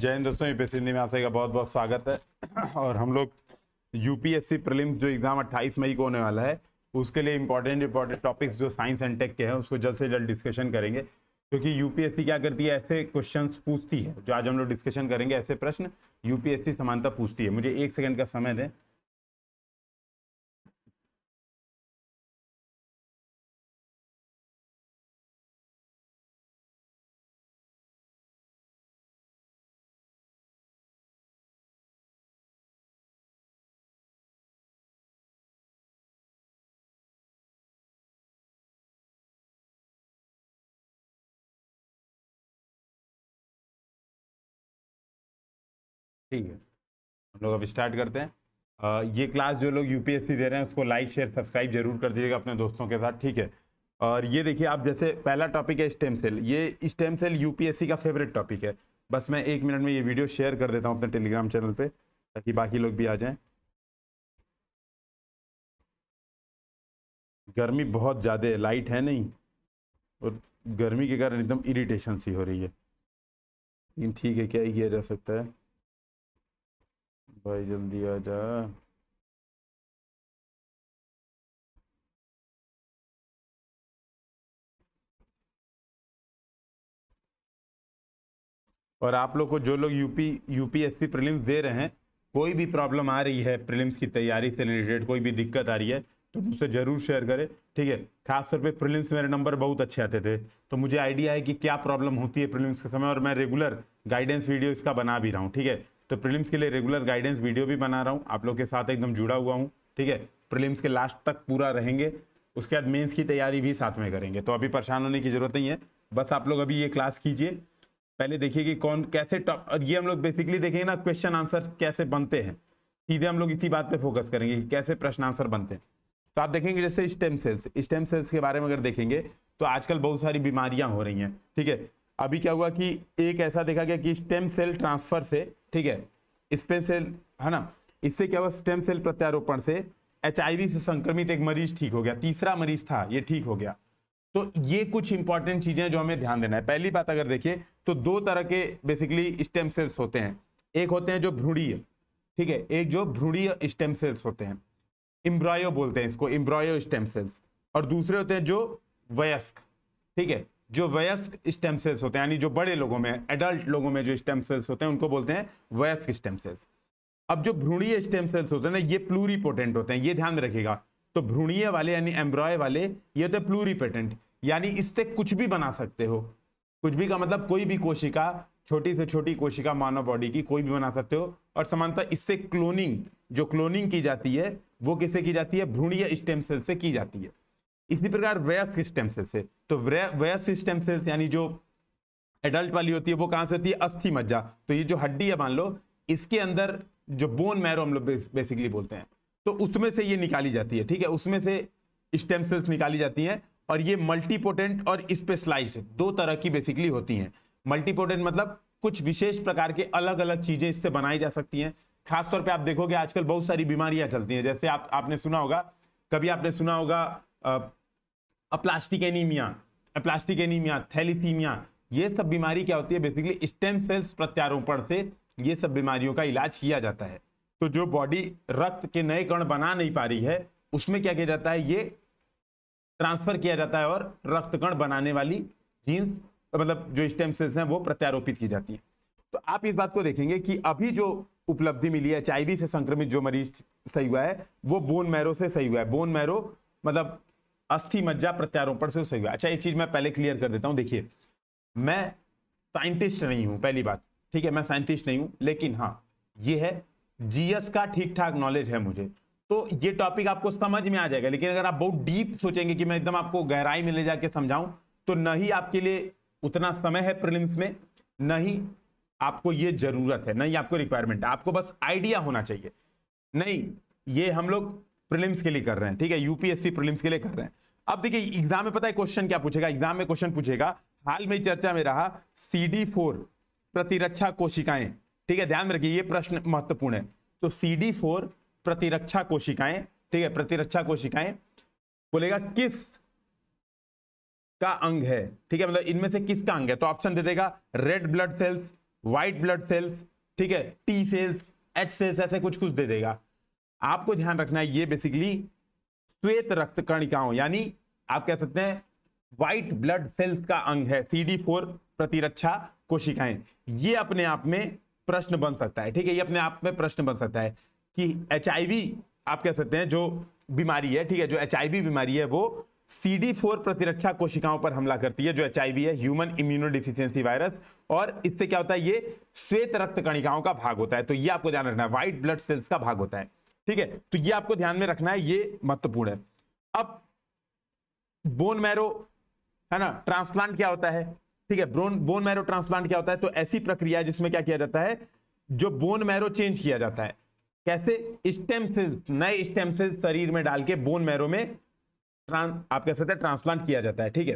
जैन दोस्तों यूपी सिंधी में आप सभी का बहुत बहुत स्वागत है और हम लोग यूपीएससी प्रीलिम्स जो एग्ज़ाम 28 मई को होने वाला है उसके लिए इंपॉर्टेंट इंपॉर्टेंट टॉपिक्स जो साइंस एंड टेक के हैं उसको जल्द से जल्द डिस्कशन करेंगे क्योंकि तो यूपीएससी क्या करती है ऐसे क्वेश्चन पूछती है जो आज हम लोग डिस्कशन करेंगे ऐसे प्रश्न यूपीएससी समानता पूछती है मुझे एक सेकेंड का समय दें ठीक है हम लोग अब स्टार्ट करते हैं आ, ये क्लास जो लोग यूपीएससी दे रहे हैं उसको लाइक शेयर सब्सक्राइब जरूर कर दीजिएगा अपने दोस्तों के साथ ठीक है और ये देखिए आप जैसे पहला टॉपिक है स्टेम सेल ये स्टेम सेल यूपीएससी का फेवरेट टॉपिक है बस मैं एक मिनट में ये वीडियो शेयर कर देता हूँ अपने टेलीग्राम चैनल पर ताकि बाकी लोग भी आ जाएँ गर्मी बहुत ज़्यादा है लाइट है नहीं और गर्मी के कारण एकदम इरिटेशन सी हो रही है लेकिन ठीक है क्या ही किया जा सकता है भाई जल्दी आ जा और आप लोग को जो लोग यूपी यूपीएससी प्रीलिम्स दे रहे हैं कोई भी प्रॉब्लम आ रही है प्रीलिम्स की तैयारी से रिलेटेड कोई भी दिक्कत आ रही है तो मुझसे ज़रूर शेयर करें ठीक है खासतौर पे प्रीलिम्स मेरे नंबर बहुत अच्छे आते थे तो मुझे आइडिया है कि क्या प्रॉब्लम होती है प्रीलिम्स के समय और मैं रेगुलर गाइडेंस वीडियो इसका बना भी रहा हूँ ठीक है तो प्रीलिम्स के लिए रेगुलर गाइडेंस वीडियो भी बना रहा हूँ आप लोग के साथ एकदम जुड़ा हुआ हूँ ठीक है प्रीलिम्स के लास्ट तक पूरा रहेंगे उसके बाद मेंस की तैयारी भी साथ में करेंगे तो अभी परेशान होने की जरूरत नहीं है बस आप लोग अभी ये क्लास कीजिए पहले देखिए कि कौन कैसे टॉप और ये हम लोग बेसिकली देखेंगे ना क्वेश्चन आंसर कैसे बनते हैं सीधे हम लोग इसी बात पे फोकस करेंगे कि कैसे प्रश्न आंसर बनते हैं तो आप देखेंगे जैसे स्टेम सेल्स स्टेम सेल्स के बारे में अगर देखेंगे तो आजकल बहुत सारी बीमारियां हो रही हैं ठीक है अभी क्या हुआ कि एक ऐसा देखा गया कि स्टेम सेल ट्रांसफर से ठीक है स्पेम सेल है ना इससे क्या हुआ स्टेम सेल प्रत्यारोपण से एच से संक्रमित एक मरीज ठीक हो गया तीसरा मरीज था ये ठीक हो गया तो ये कुछ इंपॉर्टेंट चीजें जो हमें ध्यान देना है पहली बात अगर देखिए तो दो तरह के बेसिकली स्टेम सेल्स होते हैं एक होते हैं जो भ्रूणीय ठीक है एक जो भ्रूणीय स्टेम सेल्स होते हैं इम्ब्रॉयो बोलते हैं इसको इम्ब्रॉयो स्टेम सेल्स और दूसरे होते हैं जो वयस्क ठीक है जो वयस्क स्टेम सेल्स होते हैं यानी जो बड़े लोगों में एडल्ट लोगों में जो स्टेम सेल्स होते हैं उनको बोलते हैं वयस्क स्टेम सेल्स अब जो भ्रूणीय स्टेम सेल्स होते हैं ना ये प्लूरीपोटेंट होते हैं ये ध्यान रखिएगा तो भ्रूणीय वाले यानी एम्ब्रॉय वाले ये होते हैं प्लूरीपोटेंट यानी इससे कुछ भी बना सकते हो कुछ भी का मतलब कोई भी कोशिका छोटी से छोटी कोशिका मानव बॉडी की कोई भी बना सकते हो और समानता इससे क्लोनिंग जो क्लोनिंग की जाती है वो किसे की जाती है भ्रूणीय स्टेम सेल से की जाती है इसी प्रकार वयस्क स्टेम सेल्स से तो वयस्क स्टेम सेल्स यानी जो एडल्ट वाली होती है वो कहां से होती है अस्थि मज्जा तो ये जो हड्डी है मान लो इसके अंदर जो बोन मैरो हम लोग बेसिकली बोलते हैं तो उसमें से ये निकाली जाती है ठीक है उसमें से स्टेम सेल्स निकाली जाती हैं और ये मल्टीपोटेंट और स्पेशलाइज्ड दो तरह की बेसिकली होती हैं मल्टीपोटेंट मतलब कुछ विशेष प्रकार के अलग अलग चीजें इससे बनाई जा सकती हैं खासतौर पे आप देखोगे आजकल बहुत सारी बीमारियां चलती हैं जैसे आप आपने सुना होगा कभी आपने सुना होगा aplastic anaemia aplastic anaemia thalassaemia ये सब बीमारी क्या होती है बेसिकली स्टेम सेल्स प्रत्यारोपण से ये सब बीमारियों का इलाज किया जाता है तो जो बॉडी रक्त के नए कण बना नहीं पा रही है उसमें क्या किया जाता है ये ट्रांसफर किया जाता है और रक्त कण बनाने वाली जीन्स मतलब जो स्टेम सेल्स हैं वो प्रत्यारोपित की जाती है तो आप इस बात को देखेंगे कि अभी जो उपलब्धि मिली है एच से संक्रमित जो मरीज सही हुआ है वो बोन मैरो से सही हुआ है बोन मैरो मतलब अस्थि मज्जा प्रत्यारोपण से सही हुआ अच्छा एक चीज मैं पहले क्लियर कर देता हूँ देखिए मैं साइंटिस्ट नहीं हूँ पहली बात ठीक है मैं साइंटिस्ट नहीं हूँ लेकिन हाँ ये है जीएस का ठीक ठाक नॉलेज है मुझे तो ये टॉपिक आपको समझ में आ जाएगा लेकिन अगर आप बहुत डीप सोचेंगे कि मैं एकदम आपको गहराई में ले जाके समझाऊं तो न ही आपके लिए उतना समय है प्रिलिम्स में न ही आपको ये जरूरत है न ही आपको रिक्वायरमेंट है आपको बस आइडिया होना चाहिए नहीं ये हम लोग प्रिलिम्स के लिए कर रहे हैं ठीक है यूपीएससी प्रिलिम्स के लिए कर रहे हैं अब देखिए एग्जाम में पता है क्वेश्चन क्या पूछेगा एग्जाम में क्वेश्चन पूछेगा हाल में चर्चा में रहा सीडी फोर प्रतिरक्षा कोशिकाएं ठीक है ध्यान रखिए ये प्रश्न महत्वपूर्ण है तो सीडी फोर प्रतिरक्षा कोशिकाएं ठीक है प्रतिरक्षा कोशिकाएं बोलेगा किस का अंग है ठीक है मतलब इनमें से किसका अंग है तो ऑप्शन दे देगा red blood cells white blood cells ठीक है टी सेल्स एच सेल्स ऐसे कुछ कुछ दे देगा आपको ध्यान रखना है ये बेसिकली श्वेत रक्त कणिकाओं यानी आप कह सकते हैं व्हाइट ब्लड सेल्स का अंग है सी प्रतिरक्षा कोशिकाएं ये अपने आप में प्रश्न बन सकता है ठीक है ये अपने आप में प्रश्न बन सकता है कि एच आप कह सकते हैं जो बीमारी है ठीक है जो एच बीमारी है वो सी डी फोर प्रतिरक्षा कोशिकाओं पर हमला करती है जो एच है ह्यूमन इम्यूनो डिफिशियंसी वायरस और इससे क्या होता है ये श्वेत रक्त कणिकाओं का भाग होता है तो ये आपको ध्यान रखना है व्हाइट ब्लड सेल्स का भाग होता है ठीक है तो ये आपको ध्यान में रखना है ये महत्वपूर्ण है अब बोन मैरो है ना ट्रांसप्लांट क्या होता है ठीक है ब्रोन बोन मैरो ट्रांसप्लांट क्या होता है तो ऐसी प्रक्रिया जिसमें क्या किया जाता है जो बोन मैरो चेंज किया जाता है कैसे स्टेम सेल नए स्टेम सेल शरीर में डाल के बोन मैरो में आप कह सकते हैं ट्रांसप्लांट किया जाता है ठीक है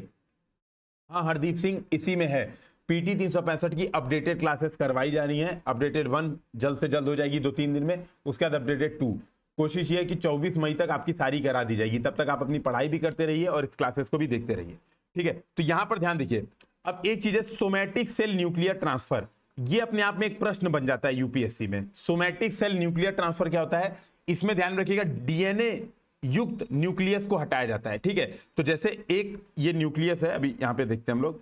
हाँ हरदीप सिंह इसी में है पीटी तीन की अपडेटेड क्लासेस करवाई जा रही हैं अपडेटेड वन जल्द से जल्द हो जाएगी दो तीन दिन में उसके बाद अपडेटेड टू कोशिश ये है कि 24 मई तक आपकी सारी करा दी जाएगी तब तक आप अपनी पढ़ाई भी करते रहिए और इस क्लासेस को भी देखते रहिए ठीक है तो यहां पर ध्यान देखिए अब एक चीज है सोमैटिक सेल न्यूक्लियर ट्रांसफर ये अपने आप में एक प्रश्न बन जाता है यूपीएससी में सोमैटिक सेल न्यूक्लियर ट्रांसफर क्या होता है इसमें ध्यान रखिएगा डीएनए युक्त न्यूक्लियस को हटाया जाता है ठीक है तो जैसे एक ये न्यूक्लियस है अभी यहां पे देखते हैं हम लोग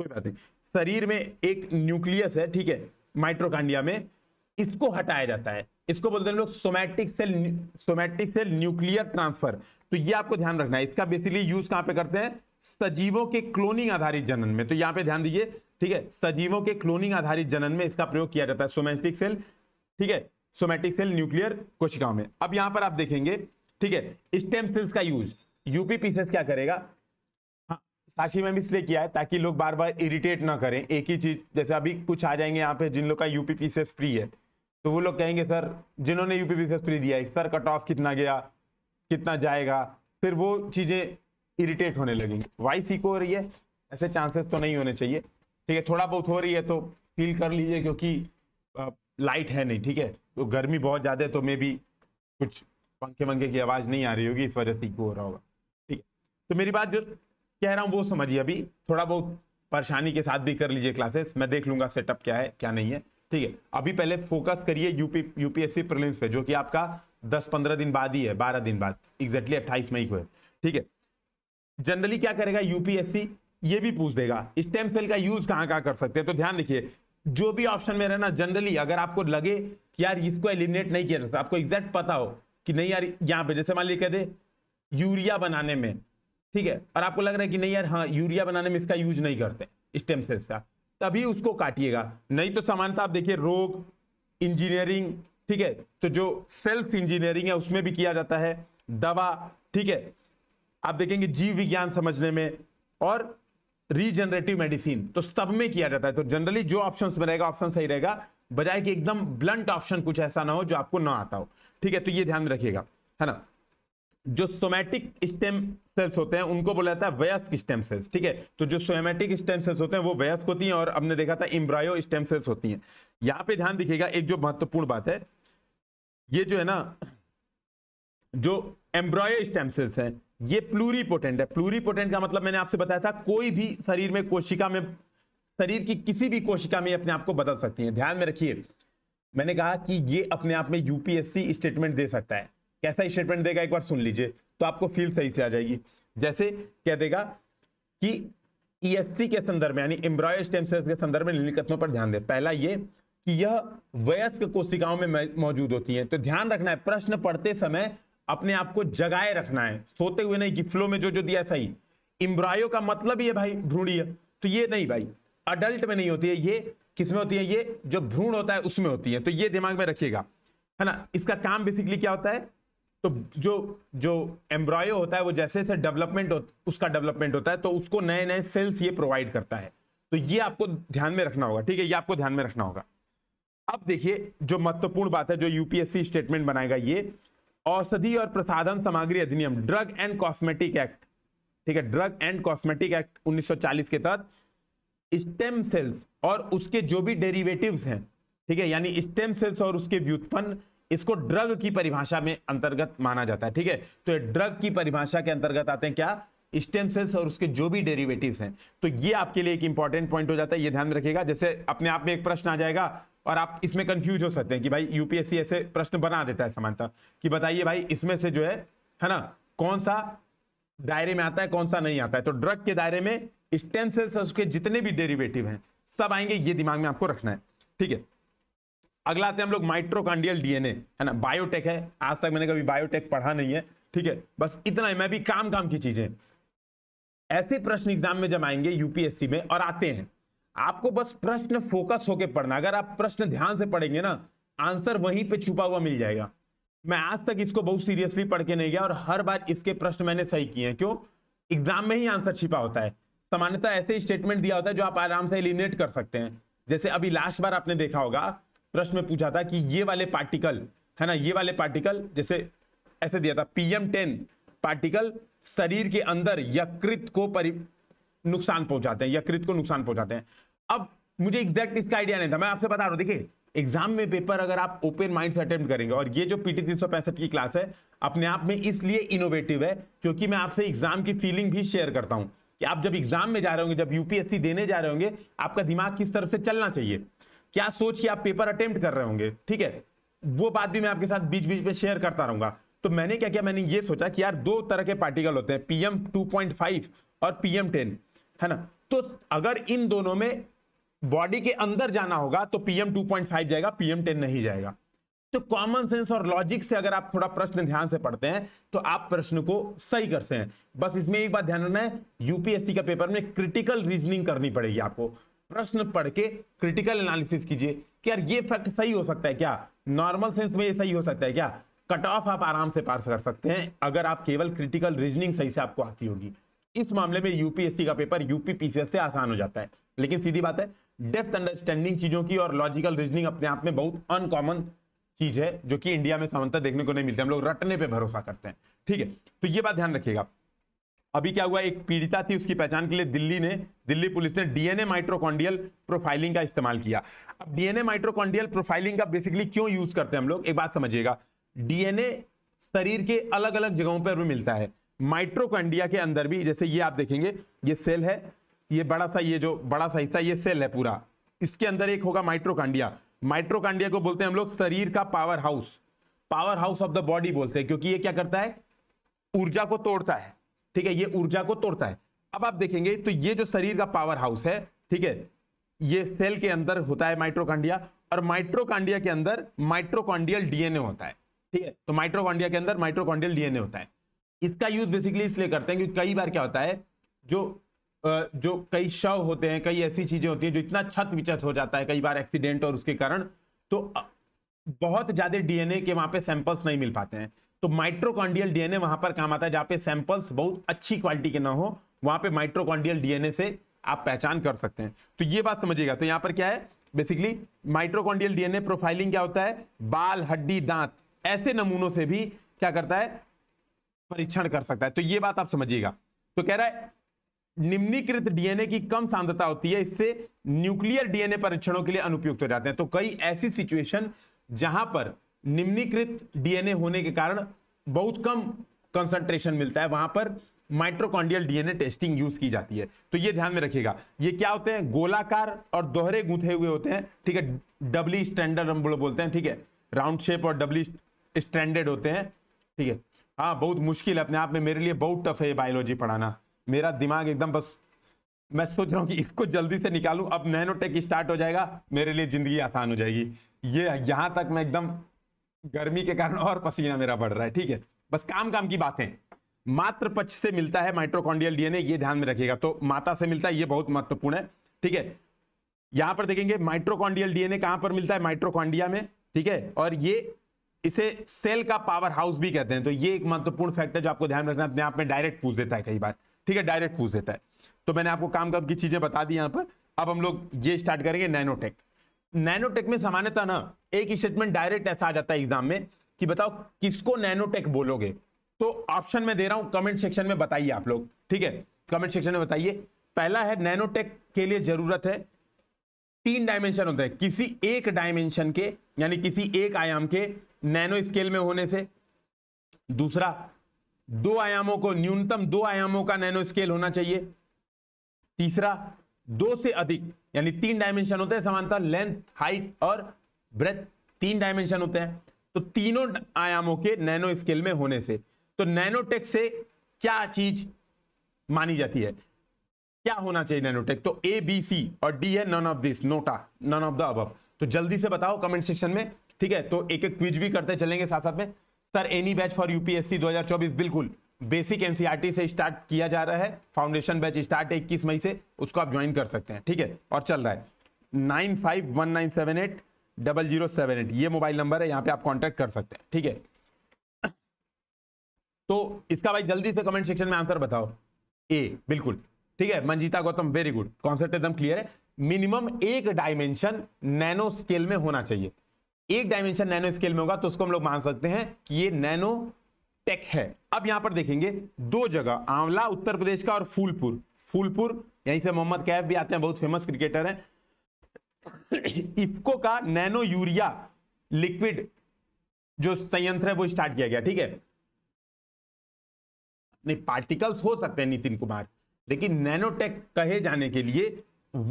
कोई बात नहीं शरीर में एक न्यूक्लियस है ठीक है माइट्रोकांडिया में इसको हटाया जाता है इसको बोलते हैं लोग somatic cell somatic cell nuclear transfer तो ये आपको ध्यान रखना है इसका बेसिकली यूज कहां पे करते हैं सजीवों के क्लोनिंग आधारित जनन में तो यहां पे ध्यान दीजिए ठीक है सजीवों के क्लोनिंग आधारित जनन में इसका प्रयोग किया जाता है सोमैटिक सेल ठीक है सोमैटिक सेल न्यूक्लियर कोशिकाओं में अब यहां पर आप देखेंगे ठीक है स्टेम सेल्स का यूज यूपी पीसेस क्या करेगा साक्षी में भी इसलिए किया है ताकि लोग बार बार इरिटेट ना करें एक ही चीज जैसे अभी कुछ आ जाएंगे यहाँ पे जिन लोग का यूपी पीसेस फ्री है तो वो लोग कहेंगे सर जिन्होंने यूपी पीसेस फ्री दिया है सर कट ऑफ कितना गया कितना जाएगा फिर वो चीजें इरिटेट होने लगेंगी वाइस इको हो रही है ऐसे चांसेस तो नहीं होने चाहिए ठीक है थोड़ा बहुत हो रही है तो फील कर लीजिए क्योंकि लाइट है नहीं ठीक है तो गर्मी बहुत ज़्यादा है तो मे भी कुछ पंखे वंखे की आवाज़ नहीं आ रही होगी इस वजह से इको हो रहा होगा ठीक है तो मेरी बात जो कह रहा हूं वो समझिए अभी थोड़ा बहुत परेशानी के साथ भी कर लीजिए क्लासेस मैं देख लूंगा सेटअप क्या है क्या नहीं है ठीक है अभी पहले फोकस करिए यूपी यूपीएससी प्रिलिम्स पे जो कि आपका 10-15 दिन बाद ही है 12 दिन बाद एग्जैक्टली exactly 28 मई को है ठीक है जनरली क्या करेगा यूपीएससी ये भी पूछ देगा स्टेम सेल का यूज कहां कहां कर सकते हैं तो ध्यान रखिए जो भी ऑप्शन में रहना जनरली अगर आपको लगे कि यार इसको एलिमिनेट नहीं किया जा आपको एग्जैक्ट पता हो कि नहीं यार यहाँ पे जैसे मान लीजिए कह दे यूरिया बनाने में ठीक है और आपको लग रहा है कि नहीं यार हाँ यूरिया बनाने में इसका यूज नहीं करते स्टेम सेल्स का तभी उसको काटिएगा नहीं तो सामान्यता तो आप देखिए रोग इंजीनियरिंग ठीक है तो जो सेल्स इंजीनियरिंग है उसमें भी किया जाता है दवा ठीक है आप देखेंगे जीव विज्ञान समझने में और रीजनरेटिव मेडिसिन तो सब में किया जाता है तो जनरली जो ऑप्शन में रहेगा ऑप्शन सही रहेगा बजाय कि एकदम ब्लंट ऑप्शन कुछ ऐसा ना हो जो आपको ना आता हो ठीक है तो ये ध्यान में रखिएगा है ना जो सोमैटिक स्टेम सेल्स होते हैं उनको बोला जाता है वयस्क स्टेम सेल्स ठीक है तो जो सोमैटिक स्टेम सेल्स होते हैं वो वयस्क होती हैं और हमने देखा था इम्ब्रायो स्टेम सेल्स होती हैं यहाँ पे ध्यान दिखेगा एक जो महत्वपूर्ण बात है ये जो है ना जो एम्ब्रायो स्टेम सेल्स हैं ये प्लूरीपोटेंट है प्लूरीपोटेंट का मतलब मैंने आपसे बताया था कोई भी शरीर में कोशिका में शरीर की किसी भी कोशिका में अपने आप को बदल सकती है ध्यान में रखिए मैंने कहा कि ये अपने आप में यूपीएससी स्टेटमेंट दे सकता है कैसा स्टेटमेंट देगा एक बार सुन लीजिए तो आपको फील सही से आ जाएगी जैसे क्या देगा कि ईएससी e के संदर्भ में यानी एम्ब्रॉय स्टेम सेल्स के संदर्भ में निम्नलिखित कथनों पर ध्यान दे पहला ये कि यह वयस्क कोशिकाओं में मौजूद होती है तो ध्यान रखना है प्रश्न पढ़ते समय अपने आप को जगाए रखना है सोते हुए नहीं कि फ्लो में जो जो दिया सही इम्ब्रायो का मतलब ये भाई भ्रूणीय तो ये नहीं भाई अडल्ट में नहीं होती है ये किसमें होती है ये जो भ्रूण होता है उसमें होती है तो ये दिमाग में रखिएगा है ना इसका काम बेसिकली क्या होता है तो जो जो एम्ब्रॉयो होता है वो जैसे जैसे डेवलपमेंट उसका डेवलपमेंट होता है तो उसको नए नए सेल्स ये प्रोवाइड करता है तो ये आपको ध्यान में रखना होगा ठीक है ये आपको ध्यान में रखना होगा अब देखिए जो महत्वपूर्ण बात है जो यूपीएससी स्टेटमेंट बनाएगा ये औषधि और प्रसाधन सामग्री अधिनियम ड्रग एंड कॉस्मेटिक एक्ट ठीक है ड्रग एंड कॉस्मेटिक एक्ट 1940 के तहत स्टेम सेल्स और उसके जो भी डेरिवेटिव्स हैं ठीक है यानी स्टेम सेल्स और उसके व्युत्पन्न इसको ड्रग की परिभाषा में अंतर्गत माना जाता है ठीक है तो ये ड्रग की परिभाषा के अंतर्गत आते हैं क्या स्टेम सेल्स और उसके जो भी डेरिवेटिव्स हैं तो ये आपके लिए एक इंपॉर्टेंट पॉइंट हो जाता है ये ध्यान में रखिएगा जैसे अपने आप में एक प्रश्न आ जाएगा और आप इसमें कंफ्यूज हो सकते हैं कि भाई यूपीएससी ऐसे प्रश्न बना देता है समानता कि बताइए भाई इसमें से जो है है ना कौन सा दायरे में आता है कौन सा नहीं आता है तो ड्रग के दायरे में स्टेम सेल्स और उसके जितने भी डेरिवेटिव हैं सब आएंगे ये दिमाग में आपको रखना है ठीक है अगला आते हैं हम लोग माइट्रोकांडियल डीएनए है ना बायोटेक है आज तक मैंने कभी बायोटेक पढ़ा नहीं है ठीक है बस इतना ही मैं भी काम काम की चीजें ऐसे प्रश्न एग्जाम में जब आएंगे यूपीएससी में और आते हैं आपको बस प्रश्न फोकस होकर पढ़ना अगर आप प्रश्न ध्यान से पढ़ेंगे ना आंसर वहीं पे छुपा हुआ मिल जाएगा मैं आज तक इसको बहुत सीरियसली पढ़ के नहीं गया और हर बार इसके प्रश्न मैंने सही किए हैं क्यों एग्जाम में ही आंसर छिपा होता है सामान्यतः ऐसे स्टेटमेंट दिया होता है जो आप आराम से एलिमिनेट कर सकते हैं जैसे अभी लास्ट बार आपने देखा होगा प्रश्न में पूछा था कि ये वाले पार्टिकल है ना ये वाले पार्टिकल जैसे ऐसे दिया था पीएम टेन पार्टिकल शरीर के अंदर यकृत को परि नुकसान पहुंचाते हैं यकृत को नुकसान पहुंचाते हैं अब मुझे एग्जैक्ट इसका आइडिया नहीं था मैं आपसे बता रहा हूं देखिए एग्जाम में पेपर अगर आप ओपन माइंड से अटेम्प्ट करेंगे और ये जो पीटी तीन की क्लास है अपने आप में इसलिए इनोवेटिव है क्योंकि मैं आपसे एग्जाम की फीलिंग भी शेयर करता हूं कि आप जब एग्जाम में जा रहे होंगे जब यूपीएससी देने जा रहे होंगे आपका दिमाग किस तरफ से चलना चाहिए क्या सोच के आप पेपर अटेम्प्ट कर रहे होंगे ठीक है वो बात भी मैं आपके साथ बीच बीच में शेयर करता रहूंगा तो मैंने क्या किया मैंने ये सोचा कि यार दो तरह के पार्टिकल होते हैं पीएम 2.5 और पीएम 10 है ना तो अगर इन दोनों में बॉडी के अंदर जाना होगा तो पीएम 2.5 जाएगा पीएम 10 नहीं जाएगा तो कॉमन सेंस और लॉजिक से अगर आप थोड़ा प्रश्न ध्यान से पढ़ते हैं तो आप प्रश्न को सही करते हैं बस इसमें एक बात ध्यान रखना है यूपीएससी का पेपर में क्रिटिकल रीजनिंग करनी पड़ेगी आपको प्रश्न पढ़ के क्रिटिकल एनालिसिस कीजिए कि यार ये फैक्ट सही हो सकता है क्या नॉर्मल सेंस में ये सही हो सकता है क्या कट ऑफ आप आराम से पास कर सकते हैं अगर आप केवल क्रिटिकल रीजनिंग सही से आपको आती होगी इस मामले में यूपीएससी का पेपर यूपीपीसीएस से आसान हो जाता है लेकिन सीधी बात है डेप्थ अंडरस्टैंडिंग चीजों की और लॉजिकल रीजनिंग अपने आप में बहुत अनकॉमन चीज है जो कि इंडिया में सामान्यतः देखने को नहीं मिलती हम लोग रटने पर भरोसा करते हैं ठीक है तो ये बात ध्यान रखिएगा अभी क्या हुआ एक पीड़िता थी उसकी पहचान के लिए दिल्ली ने दिल्ली पुलिस ने डीएनए माइट्रोकॉन्डियल प्रोफाइलिंग का इस्तेमाल किया अब डीएनए माइट्रोकॉन्डियल प्रोफाइलिंग का बेसिकली क्यों यूज करते हैं हम लोग एक बात समझिएगा डीएनए शरीर के अलग अलग जगहों पर भी मिलता है माइट्रोकॉन्डिया के अंदर भी जैसे ये आप देखेंगे ये सेल है ये बड़ा सा ये जो बड़ा सा हिस्सा ये सेल है पूरा इसके अंदर एक होगा माइट्रोकांडिया माइट्रोकांडिया को बोलते हैं हम लोग शरीर का power house power house of the body बोलते हैं क्योंकि ये क्या करता है ऊर्जा को तोड़ता है ठीक है ये ऊर्जा को तोड़ता है अब आप देखेंगे तो ये जो शरीर का पावर हाउस है ठीक है ये सेल के अंदर होता है माइट्रोकांडिया और माइट्रोकांडिया के अंदर माइट्रोकॉन्डियल डीएनए होता है ठीक है तो माइट्रोकॉन्डिया के अंदर माइट्रोकॉन्डियल डीएनए होता है इसका यूज बेसिकली इसलिए करते हैं क्योंकि कई बार क्या होता है जो जो कई शव होते हैं कई ऐसी चीजें होती हैं जो इतना छत विचत हो जाता है कई बार एक्सीडेंट और उसके कारण तो बहुत ज्यादा डीएनए के वहां पे सैंपल्स नहीं मिल पाते हैं तो माइट्रोकॉन्डियल डीएनए वहां पर काम आता है जहां पे सैंपल्स बहुत अच्छी क्वालिटी के ना हो वहां पे माइट्रोकॉन्डियल डीएनए से आप पहचान कर सकते हैं तो ये बात समझिएगा तो यहां पर क्या है बेसिकली माइट्रोकॉन्डियल डीएनए प्रोफाइलिंग क्या होता है बाल हड्डी दांत ऐसे नमूनों से भी क्या करता है परीक्षण कर सकता है तो ये बात आप समझिएगा तो कह रहा है निम्नीकृत डीएनए की कम सांद्रता होती है इससे न्यूक्लियर डीएनए परीक्षणों के लिए अनुपयुक्त हो जाते हैं तो कई ऐसी सिचुएशन जहां पर निम्नीकृत डीएनए होने के कारण बहुत कम कंसंट्रेशन मिलता है वहां पर माइट्रोकॉन्डियल डीएनए टेस्टिंग यूज की जाती है तो ये ध्यान में रखिएगा ये क्या होते हैं गोलाकार और दोहरे गूंथे हुए होते हैं ठीक है डबली स्टैंडर्ड हम बोलते हैं ठीक है राउंड शेप और डबली स्टैंडर्ड होते हैं ठीक है हाँ बहुत मुश्किल है अपने आप में मेरे लिए बहुत टफ है बायोलॉजी पढ़ाना मेरा दिमाग एकदम बस मैं सोच रहा हूँ कि इसको जल्दी से निकालू अब नैनोटेक स्टार्ट हो जाएगा मेरे लिए जिंदगी आसान हो जाएगी ये यहाँ तक मैं एकदम गर्मी के कारण और पसीना मेरा बढ़ रहा है ठीक है बस काम काम की बातें मात्र पक्ष से मिलता है माइट्रोकॉन्डियल डीएनए ये ध्यान में रखिएगा तो माता से मिलता है ये बहुत महत्वपूर्ण है ठीक है यहां पर देखेंगे माइट्रोकॉन्डियल डीएनए कहां पर मिलता है माइट्रोकॉन्डिया में ठीक है और ये इसे सेल का पावर हाउस भी कहते हैं तो ये एक महत्वपूर्ण फैक्ट है जो आपको ध्यान में रखना अपने आप में डायरेक्ट पूछ देता है कई बार ठीक है डायरेक्ट पूछ देता है तो मैंने आपको काम काम की चीजें बता दी यहां पर अब हम लोग ये स्टार्ट करेंगे नैनोटेक नैनोटेक में सामान्यतः ना एक स्टेटमेंट डायरेक्ट ऐसा आ जाता है एग्जाम में कि बताओ किसको नैनोटेक बोलोगे तो ऑप्शन में दे रहा हूं कमेंट सेक्शन में बताइए आप लोग ठीक है कमेंट सेक्शन में बताइए पहला है नैनोटेक के लिए जरूरत है तीन डायमेंशन होते हैं किसी एक डायमेंशन के यानी किसी एक आयाम के नैनो स्केल में होने से दूसरा दो आयामों को न्यूनतम दो आयामों का नैनो स्केल होना चाहिए तीसरा दो से अधिक यानी तीन डायमेंशन होते हैं समानता लेंथ हाइट और ब्रेथ तीन डायमेंशन होते हैं तो तीनों आयामों के नैनो स्केल में होने से तो नैनोटेक से क्या चीज मानी जाती है क्या होना चाहिए नैनोटेक तो ए बी सी और डी है none of this NOTA none of the अब तो जल्दी से बताओ कमेंट सेक्शन में ठीक है तो एक एक क्विज भी करते चलेंगे साथ साथ में sir any batch for UPSC 2024 बिल्कुल बेसिक एनसीईआरटी से स्टार्ट किया जा रहा है फाउंडेशन बैच स्टार्ट है इक्कीस मई से उसको आप ज्वाइन कर सकते हैं ठीक है और चल रहा है nine five one nine seven eight double zero seven eight ये मोबाइल नंबर है यहाँ पे आप कॉन्टैक्ट कर सकते हैं ठीक है तो इसका भाई जल्दी से कमेंट सेक्शन में आंसर बताओ ए बिल्कुल ठीक है Manjeeta Gautam very good concept एकदम क्लियर है मिनिमम एक डायमेंशन नैनो स्केल में होना चाहिए एक डायमेंशन नैनो स्केल में होगा तो उसको हम लोग मान सकते हैं कि ये नैनो टेक है अब यहां पर देखेंगे दो जगह आंवला उत्तर प्रदेश का और फूलपुर फूलपुर यहीं से मोहम्मद कैफ भी आते हैं बहुत फेमस क्रिकेटर हैं इफको का नैनो यूरिया लिक्विड जो संयंत्र है वो स्टार्ट किया गया ठीक है नहीं पार्टिकल्स हो सकते हैं नितिन कुमार लेकिन नैनोटेक कहे जाने के लिए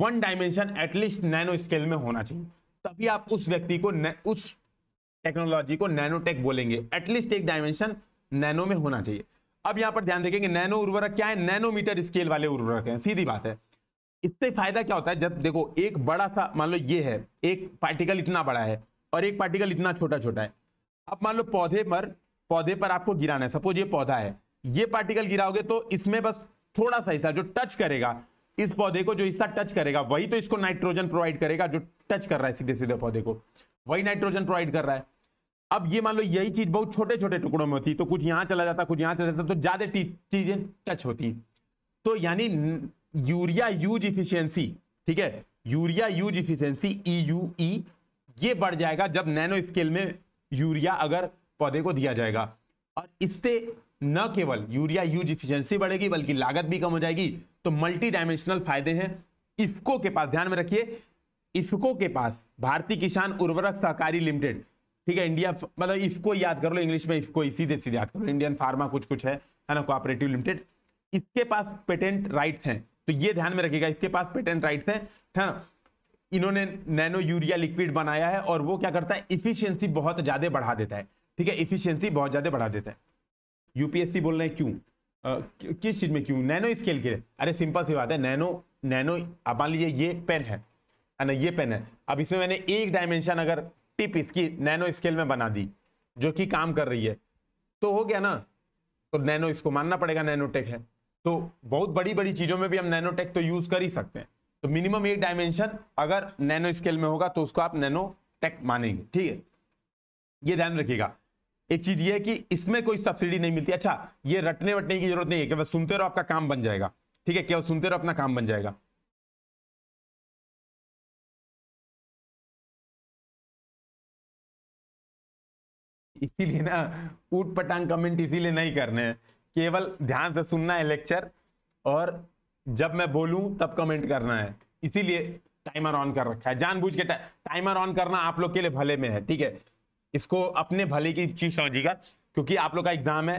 one dimension at least nano scale में होना चाहिए तभी आप उस व्यक्ति को उस टेक्नोलॉजी को नैनोटेक बोलेंगे एटलीस्ट एक डायमेंशन नैनो में होना चाहिए अब यहां पर ध्यान देखेंगे नैनो उर्वरक क्या है नैनोमीटर स्केल वाले उर्वरक हैं सीधी बात है इससे फायदा क्या होता है जब देखो एक बड़ा सा मान लो ये है एक पार्टिकल इतना बड़ा है और एक पार्टिकल इतना छोटा छोटा है अब मान लो पौधे पर पौधे पर आपको गिराना है सपोज ये पौधा है ये पार्टिकल गिराओगे तो इसमें बस थोड़ा सा हिस्सा जो टच करेगा इस पौधे को जो हिस्सा टच करेगा वही तो इसको नाइट्रोजन प्रोवाइड करेगा जो टच कर रहा है सीधे सीधे पौधे को वही नाइट्रोजन प्रोवाइड कर रहा है अब ये मान लो यही चीज बहुत छोटे छोटे टुकड़ों में होती तो कुछ यहां चला जाता कुछ यहां चला जाता तो ज्यादा चीजें टच होती तो यानी यूरिया यूज इफिशियंसी ठीक है urea use efficiency E e U E e, ये बढ़ जाएगा जब नैनो स्केल में यूरिया अगर पौधे को दिया जाएगा और इससे न केवल यूरिया यूज इफिशियंसी बढ़ेगी बल्कि लागत भी कम हो जाएगी तो मल्टी डायमेंशनल फायदे हैं इफको के पास ध्यान में रखिए इफको के पास भारतीय किसान उर्वरक सहकारी लिमिटेड ठीक है इंडिया मतलब इसको याद कर लो इंग्लिश में इसको इसी से याद कर लो इंडियन फार्मा कुछ कुछ है है ना कोऑपरेटिव लिमिटेड इसके पास पेटेंट राइट हैं तो ये ध्यान में रखिएगा इसके पास पेटेंट राइट्स हैं है ना इन्होंने नैनो यूरिया लिक्विड बनाया है और वो क्या करता है इफिशियंसी बहुत ज्यादा बढ़ा देता है ठीक है इफिशियंसी बहुत ज्यादा बढ़ा देता है यूपीएससी बोल रहे हैं क्यों किस चीज में क्यों नैनो स्केल के लिए अरे सिंपल सी बात है नैनो नैनो आप मान लीजिए ये पेन है ना ये पेन है अब इसमें मैंने एक डायमेंशन अगर टिप इसकी नैनो स्केल में बना दी जो कि काम कर रही है तो हो गया ना तो नैनो इसको मानना पड़ेगा नैनोटेक है तो बहुत बड़ी बड़ी चीजों में भी हम नैनोटेक तो यूज कर ही सकते हैं तो मिनिमम एक डायमेंशन अगर नैनो स्केल में होगा तो उसको आप नैनो टेक मानेंगे ठीक है ये ध्यान रखिएगा एक चीज ये है कि इसमें कोई सब्सिडी नहीं मिलती अच्छा ये रटने वटने की जरूरत नहीं है केवल सुनते रहो आपका काम बन जाएगा ठीक है केवल सुनते रहो अपना काम बन जाएगा इसीलिए ना ऊट पटांग कमेंट इसीलिए नहीं करने हैं केवल ध्यान से सुनना है लेक्चर और जब मैं बोलूं तब कमेंट करना है इसीलिए टाइमर ऑन कर रखा है जानबूझ के टा, टाइमर ऑन करना आप लोग के लिए भले में है ठीक है इसको अपने भले की चीज समझिएगा क्योंकि आप लोग का एग्जाम है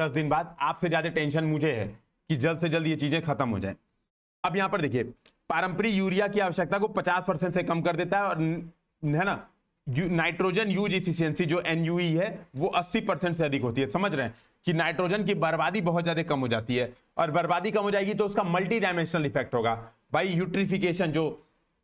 दस दिन बाद आपसे ज्यादा टेंशन मुझे है कि जल्द से जल्द ये चीजें खत्म हो जाए अब यहां पर देखिए पारंपरिक यूरिया की आवश्यकता को 50 परसेंट से कम कर देता है और है ना नाइट्रोजन यूज इफिशियंसी जो एन e है वो 80 परसेंट से अधिक होती है समझ रहे हैं कि नाइट्रोजन की बर्बादी बहुत ज़्यादा कम हो जाती है और बर्बादी कम हो जाएगी तो उसका मल्टी डायमेंशनल इफेक्ट होगा भाई यूट्रीफिकेशन जो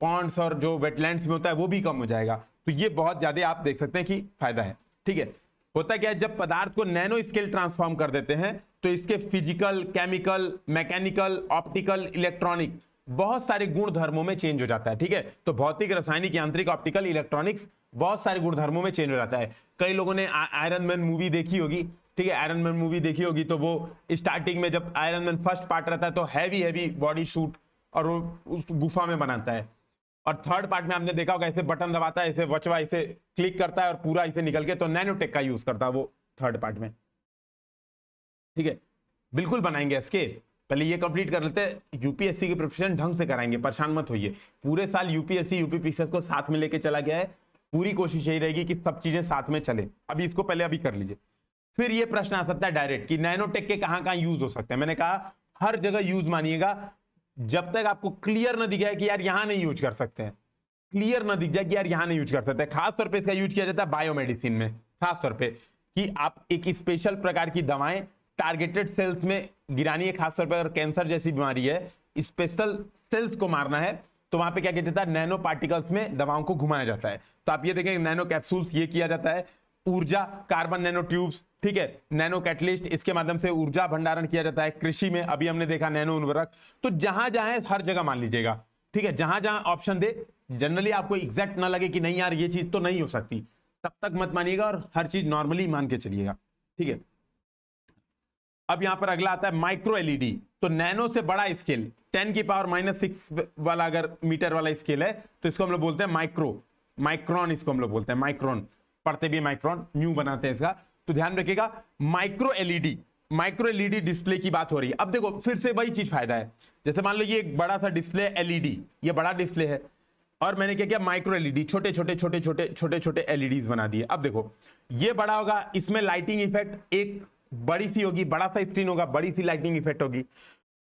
पॉन्ड्स और जो वेटलैंड्स में होता है वो भी कम हो जाएगा तो ये बहुत ज़्यादा आप देख सकते हैं कि फायदा है ठीक है होता क्या है जब पदार्थ को नैनो स्केल ट्रांसफॉर्म कर देते हैं तो इसके physical chemical mechanical optical electronic बहुत सारे गुण धर्मों में चेंज हो जाता है ठीक है तो भौतिक रासायनिक यांत्रिक ऑप्टिकल इलेक्ट्रॉनिक्स बहुत सारे गुणधर्मों में चेंज हो जाता है कई लोगों ने आयरन मैन मूवी देखी होगी ठीक है आयरन मैन मूवी देखी होगी तो वो स्टार्टिंग में जब आयरन मैन फर्स्ट पार्ट रहता है तो हैवी हैवी बॉडी सूट और वो उस गुफा में बनाता है और थर्ड पार्ट में आपने देखा होगा ऐसे बटन दबाता है ऐसे वचवा ऐसे क्लिक करता है और पूरा इसे निकल के तो नैनोटेक का यूज करता है वो थर्ड पार्ट में ठीक है बिल्कुल बनाएंगे इसके पहले ये कंप्लीट कर लेते हैं यूपीएससी की प्रिपरेशन ढंग से कराएंगे परेशान मत होइए पूरे साल यूपीएससी यूपीपीसीएस को साथ में लेके चला गया है पूरी कोशिश यही रहेगी कि सब चीजें साथ में चले अभी इसको पहले अभी कर लीजिए फिर ये प्रश्न आ सकता है डायरेक्ट कि नैनोटेक के कहां कहां यूज हो सकते हैं मैंने कहा हर जगह यूज मानिएगा जब तक आपको क्लियर ना दिख जाए कि यार यहां नहीं यूज कर सकते हैं क्लियर ना दिख जाए कि यार यहां नहीं यूज कर सकते खासतौर पर इसका यूज किया जाता है बायोमेडिसिन में खासतौर पर कि आप एक स्पेशल प्रकार की दवाएं टारगेटेड सेल्स में गिरानी है खासतौर पर अगर कैंसर जैसी बीमारी है स्पेशल सेल्स को मारना है तो वहां पे क्या किया जाता है नैनो पार्टिकल्स में दवाओं को घुमाया जाता है तो आप ये देखें नैनो कैप्सूल्स ये किया जाता है ऊर्जा कार्बन नैनो ट्यूब्स ठीक है नैनो कैटलिस्ट इसके माध्यम से ऊर्जा भंडारण किया जाता है कृषि में अभी हमने देखा नैनो उर्वरक तो जहां जहां हर जगह मान लीजिएगा ठीक है जहां जहां ऑप्शन दे जनरली आपको एग्जैक्ट ना लगे कि नहीं यार ये चीज तो नहीं हो सकती तब तक मत मानिएगा और हर चीज नॉर्मली मान के चलिएगा ठीक है अब यहां पर अगला आता है माइक्रो एलईडी तो नैनो से बड़ा स्केल टेन की पावर माइनस सिक्स वाला अगर मीटर वाला स्केल है तो इसको हम लोग बोलते हैं माइक्रो माइक्रोन इसको हम लोग बोलते हैं माइक्रोन पढ़ते भी माइक्रोन न्यू बनाते हैं इसका तो ध्यान रखिएगा micro LED micro LED display की बात हो रही है अब देखो फिर से वही चीज फायदा है जैसे मान लो ये एक बड़ा सा डिस्प्ले एलईडी ये बड़ा डिस्प्ले है और मैंने क्या किया माइक्रो एलईडी छोटे छोटे छोटे छोटे छोटे छोटे एलईडीज बना दिए अब देखो ये बड़ा होगा इसमें लाइटिंग इफेक्ट एक बड़ी सी होगी बड़ा सा स्क्रीन होगा बड़ी सी लाइटिंग इफेक्ट होगी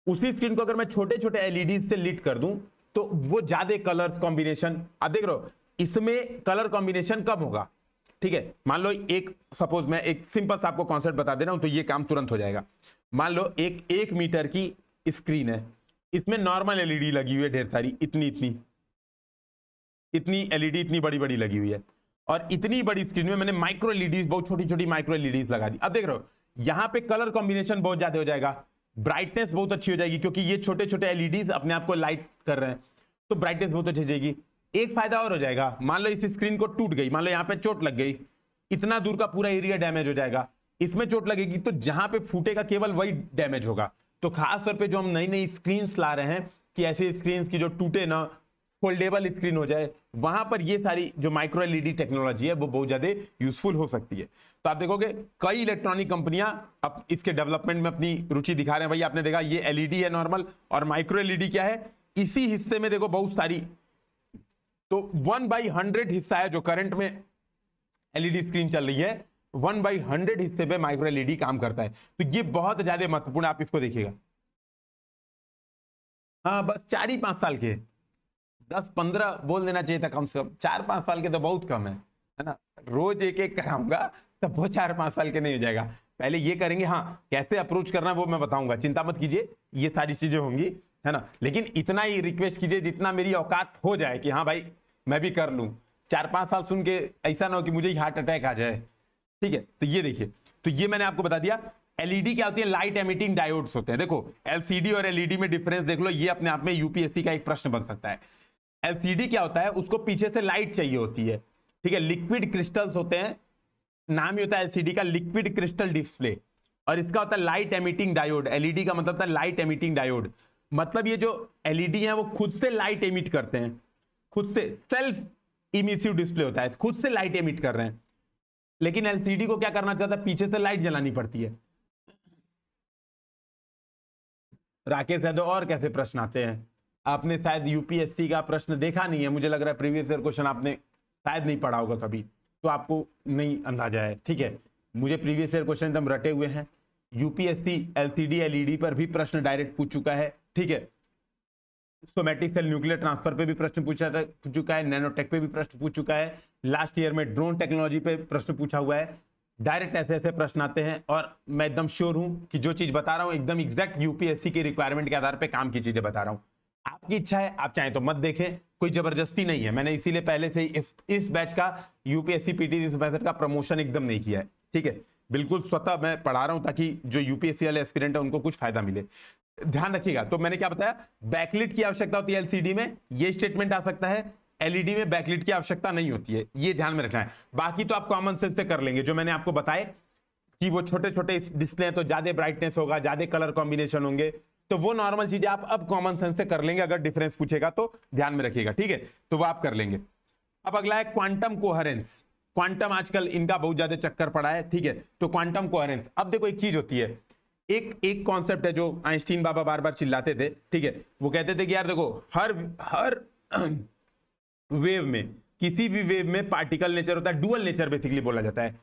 उसी स्क्रीन को अगर मैं छोटे छोटे एलईडी से लिट कर दूं तो वो ज्यादा कलर कॉम्बिनेशन अब देख रहे हो इसमें कलर कॉम्बिनेशन कम होगा ठीक है मान लो एक सपोज मैं एक सिंपल सा आपको कॉन्सेप्ट बता दे रहा हूं तो ये काम तुरंत हो जाएगा मान लो एक एक मीटर की स्क्रीन है इसमें नॉर्मल एलईडी e लगी हुई है ढेर सारी इतनी इतनी इतनी एलईडी e इतनी बड़ी बड़ी लगी हुई है और इतनी बड़ी स्क्रीन में मैंने माइक्रो एलईडी e बहुत छोटी छोटी माइक्रो एलईडी लगा दी अब देख रहे हो यहां पे कलर कॉम्बिनेशन बहुत ज्यादा हो जाएगा ब्राइटनेस बहुत अच्छी हो जाएगी क्योंकि ये छोटे छोटे एलईडी अपने आप को लाइट कर रहे हैं तो ब्राइटनेस बहुत अच्छी हो जाएगी एक फायदा और हो जाएगा मान लो इस स्क्रीन को टूट गई मान लो यहाँ पे चोट लग गई इतना दूर का पूरा एरिया डैमेज हो जाएगा इसमें चोट लगेगी तो जहां पे फूटेगा केवल वही डैमेज होगा तो खास तौर पे जो हम नई नई स्क्रीन ला रहे हैं कि ऐसी स्क्रीन की जो टूटे ना फोल्डेबल स्क्रीन हो जाए वहां पर ये सारी जो माइक्रो एलईडी टेक्नोलॉजी है वो बहुत ज्यादा यूजफुल हो सकती है तो आप देखोगे कई इलेक्ट्रॉनिक कंपनियां अब इसके डेवलपमेंट में अपनी रुचि दिखा रहे हैं भाई आपने देखा ये एलईडी है नॉर्मल और माइक्रो एलईडी क्या है इसी हिस्से में देखो बहुत सारी तो वन बाई हंड्रेड हिस्सा है जो करंट में एलईडी स्क्रीन चल रही है वन बाई हंड्रेड हिस्से पे माइक्रो एलईडी काम करता है तो ये बहुत ज्यादा महत्वपूर्ण आप इसको देखिएगा हाँ बस चार ही पांच साल के दस पंद्रह बोल देना चाहिए था कम से कम चार पांच साल के तो बहुत कम है है ना रोज एक एक कराऊंगा तब वो चार पांच साल के नहीं हो जाएगा पहले ये करेंगे हाँ कैसे अप्रोच करना वो मैं बताऊंगा चिंता मत कीजिए ये सारी चीजें होंगी है ना लेकिन इतना ही रिक्वेस्ट कीजिए जितना मेरी औकात हो जाए कि हाँ भाई मैं भी कर लूँ चार पाँच साल सुन के ऐसा ना हो कि मुझे हार्ट अटैक आ जाए ठीक है तो ये देखिए तो ये मैंने आपको बता दिया एलईडी e क्या होती है लाइट एमिटिंग डायोड्स होते हैं देखो एलसीडी और एलईडी e में डिफरेंस देख लो ये अपने आप में यूपीएससी का एक प्रश्न बन सकता है एलसीडी क्या होता है उसको पीछे से लाइट चाहिए होती है ठीक है लिक्विड क्रिस्टल्स होते हैं नाम ही होता है एलसीडी का लिक्विड क्रिस्टल डिस्प्ले और इसका होता है लाइट एमिटिंग डायोड एलईडी का मतलब था लाइट एमिटिंग डायोड मतलब ये जो एलईडी e है वो खुद से लाइट एमिट करते हैं खुद से सेल्फ इमिसिव डिस्प्ले होता है खुद से लाइट एमिट कर रहे हैं लेकिन एलसीडी को क्या करना चाहता है पीछे से लाइट जलानी पड़ती है राकेश यादव तो और कैसे प्रश्न आते हैं आपने शायद यूपीएससी का प्रश्न देखा नहीं है मुझे लग रहा है प्रीवियस ईयर क्वेश्चन आपने शायद नहीं पढ़ा होगा कभी तो आपको नहीं अंदाजा है ठीक है मुझे प्रीवियस ईयर क्वेश्चन एकदम रटे हुए हैं यूपीएससी एलसीडी एलईडी पर भी प्रश्न डायरेक्ट पूछ चुका है ठीक है सोमेटिक सेल न्यूक्लियर ट्रांसफर पे भी प्रश्न पूछा पूछ चुका है नैनोटेक पे भी प्रश्न पूछ चुका है लास्ट ईयर में ड्रोन टेक्नोलॉजी पे प्रश्न पूछा हुआ है डायरेक्ट ऐसे ऐसे प्रश्न आते हैं और मैं एकदम श्योर हूं कि जो चीज बता रहा हूं एकदम एग्जैक्ट यूपीएससी के रिक्वायरमेंट के आधार पर काम की चीजें बता रहा हूं आपकी इच्छा है आप चाहें तो मत देखें कोई जबरदस्ती नहीं है मैंने इसीलिए पहले से इस इस बैच का यूपीएससी पीटी पैंसठ का प्रमोशन एकदम नहीं किया है ठीक है बिल्कुल स्वतः मैं पढ़ा रहा हूं ताकि जो यूपीएससी वाले एस्पिरेंट है उनको कुछ फायदा मिले ध्यान रखिएगा तो मैंने क्या बताया बैकलिट की आवश्यकता होती है एलसीडी में ये स्टेटमेंट आ सकता है एलईडी e में बैकलिट की आवश्यकता नहीं होती है ये ध्यान में रखना है बाकी तो आप कॉमन सेंस से कर लेंगे जो मैंने आपको बताए कि वो छोटे छोटे डिस्प्ले हैं तो ज्यादा ब्राइटनेस होगा ज्यादा कलर कॉम्बिनेशन होंगे तो वो नॉर्मल चीजें आप अब कॉमन सेंस से कर लेंगे अगर डिफरेंस पूछेगा तो ध्यान में रखिएगा ठीक है तो वो आप कर लेंगे अब अगला है क्वांटम कोहरेंस क्वांटम आजकल इनका बहुत ज्यादा चक्कर पड़ा है ठीक है तो क्वांटम कोहरेंस अब देखो एक चीज होती है एक एक कॉन्सेप्ट है जो आइंस्टीन बाबा बार बार चिल्लाते थे ठीक है वो कहते थे कि यार देखो हर हर वेव में किसी भी वेव में पार्टिकल नेचर होता है डुअल नेचर बेसिकली बोला जाता है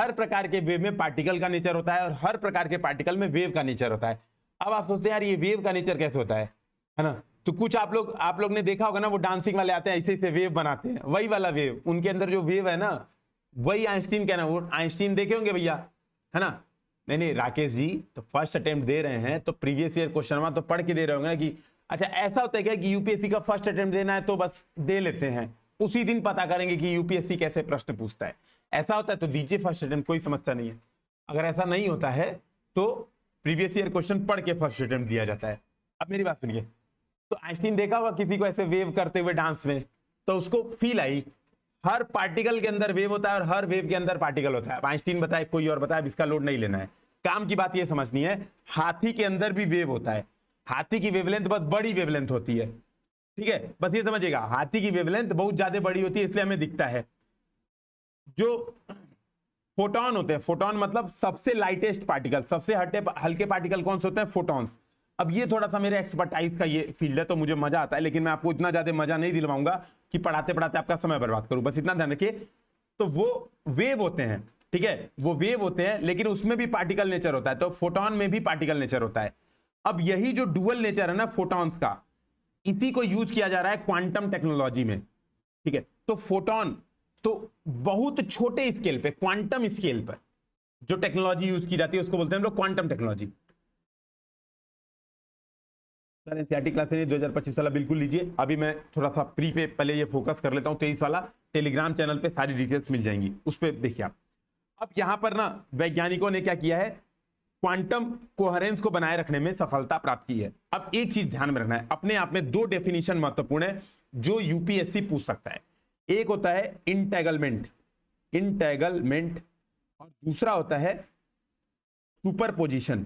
हर प्रकार के वेव में पार्टिकल का नेचर होता है और हर प्रकार के पार्टिकल में वेव का नेचर होता है अब आप सोचते हैं यार ये वेव का नेचर कैसे होता है है ना तो कुछ आप लोग आप लोग ने देखा होगा ना वो डांसिंग वाले आते हैं ऐसे ऐसे वेव बनाते हैं वही वाला वेव उनके अंदर जो वेव है ना वही आइंस्टीन ना वो आइंस्टीन देखे होंगे भैया है ना नहीं नहीं राकेश जी तो फर्स्ट अटेम्प्ट दे रहे हैं तो प्रीवियस ईयर क्वेश्चन तो पढ़ के दे रहे होंगे ना कि अच्छा ऐसा होता है क्या कि यूपीएससी का फर्स्ट अटेम्प्ट देना है तो बस दे लेते हैं उसी दिन पता करेंगे कि यूपीएससी कैसे प्रश्न पूछता है ऐसा होता है तो दीजिए फर्स्ट अटेम्प्ट कोई समस्या नहीं है अगर ऐसा नहीं होता है तो प्रीवियस ईयर क्वेश्चन पढ़ के फर्स्ट अटेम्प्ट दिया जाता है अब मेरी बात सुनिए तो आइंस्टीन देखा हुआ किसी को ऐसे वेव करते हुए डांस में तो उसको फील आई हर पार्टिकल के अंदर वेव होता है और हर वेव के अंदर पार्टिकल होता है आइंस्टीन बताए कोई और बताए इसका लोड नहीं लेना है काम की बात यह समझनी है हाथी के अंदर भी वेव होता है हाथी की वेवलेंथ बस बड़ी वेवलेंथ होती है ठीक है बस ये समझिएगा हाथी की वेवलेंथ बहुत ज्यादा बड़ी होती है इसलिए हमें दिखता है जो फोटोन होते हैं फोटोन मतलब सबसे लाइटेस्ट पार्टिकल सबसे हटे हल्के पार्टिकल कौन से होते हैं फोटॉन्स अब ये थोड़ा सा मेरे एक्सपर्टाइज का ये फील्ड है तो मुझे मजा आता है लेकिन मैं आपको इतना ज्यादा मजा नहीं दिलवाऊंगा कि पढ़ाते पढ़ाते आपका समय बर्बाद करूं बस इतना ध्यान रखिए तो वो वेव होते हैं ठीक है वो वेव होते हैं लेकिन उसमें भी पार्टिकल नेचर होता है तो फोटोन में भी पार्टिकल नेचर होता है अब यही जो डुअल नेचर है ना फोटॉन्स का इसी को यूज किया जा रहा है क्वांटम टेक्नोलॉजी में ठीक है तो फोटोन तो बहुत छोटे स्केल पे क्वांटम स्केल पर जो टेक्नोलॉजी यूज की जाती है उसको बोलते हैं हम लोग quantum technology sir NCERT class दो हजार पच्चीस वाला बिल्कुल लीजिए अभी मैं थोड़ा सा प्री पे पहले ये फोकस कर लेता हूँ तेईस वाला टेलीग्राम चैनल पे सारी डिटेल्स मिल जाएंगी उस पर देखिए आप अब यहाँ पर ना वैज्ञानिकों ने क्या किया है क्वांटम कोहरेंस को बनाए रखने में सफलता प्राप्त की है अब एक चीज ध्यान में रखना है अपने आप में दो डेफिनेशन महत्वपूर्ण है जो यूपीएससी पूछ सकता है एक होता है इंटेगलमेंट इंटेगलमेंट और दूसरा होता है सुपर पोजिशन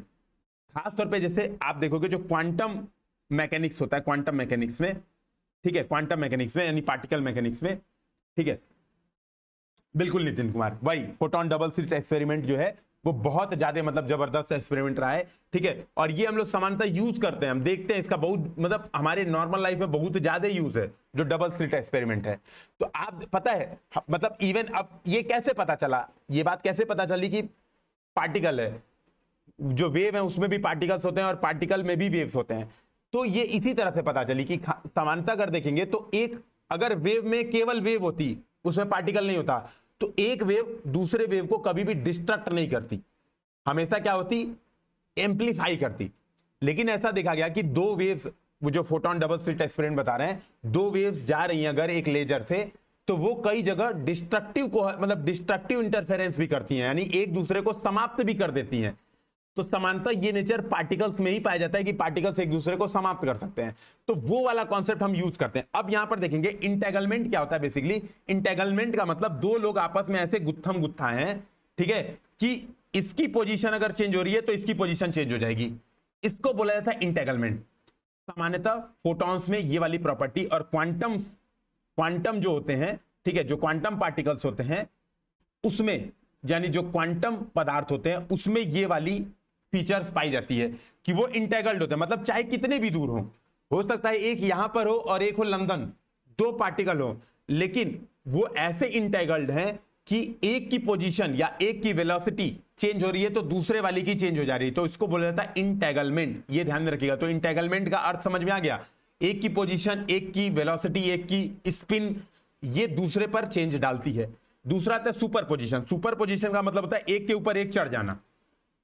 खासतौर पे जैसे आप देखोगे जो क्वांटम मैकेनिक्स होता है क्वांटम मैकेनिक्स में ठीक है क्वांटम मैकेनिक्स में यानी पार्टिकल मैकेनिक्स में ठीक है बिल्कुल नितिन कुमार वही फोटोन डबल स्लिट एक्सपेरिमेंट जो है वो बहुत ज्यादा मतलब जबरदस्त एक्सपेरिमेंट रहा है ठीक है और ये हम लोग समानता यूज करते हैं हम देखते हैं इसका बहुत मतलब हमारे नॉर्मल लाइफ में बहुत ज्यादा यूज है जो डबल स्लिट एक्सपेरिमेंट है तो आप पता है मतलब इवन अब ये कैसे पता चला ये बात कैसे पता चली कि पार्टिकल है जो वेव है उसमें भी पार्टिकल्स होते हैं और पार्टिकल में भी वेव्स होते हैं तो ये इसी तरह से पता चली कि समानता अगर देखेंगे तो एक अगर वेव में केवल वेव होती उसमें पार्टिकल नहीं होता तो एक वेव दूसरे वेव को कभी भी डिस्ट्रक्ट नहीं करती हमेशा क्या होती एम्पलीफाई करती लेकिन ऐसा देखा गया कि दो वेव्स वो जो फोटोन डबल स्लिट एक्सपेरिमेंट बता रहे हैं दो वेव्स जा रही हैं अगर एक लेजर से तो वो कई जगह डिस्ट्रक्टिव को मतलब डिस्ट्रक्टिव इंटरफेरेंस भी करती हैं यानी एक दूसरे को समाप्त भी कर देती हैं तो समानता ये नेचर पार्टिकल्स में ही पाया जाता है कि पार्टिकल्स एक दूसरे को समाप्त कर सकते हैं तो वो वाला कॉन्सेप्ट हम यूज करते हैं अब यहां पर देखेंगे इंटेगलमेंट क्या होता है बेसिकली इंटेगलमेंट का मतलब दो लोग आपस में ऐसे गुत्थम गुत्था है ठीक है कि इसकी पोजिशन अगर चेंज हो रही है तो इसकी पोजिशन चेंज हो जाएगी इसको बोला जाता है इंटेगलमेंट सामान्यतः फोटॉन्स में ये वाली प्रॉपर्टी और क्वांटम क्वांटम जो होते हैं ठीक है जो क्वांटम पार्टिकल्स होते हैं उसमें यानी जो क्वांटम पदार्थ होते हैं उसमें ये वाली फीचर्स पाई जाती है कि वो इंटेगल्ड होते हैं मतलब चाहे कितने भी दूर हो हो सकता है एक यहां पर हो और एक हो लंदन दो पार्टिकल हो लेकिन वो ऐसे इंटेगल्ड हैं कि एक की पोजीशन या एक की वेलोसिटी चेंज हो रही है तो दूसरे वाली की चेंज हो जा रही है तो इसको बोला जाता है इंटेगलमेंट ये ध्यान में रखिएगा तो इंटेगलमेंट का अर्थ समझ में आ गया एक की पोजीशन एक की वेलोसिटी एक की स्पिन ये दूसरे पर चेंज डालती है दूसरा आता है सुपर पोजिशन सुपर पोजिशन का मतलब होता है एक के ऊपर एक चढ़ जाना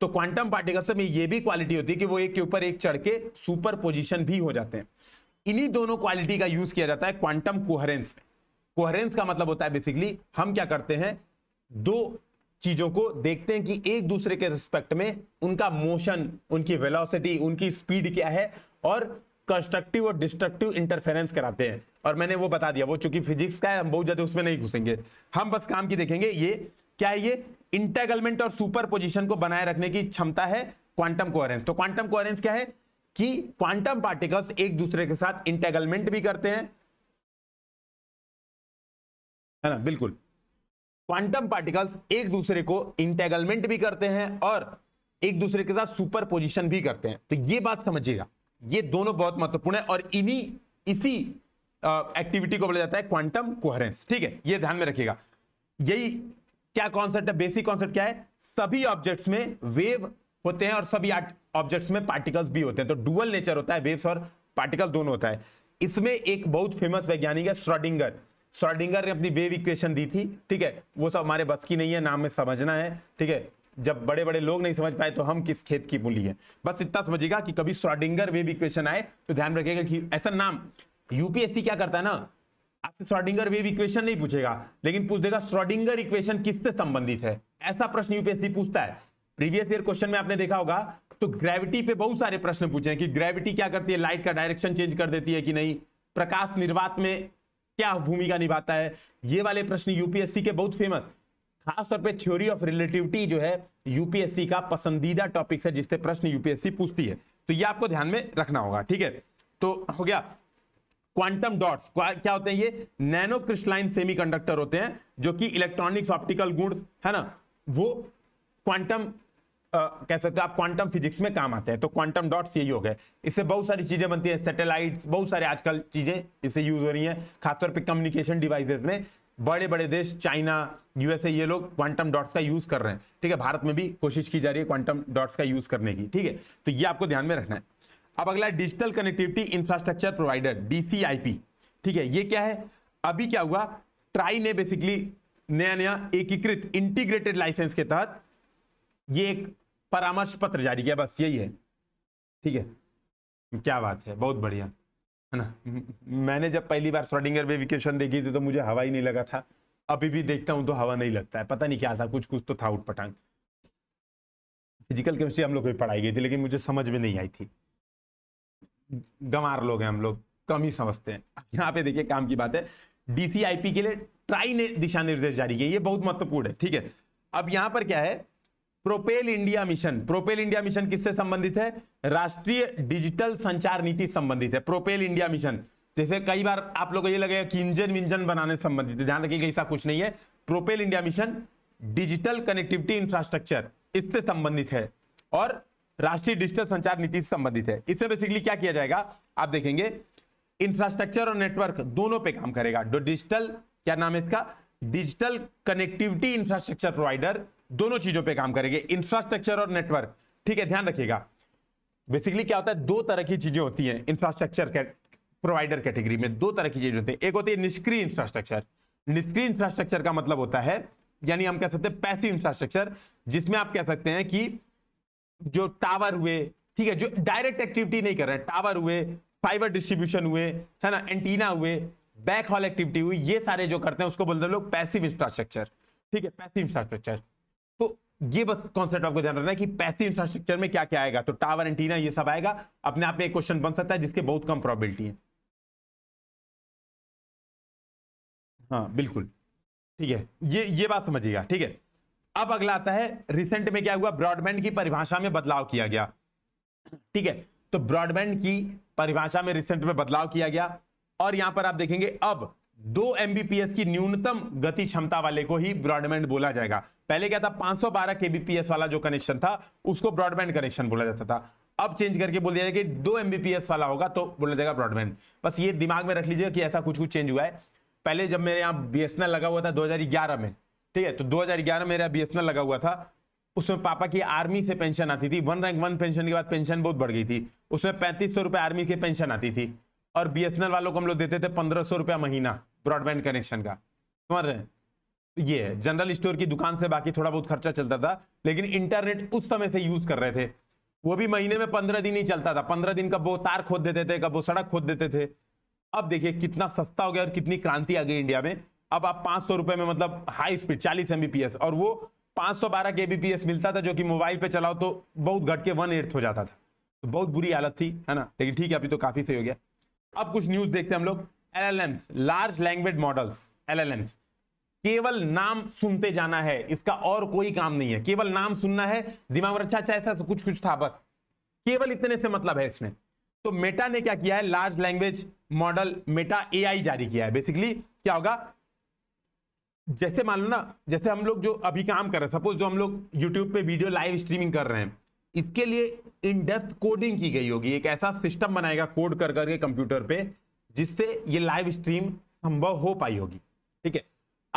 तो क्वांटम पार्टिकल्स में ये भी क्वालिटी होती है कि वो एक के ऊपर एक चढ़ के सुपर पोजिशन भी हो जाते हैं इन्हीं दोनों क्वालिटी का यूज किया जाता है क्वांटम कोहरेंस में कोहरेंस का मतलब होता है बेसिकली हम क्या करते हैं दो चीजों को देखते हैं कि एक दूसरे के रिस्पेक्ट में उनका मोशन उनकी वेलोसिटी उनकी स्पीड क्या है और कंस्ट्रक्टिव और डिस्ट्रक्टिव इंटरफेरेंस कराते हैं और मैंने वो बता दिया वो चूंकि फिजिक्स का है हम बहुत ज्यादा उसमें नहीं घुसेंगे हम बस काम की देखेंगे ये क्या है ये इंटेगलमेंट और सुपर पोजिशन को बनाए रखने की क्षमता है क्वांटम कोरेंस तो क्वांटम कोरेंस क्या है कि क्वांटम पार्टिकल्स एक दूसरे के साथ इंटेगलमेंट भी करते हैं है ना बिल्कुल क्वांटम पार्टिकल्स एक दूसरे को इंटेगलमेंट भी करते हैं और एक दूसरे के साथ सुपर पोजिशन भी करते हैं तो ये बात समझिएगा ये दोनों बहुत महत्वपूर्ण है और इन्हीं इसी एक्टिविटी को बोला जाता है क्वांटम कोहरेंस ठीक है ये ध्यान में रखिएगा यही क्या कॉन्सेप्ट है बेसिक कॉन्सेप्ट क्या है सभी ऑब्जेक्ट्स में वेव होते हैं और सभी ऑब्जेक्ट्स में पार्टिकल्स भी होते हैं तो डुअल नेचर होता है वेव्स और पार्टिकल दोनों होता है इसमें एक बहुत फेमस वैज्ञानिक है श्रोडिंगर श्रोडिंगर ने अपनी वेव इक्वेशन दी थी ठीक है वो सब हमारे बस की नहीं है नाम में समझना है ठीक है जब बड़े बड़े लोग नहीं समझ पाए तो हम किस खेत की बोली है बस इतना समझिएगा कि कभी श्रोडिंगर वेव इक्वेशन आए तो ध्यान रखिएगा कि ऐसा नाम यूपीएससी क्या करता है ना आपसे श्रोडिंगर वेव इक्वेशन नहीं पूछेगा लेकिन पूछ देगा श्रोडिंगर इक्वेशन किससे संबंधित है ऐसा प्रश्न यूपीएससी पूछता है प्रीवियस ईयर क्वेश्चन में आपने देखा होगा तो ग्रेविटी पे बहुत सारे प्रश्न पूछे हैं कि ग्रेविटी क्या करती है लाइट का डायरेक्शन चेंज कर देती है कि नहीं प्रकाश निर्वात में क्या भूमिका निभाता है ये वाले प्रश्न यूपीएससी के बहुत फेमस खासतौर पे थ्योरी ऑफ रिलेटिविटी जो है यूपीएससी का पसंदीदा टॉपिक है जिससे प्रश्न यूपीएससी पूछती है तो ये आपको ध्यान में रखना होगा ठीक है तो हो गया क्वांटम डॉट्स क्या होते हैं ये नैनो क्रिस्टलाइन सेमीकंडक्टर होते हैं जो कि इलेक्ट्रॉनिक्स ऑप्टिकल गुड्स है ना वो क्वांटम कह सकते हो आप क्वांटम फिजिक्स में काम आते हैं तो क्वांटम डॉट्स यही हो गए इससे बहुत सारी चीजें बनती है सैटेलाइट्स बहुत सारे आजकल चीजें इससे यूज हो रही हैं खासतौर पर कम्युनिकेशन डिवाइस में बड़े बड़े देश चाइना यूएसए ये लोग क्वांटम डॉट्स का यूज कर रहे हैं ठीक है भारत में भी कोशिश की जा रही है क्वांटम डॉट्स का यूज करने की ठीक है तो ये आपको ध्यान में रखना है अब अगला digital connectivity infrastructure provider DCIP ठीक है ये क्या है अभी क्या हुआ ट्राई ने बेसिकली नया नया एकीकृत इंटीग्रेटेड लाइसेंस के तहत ये एक परामर्श पत्र जारी किया बस यही है ठीक है क्या बात है बहुत बढ़िया है ना मैंने जब पहली बार श्रोडिंगर वेविकेशन देखी थी तो मुझे हवा ही नहीं लगा था अभी भी देखता हूं तो हवा नहीं लगता है पता नहीं क्या था कुछ कुछ तो था उठपटांग फिजिकल केमिस्ट्री हम लोग को भी पढ़ाई गई थी लेकिन मुझे समझ में नहीं आई थी गमार लोग हैं हम लोग कम ही समझते हैं यहाँ पे देखिए काम की बात है डीसीआईपी के लिए ट्राई ने दिशा निर्देश जारी किए ये बहुत महत्वपूर्ण है ठीक है अब यहां पर क्या है propel India mission propel India mission किससे संबंधित है राष्ट्रीय डिजिटल संचार नीति संबंधित है प्रोपेल इंडिया मिशन जैसे कई बार आप लोग को ये लगेगा कि इंजन विंजन बनाने संबंधित है ध्यान रखिएगा ऐसा कुछ नहीं है propel India mission digital connectivity infrastructure इससे संबंधित है और राष्ट्रीय डिजिटल संचार नीति से संबंधित है इससे बेसिकली क्या किया जाएगा आप देखेंगे इंफ्रास्ट्रक्चर और नेटवर्क दोनों पे काम करेगा डिजिटल क्या नाम है इसका डिजिटल कनेक्टिविटी इंफ्रास्ट्रक्चर प्रोवाइडर दोनों चीजों पे काम करेंगे इंफ्रास्ट्रक्चर और नेटवर्क ठीक है ध्यान रखिएगा बेसिकली क्या होता है दो तरह की चीजें होती हैं इंफ्रास्ट्रक्चर के प्रोवाइडर कैटेगरी में दो तरह की चीजें होती है एक होती है निष्क्रिय इंफ्रास्ट्रक्चर निष्क्रिय इंफ्रास्ट्रक्चर का मतलब होता है यानी हम कह सकते हैं पैसिव इंफ्रास्ट्रक्चर जिसमें आप कह सकते हैं कि जो टावर हुए ठीक है जो डायरेक्ट एक्टिविटी नहीं कर रहे टावर हुए फाइबर डिस्ट्रीब्यूशन हुए है ना एंटीना हुए बैक हॉल एक्टिविटी हुई ये सारे जो करते हैं उसको बोलते हैं लोग पैसिव इंफ्रास्ट्रक्चर ठीक है पैसिव इंफ्रास्ट्रक्चर तो ये बस कॉन्सेप्ट आपको ध्यान रखना है कि पैसिव इंफ्रास्ट्रक्चर में क्या क्या आएगा तो टावर एंटीना ये सब आएगा अपने आप में एक क्वेश्चन बन सकता है जिसके बहुत कम प्रॉबिलिटी है हाँ बिल्कुल ठीक है ये ये बात समझिएगा ठीक है अब अगला आता है रिसेंट में क्या हुआ ब्रॉडबैंड की परिभाषा में बदलाव किया गया ठीक है तो ब्रॉडबैंड की परिभाषा में रिसेंट में बदलाव किया गया और यहां पर आप देखेंगे अब दो एमबीपीएस की न्यूनतम गति क्षमता वाले को ही ब्रॉडबैंड बोला जाएगा पहले क्या था 512 केबीपीएस वाला जो कनेक्शन था उसको ब्रॉडबैंड कनेक्शन बोला जाता था अब चेंज करके बोल दिया जाएगा कि दो एमबीपीएस वाला होगा तो बोला जाएगा ब्रॉडबैंड बस ये दिमाग में रख लीजिएगा कि ऐसा कुछ कुछ चेंज हुआ है पहले जब मेरे यहाँ बी लगा हुआ था दो में ठीक है तो 2011 में मेरा बीएसएनएल लगा हुआ था उसमें पापा की आर्मी से पेंशन आती थी वन रैंक वन पेंशन के बाद पेंशन बहुत बढ़ गई थी उसमें पैंतीस सौ रुपये आर्मी की पेंशन आती थी और बीएसएनएल वालों को हम लोग देते थे पंद्रह सौ रुपया महीना ब्रॉडबैंड कनेक्शन का समझ रहे हैं तो ये है जनरल स्टोर की दुकान से बाकी थोड़ा बहुत खर्चा चलता था लेकिन इंटरनेट उस समय से यूज कर रहे थे वो भी महीने में पंद्रह दिन ही चलता था पंद्रह दिन कब वो तार खोद देते थे कब वो सड़क खोद देते थे अब देखिए कितना सस्ता हो गया और कितनी क्रांति आ गई इंडिया में अब आप पांच सौ रुपए में मतलब हाई स्पीड चालीस एमबीपीएस और वो पांच सौ के एबीपीएस मिलता था जो कि मोबाइल पे चलाओ तो बहुत घट के वन एट्थ हो जाता था तो बहुत बुरी हालत थी है ना लेकिन ठीक है अभी तो काफी सही हो गया अब कुछ न्यूज देखते हैं हम लोग LLMs large language models LLMs केवल नाम सुनते जाना है इसका और कोई काम नहीं है केवल नाम सुनना है दिमाग अच्छा अच्छा ऐसा कुछ कुछ था बस केवल इतने से मतलब है इसमें तो मेटा ने क्या किया है large language model Meta AI जारी किया है बेसिकली क्या होगा जैसे मान लो ना जैसे हम लोग जो अभी काम कर रहे हैं सपोज जो हम लोग यूट्यूब पे वीडियो लाइव स्ट्रीमिंग कर रहे हैं इसके लिए इन डेप्थ कोडिंग की गई होगी एक ऐसा सिस्टम बनाएगा कोड कर करके कंप्यूटर पे जिससे ये लाइव स्ट्रीम संभव हो पाई होगी ठीक है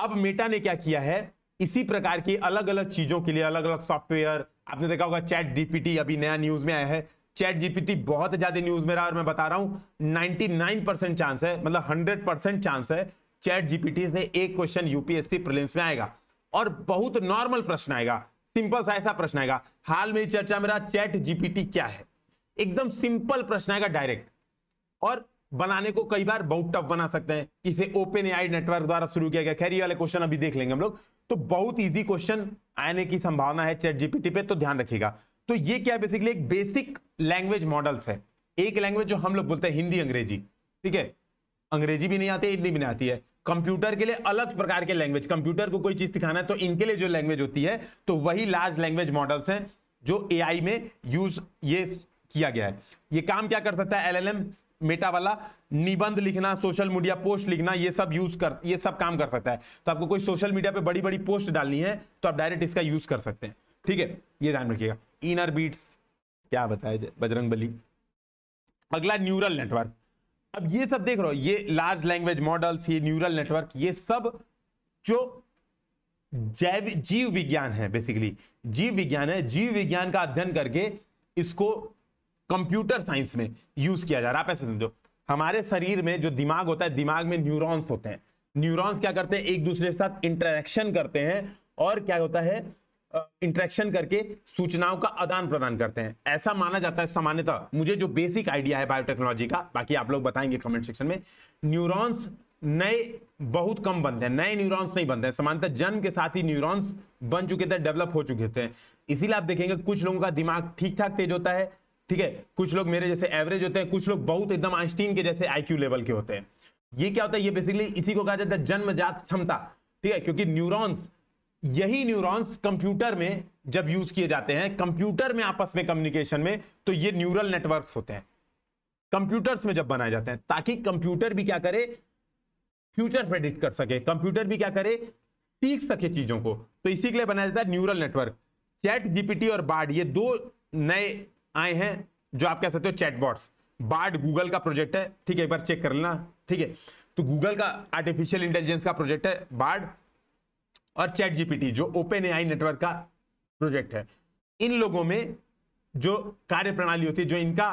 अब मेटा ने क्या किया है इसी प्रकार की अलग अलग चीजों के लिए अलग अलग सॉफ्टवेयर आपने देखा होगा चैट जीपीटी अभी नया न्यूज में आया है चैट जीपीटी बहुत ज्यादा न्यूज में रहा और मैं बता रहा हूं 99 परसेंट चांस है मतलब 100 परसेंट चांस है चैट जीपीटी से एक क्वेश्चन यूपीएससी प्रीलिम्स में आएगा और बहुत नॉर्मल प्रश्न आएगा सिंपल सा ऐसा प्रश्न आएगा हाल में चर्चा मेरा चैट जीपीटी क्या है एकदम सिंपल प्रश्न आएगा डायरेक्ट और बनाने को कई बार बहुत टफ बना सकते हैं इसे ओपन एआई नेटवर्क द्वारा शुरू किया गया खैर ये वाले क्वेश्चन अभी देख लेंगे हम लोग तो बहुत इजी क्वेश्चन आने की संभावना है चैट जीपीटी पे तो ध्यान रखिएगा तो ये क्या बेसिकली एक बेसिक लैंग्वेज मॉडल्स है एक लैंग्वेज जो हम लोग बोलते हैं हिंदी अंग्रेजी ठीक है अंग्रेजी भी नहीं आती हिंदी भी नहीं आती है कंप्यूटर के लिए अलग प्रकार के लैंग्वेज कंप्यूटर को कोई चीज सिखाना है तो इनके लिए जो लैंग्वेज होती है तो वही लार्ज लैंग्वेज मॉडल्स हैं जो एआई में यूज ये किया गया है ये काम क्या कर सकता है एलएलएम मेटा वाला निबंध लिखना सोशल मीडिया पोस्ट लिखना ये सब यूज कर ये सब काम कर सकता है तो आपको कोई सोशल मीडिया पे बड़ी बड़ी पोस्ट डालनी है तो आप डायरेक्ट इसका यूज कर सकते हैं ठीक है ये ध्यान रखिएगा इनर बीट्स क्या बताया बजरंग बली अगला न्यूरल नेटवर्क अब ये सब देख रहे हो ये लार्ज लैंग्वेज मॉडल्स ये न्यूरल नेटवर्क ये सब जो जैव जीव विज्ञान है बेसिकली जीव विज्ञान है जीव विज्ञान का अध्ययन करके इसको कंप्यूटर साइंस में यूज किया जा रहा है आप ऐसे समझो हमारे शरीर में जो दिमाग होता है दिमाग में न्यूरॉन्स होते हैं न्यूरॉन्स क्या करते हैं एक दूसरे के साथ इंटरेक्शन करते हैं और क्या होता है इंटरेक्शन करके सूचनाओं का आदान प्रदान करते हैं ऐसा माना जाता है सामान्यतः मुझे जो बेसिक आइडिया है बायोटेक्नोलॉजी का बाकी आप लोग बताएंगे कमेंट सेक्शन में न्यूरॉन्स नए बहुत कम बनते हैं नए न्यूरॉन्स नहीं बनते हैं सामान्यतः जन्म के साथ ही न्यूरॉन्स बन चुके थे डेवलप हो चुके थे इसीलिए आप देखेंगे कुछ लोगों का दिमाग ठीक ठाक तेज होता है ठीक है कुछ लोग मेरे जैसे एवरेज होते हैं कुछ लोग बहुत एकदम आइंस्टीन के जैसे आईक्यू लेवल के होते हैं ये क्या होता है ये बेसिकली इसी को कहा जाता है जन्मजात क्षमता ठीक है क्योंकि न्यूरॉन्स यही न्यूरॉन्स कंप्यूटर में जब यूज किए जाते हैं कंप्यूटर में आपस में कम्युनिकेशन में तो ये न्यूरल नेटवर्क्स होते हैं कंप्यूटर्स में जब बनाए जाते हैं ताकि कंप्यूटर भी क्या करे फ्यूचर प्रेडिक्ट कर सके कंप्यूटर भी क्या करे सीख सके चीजों को तो इसी के लिए बनाया जाता है न्यूरल नेटवर्क चैट जीपीटी और बार्ड ये दो नए आए हैं जो आप कह सकते हो चैटबॉट्स बार्ड गूगल का प्रोजेक्ट है ठीक है एक बार चेक कर लेना ठीक है तो गूगल का आर्टिफिशियल इंटेलिजेंस का प्रोजेक्ट है बार्ड और चैट जीपीटी जो ओपन एआई नेटवर्क का प्रोजेक्ट है इन लोगों में जो कार्य प्रणाली होती है जो इनका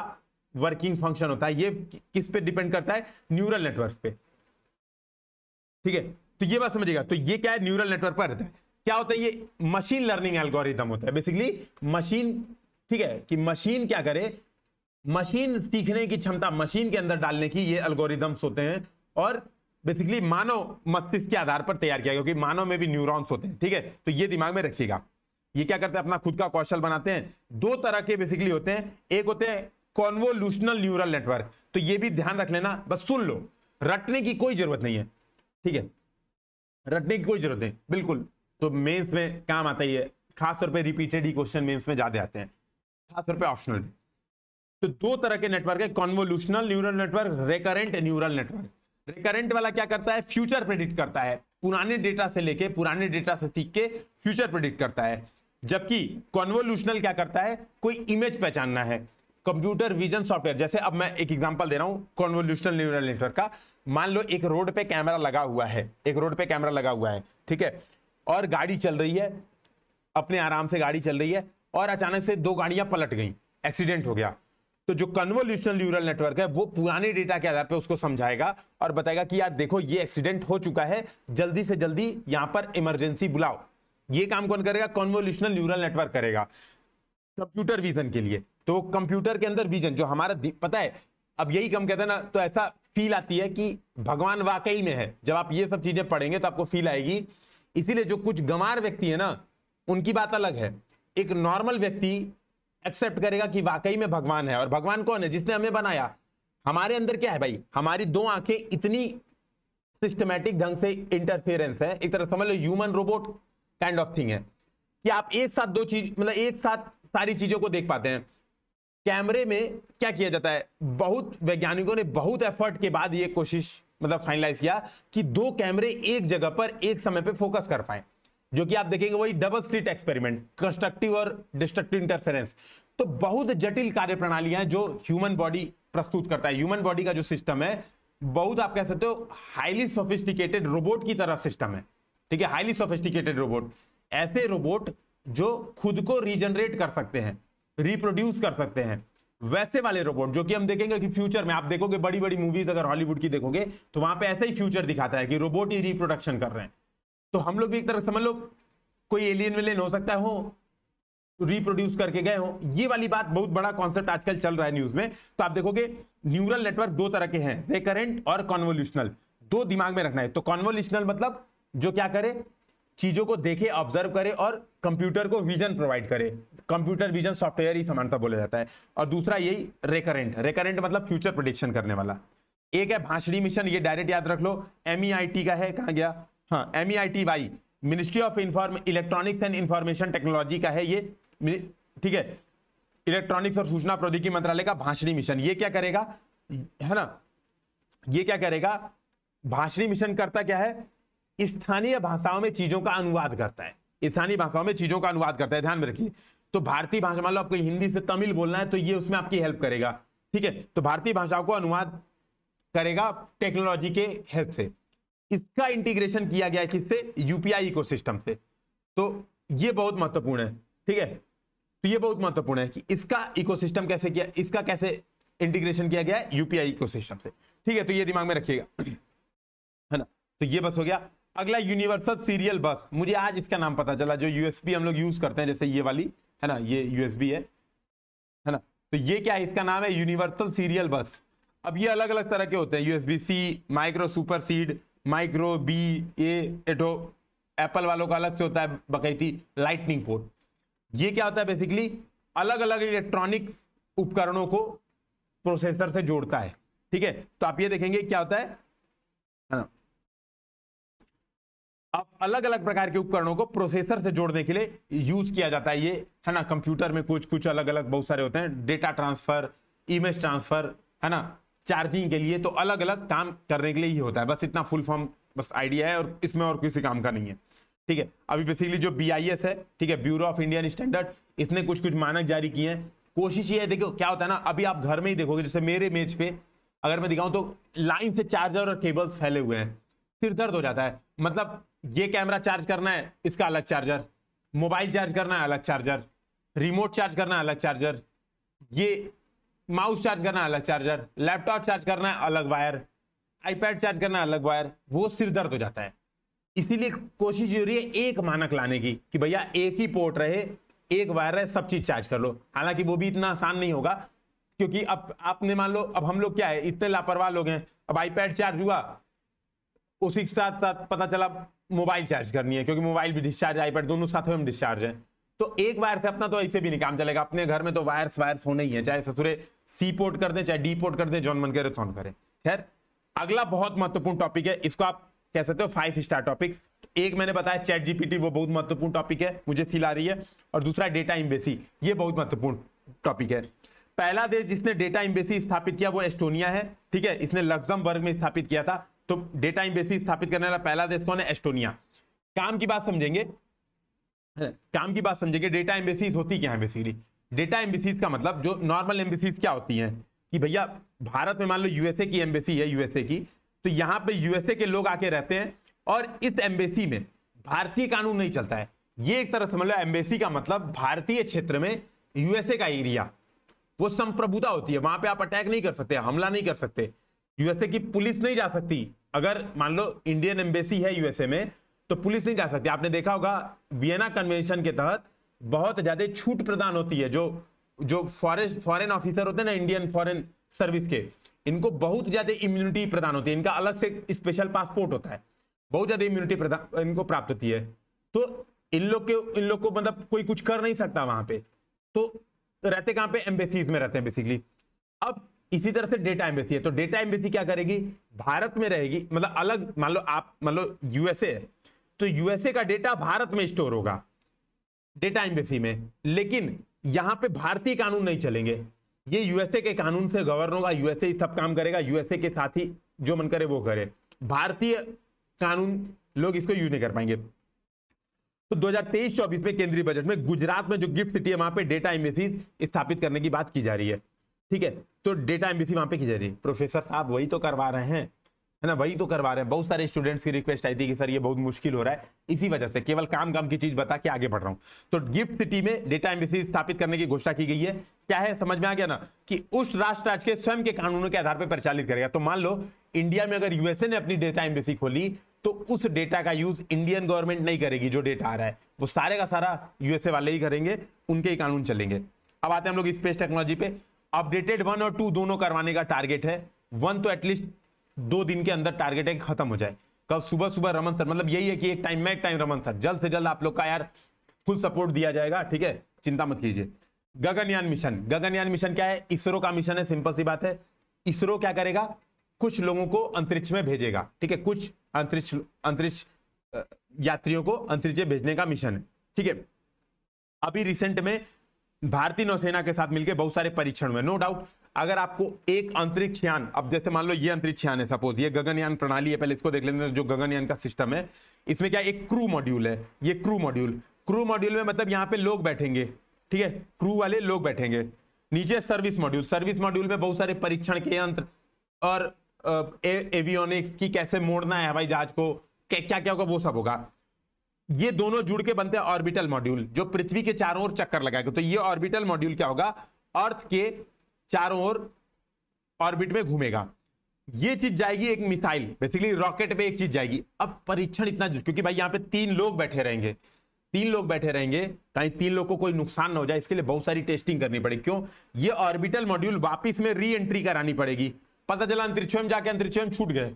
वर्किंग फंक्शन होता है ये किस पे डिपेंड करता है न्यूरल नेटवर्क पे ठीक है तो ये बात समझिएगा तो ये क्या है न्यूरल नेटवर्क पर रहता है क्या होता है ये मशीन लर्निंग एल्गोरिदम होता है बेसिकली मशीन ठीक है कि मशीन क्या करे मशीन सीखने की क्षमता मशीन के अंदर डालने की ये एल्गोरिदम्स होते हैं और बेसिकली मानव मस्तिष्क के आधार पर तैयार किया क्योंकि मानव में भी न्यूरॉन्स होते हैं ठीक है तो ये दिमाग में रखिएगा ये क्या करते हैं अपना खुद का कौशल बनाते हैं दो तरह के बेसिकली होते हैं एक होते हैं कॉन्वोल्यूशनल न्यूरल नेटवर्क तो ये भी ध्यान रख लेना बस सुन लो रटने की कोई जरूरत नहीं है ठीक है रटने की कोई जरूरत नहीं बिल्कुल तो मेंस में काम आता ही है खासतौर पर रिपीटेड ही क्वेश्चन मेन्स में ज्यादा आते हैं खासतौर पर ऑप्शनल तो दो तरह के नेटवर्क है convolutional neural network recurrent neural network recurrent वाला क्या करता है फ्यूचर प्रेडिक्ट करता है पुराने डेटा से लेके पुराने डेटा से सीख के फ्यूचर प्रेडिक्ट करता है जबकि कॉन्वोल्यूशनल क्या करता है कोई इमेज पहचानना है कंप्यूटर विजन सॉफ्टवेयर जैसे अब मैं एक एग्जांपल दे रहा हूं कॉन्वोल्यूशनल न्यूरल नेटवर्क का मान लो एक रोड पे कैमरा लगा हुआ है एक रोड पे कैमरा लगा हुआ है ठीक है और गाड़ी चल रही है अपने आराम से गाड़ी चल रही है और अचानक से दो गाड़ियां पलट गई एक्सीडेंट हो गया तो जो कन्वोल्यूशनल न्यूरल नेटवर्क है वो पुराने डेटा के आधार पर उसको समझाएगा और बताएगा कि यार देखो ये एक्सीडेंट हो चुका है जल्दी से जल्दी यहां पर इमरजेंसी बुलाओ ये काम कौन करेगा कॉन्वोल्यूशनल न्यूरल नेटवर्क करेगा कंप्यूटर विजन के लिए तो कंप्यूटर के अंदर विजन जो हमारा पता है अब यही कम कहते हैं ना तो ऐसा फील आती है कि भगवान वाकई में है जब आप ये सब चीजें पढ़ेंगे तो आपको फील आएगी इसीलिए जो कुछ गंवार व्यक्ति है ना उनकी बात अलग है एक नॉर्मल व्यक्ति एक्सेप्ट करेगा कि वाकई में भगवान है और भगवान कौन है जिसने हमें बनाया हमारे अंदर क्या है भाई हमारी दो आंखें इतनी सिस्टमेटिक ढंग से इंटरफेरेंस है एक तरह समझ लो human robot kind of thing है कि आप एक साथ दो चीज मतलब एक साथ सारी चीजों को देख पाते हैं कैमरे में क्या किया जाता है बहुत वैज्ञानिकों ने बहुत एफर्ट के बाद ये कोशिश मतलब फाइनलाइज किया कि दो कैमरे एक जगह पर एक समय पे फोकस कर पाए जो कि आप देखेंगे वही डबल स्लिट एक्सपेरिमेंट कंस्ट्रक्टिव और डिस्ट्रक्टिव इंटरफेरेंस तो बहुत जटिल कार्य प्रणालियां जो ह्यूमन बॉडी प्रस्तुत करता है ह्यूमन बॉडी का जो सिस्टम है बहुत आप कह सकते हो हाईली सोफिस्टिकेटेड रोबोट की तरह सिस्टम है ठीक है हाईली सोफिस्टिकेटेड रोबोट ऐसे रोबोट जो खुद को रीजनरेट कर सकते हैं रिप्रोड्यूस कर सकते हैं वैसे वाले रोबोट जो कि हम देखेंगे कि फ्यूचर में आप देखोगे बड़ी बड़ी मूवीज अगर हॉलीवुड की देखोगे तो वहां पे ऐसे ही फ्यूचर दिखाता है कि रोबोट ही रिप्रोडक्शन कर रहे हैं तो हम लोग भी एक तरह समझ लो कोई एलियन विलियन हो सकता है हो रिप्रोड्यूस तो करके गए हो ये वाली बात बहुत बड़ा कॉन्सेप्ट आजकल चल रहा है न्यूज में तो आप देखोगे न्यूरल नेटवर्क दो तरह के हैं रेकरेंट और कॉन्वोल्यूशनल दो दिमाग में रखना है तो कॉन्वोल्यूशनल मतलब जो क्या करे चीजों को देखे ऑब्जर्व करे और कंप्यूटर को विजन प्रोवाइड करे कंप्यूटर विजन सॉफ्टवेयर ही समानता बोला जाता है और दूसरा यही रेकरेंट रेकरेंट मतलब फ्यूचर प्रोडिक्शन करने वाला एक है भाषणी मिशन ये डायरेक्ट याद रख लो एम e का है कहा गया हाँ M ministry of inform electronics and information technology का है ये ठीक है इलेक्ट्रॉनिक्स और सूचना प्रौद्योगिकी मंत्रालय का भाषणी मिशन ये क्या करेगा है ना ये क्या करेगा भाषणी मिशन करता क्या है स्थानीय भाषाओं में चीजों का अनुवाद करता है स्थानीय भाषाओं में चीजों का अनुवाद करता है ध्यान में रखिए तो भारतीय भाषा मान लो आपको हिंदी से तमिल बोलना है तो ये उसमें आपकी हेल्प करेगा ठीक है तो भारतीय भाषाओं को अनुवाद करेगा टेक्नोलॉजी के हेल्प से इसका इंटीग्रेशन किया गया किससे यूपीआई इकोसिस्टम से तो ये बहुत महत्वपूर्ण है ठीक है तो ये बहुत महत्वपूर्ण है कि इसका इकोसिस्टम कैसे किया इसका कैसे इंटीग्रेशन किया गया यूपीआई इकोसिस्टम से ठीक है तो ये दिमाग में रखिएगा है ना तो ये बस हो गया अगला यूनिवर्सल सीरियल बस मुझे आज इसका नाम पता चला जो यूएसबी हम लोग यूज करते हैं जैसे ये वाली है ना ये यूएसबी है है ना तो ये क्या है इसका नाम है यूनिवर्सल सीरियल बस अब ये अलग अलग तरह के होते हैं USB C micro super speed micro B एटो एप्पल वालों का अलग से होता है बकैती लाइटनिंग पोर्ट ये क्या होता है बेसिकली अलग अलग इलेक्ट्रॉनिक्स उपकरणों को प्रोसेसर से जोड़ता है ठीक है तो आप ये देखेंगे क्या होता है अब अलग अलग प्रकार के उपकरणों को प्रोसेसर से जोड़ने के लिए यूज किया जाता है ये है ना कंप्यूटर में कुछ कुछ अलग अलग बहुत सारे होते हैं डेटा ट्रांसफर इमेज ट्रांसफर है ना चार्जिंग के लिए तो अलग अलग काम करने के लिए ही होता है बस इतना फुल फॉर्म बस आइडिया है और इसमें और किसी काम का नहीं है ठीक है अभी बेसिकली जो बी है ठीक है ब्यूरो ऑफ इंडियन स्टैंडर्ड इसने कुछ कुछ मानक जारी किए हैं कोशिश ये है देखो क्या होता है ना अभी आप घर में ही देखोगे जैसे मेरे मेज पे अगर मैं दिखाऊं तो लाइन से चार्जर और केबल्स फैले हुए हैं सिर दर्द हो जाता है मतलब ये कैमरा चार्ज करना है इसका अलग चार्जर मोबाइल चार्ज करना है अलग चार्जर रिमोट चार्ज करना है अलग चार्जर ये माउस चार्ज करना है अलग चार्जर लैपटॉप चार्ज करना है अलग वायर आईपैड चार्ज करना है अलग वायर वो सिर दर्द हो जाता है इसीलिए कोशिश हो रही है एक मानक लाने की कि भैया एक ही पोर्ट रहे एक वायर रहे सब चीज चार्ज कर लो हालांकि वो भी इतना आसान नहीं होगा क्योंकि अब आपने मान लो अब हम लोग क्या है इतने लापरवाह लोग हैं अब आईपैड चार्ज हुआ उसी के साथ साथ पता चला मोबाइल चार्ज करनी है क्योंकि मोबाइल भी डिस्चार्ज आईपैड दोनों साथ में डिस्चार्ज है तो एक वायर से अपना तो ऐसे भी नहीं काम चलेगा अपने घर में तो वायर्स वायर्स होने ही है चाहे ससुरे सी पोर्ट कर दें चाहे डी पोर्ट कर दें जॉन मन करे सोन करें खैर अगला बहुत महत्वपूर्ण टॉपिक है इसको आप कह सकते हो फाइव स्टार टॉपिक्स एक मैंने बताया चैट जीपीटी वो बहुत महत्वपूर्ण टॉपिक है मुझे फील आ रही है और दूसरा डेटा इम्बेसी ये बहुत महत्वपूर्ण टॉपिक है पहला देश जिसने डेटा इम्बेसी स्थापित किया वो एस्टोनिया है ठीक है इसने लग्जमबर्ग में स्थापित किया था तो डेटा इम्बेसी स्थापित करने वाला पहला देश कौन है एस्टोनिया काम की बात समझेंगे हाँ। काम की बात समझेंगे डेटा एम्बेसीज होती क्या है बेसिकली डेटा एम्बेसीज का मतलब जो नॉर्मल एम्बेसीज क्या होती हैं कि भैया भारत में मान लो यूएसए की एम्बेसी है यूएसए की तो यहां पे यूएसए के लोग आके रहते हैं और इस एम्बेसी में भारतीय कानून नहीं चलता है ये एक तरह समझ लो एम्बेसी का मतलब भारतीय क्षेत्र में यूएसए का एरिया वो संप्रभुता होती है वहां पे आप अटैक नहीं कर सकते हमला नहीं कर सकते यूएसए की पुलिस नहीं जा सकती अगर मान लो इंडियन एम्बेसी है यूएसए में तो पुलिस नहीं जा सकती आपने देखा होगा वियना कन्वेंशन के तहत बहुत ज्यादा छूट प्रदान होती है जो जो फॉरेस्ट फॉरेन ऑफिसर होते हैं ना इंडियन फॉरेन सर्विस के इनको बहुत ज़्यादा इम्यूनिटी प्रदान होती है इनका अलग से स्पेशल पासपोर्ट होता है बहुत ज़्यादा इम्यूनिटी प्रदान इनको प्राप्त होती है तो इन लोग के इन लोग को मतलब कोई कुछ कर नहीं सकता वहां पे तो रहते कहां पे एम्बेसीज में रहते हैं बेसिकली अब इसी तरह से डेटा एम्बेसी है तो डेटा एम्बेसी क्या करेगी भारत में रहेगी मतलब अलग मान लो आप मान लो यूएसए तो यूएसए का डेटा भारत में स्टोर होगा डेटा एम्बेसी में लेकिन यहां पे भारतीय कानून नहीं चलेंगे ये यूएसए के कानून से गवर्न होगा यूएसए सब काम करेगा यूएसए के साथ ही जो मन करे वो करे भारतीय कानून लोग इसको यूज नहीं कर पाएंगे तो 2023-24 में केंद्रीय बजट में गुजरात में जो गिफ्ट सिटी है वहां पे डेटा एम्बेसी स्थापित करने की बात की जा रही है ठीक है तो डेटा एम्बेसी वहां पे की जा रही है प्रोफेसर साहब वही तो करवा रहे हैं है ना वही तो करवा रहे हैं बहुत सारे स्टूडेंट्स की रिक्वेस्ट आई थी कि सर ये बहुत मुश्किल हो रहा है इसी वजह से केवल काम काम की चीज बता के आगे बढ़ रहा हूं तो गिफ्ट सिटी में डेटा एम्बेसी स्थापित करने की घोषणा की गई है क्या है समझ में आ गया ना कि उस राष्ट्र आज के स्वयं के कानूनों के आधार पर प्रचालित करेगा तो मान लो इंडिया में अगर यूएसए ने अपनी डेटा एम्बेसी खोली तो उस डेटा का यूज इंडियन गवर्नमेंट नहीं करेगी जो डेटा आ रहा है वो सारे का सारा यूएसए वाले ही करेंगे उनके ही कानून चलेंगे अब आते हैं हम लोग स्पेस टेक्नोलॉजी पे अपडेटेड वन और टू दोनों करवाने का टारगेट है वन तो एटलीस्ट दो दिन के अंदर टारगेट है खत्म हो जाए कल सुबह सुबह रमन सर मतलब यही है कि एक टाइम में एक टाइम रमन सर जल्द से जल्द आप लोग का यार फुल सपोर्ट दिया जाएगा ठीक है चिंता मत कीजिए गगनयान मिशन गगनयान मिशन क्या है इसरो का मिशन है सिंपल सी बात है इसरो क्या करेगा कुछ लोगों को अंतरिक्ष में भेजेगा ठीक है कुछ अंतरिक्ष अंतरिक्ष यात्रियों को अंतरिक्ष भेजने का मिशन है ठीक है अभी रिसेंट में भारतीय नौसेना के साथ मिलकर बहुत सारे परीक्षण हुए नो डाउट अगर आपको एक अंतरिक्ष यान अब जैसे मान लो ये अंतरिक्ष यान है सपोज ये गगनयान प्रणाली है पहले इसको देख लेते हैं जो गगनयान का सिस्टम है इसमें क्या एक क्रू मॉड्यूल है ये क्रू मॉड्यूल क्रू मॉड्यूल में मतलब यहाँ पे लोग बैठेंगे ठीक है क्रू वाले लोग बैठेंगे नीचे सर्विस मॉड्यूल सर्विस मॉड्यूल में बहुत सारे परीक्षण के यंत्र और ए, एवियोनिक्स की कैसे मोड़ना है हवाई जहाज को क्या क्या होगा वो सब होगा ये दोनों जुड़ के बनते हैं ऑर्बिटल मॉड्यूल जो पृथ्वी के चारों ओर चक्कर लगाएगा तो ये ऑर्बिटल मॉड्यूल क्या होगा अर्थ के चारों ओर ऑर्बिट में घूमेगा ये चीज जाएगी एक मिसाइल बेसिकली रॉकेट पे एक चीज जाएगी अब परीक्षण इतना क्योंकि भाई यहाँ पे तीन लोग बैठे रहेंगे तीन लोग बैठे रहेंगे कहीं तीन लोग को कोई नुकसान ना हो जाए इसके लिए बहुत सारी टेस्टिंग करनी पड़ेगी क्यों ये ऑर्बिटल मॉड्यूल वापिस में री एंट्री करानी पड़ेगी पता चला अंतरिक्ष में जाके अंतरिक्ष में छूट गए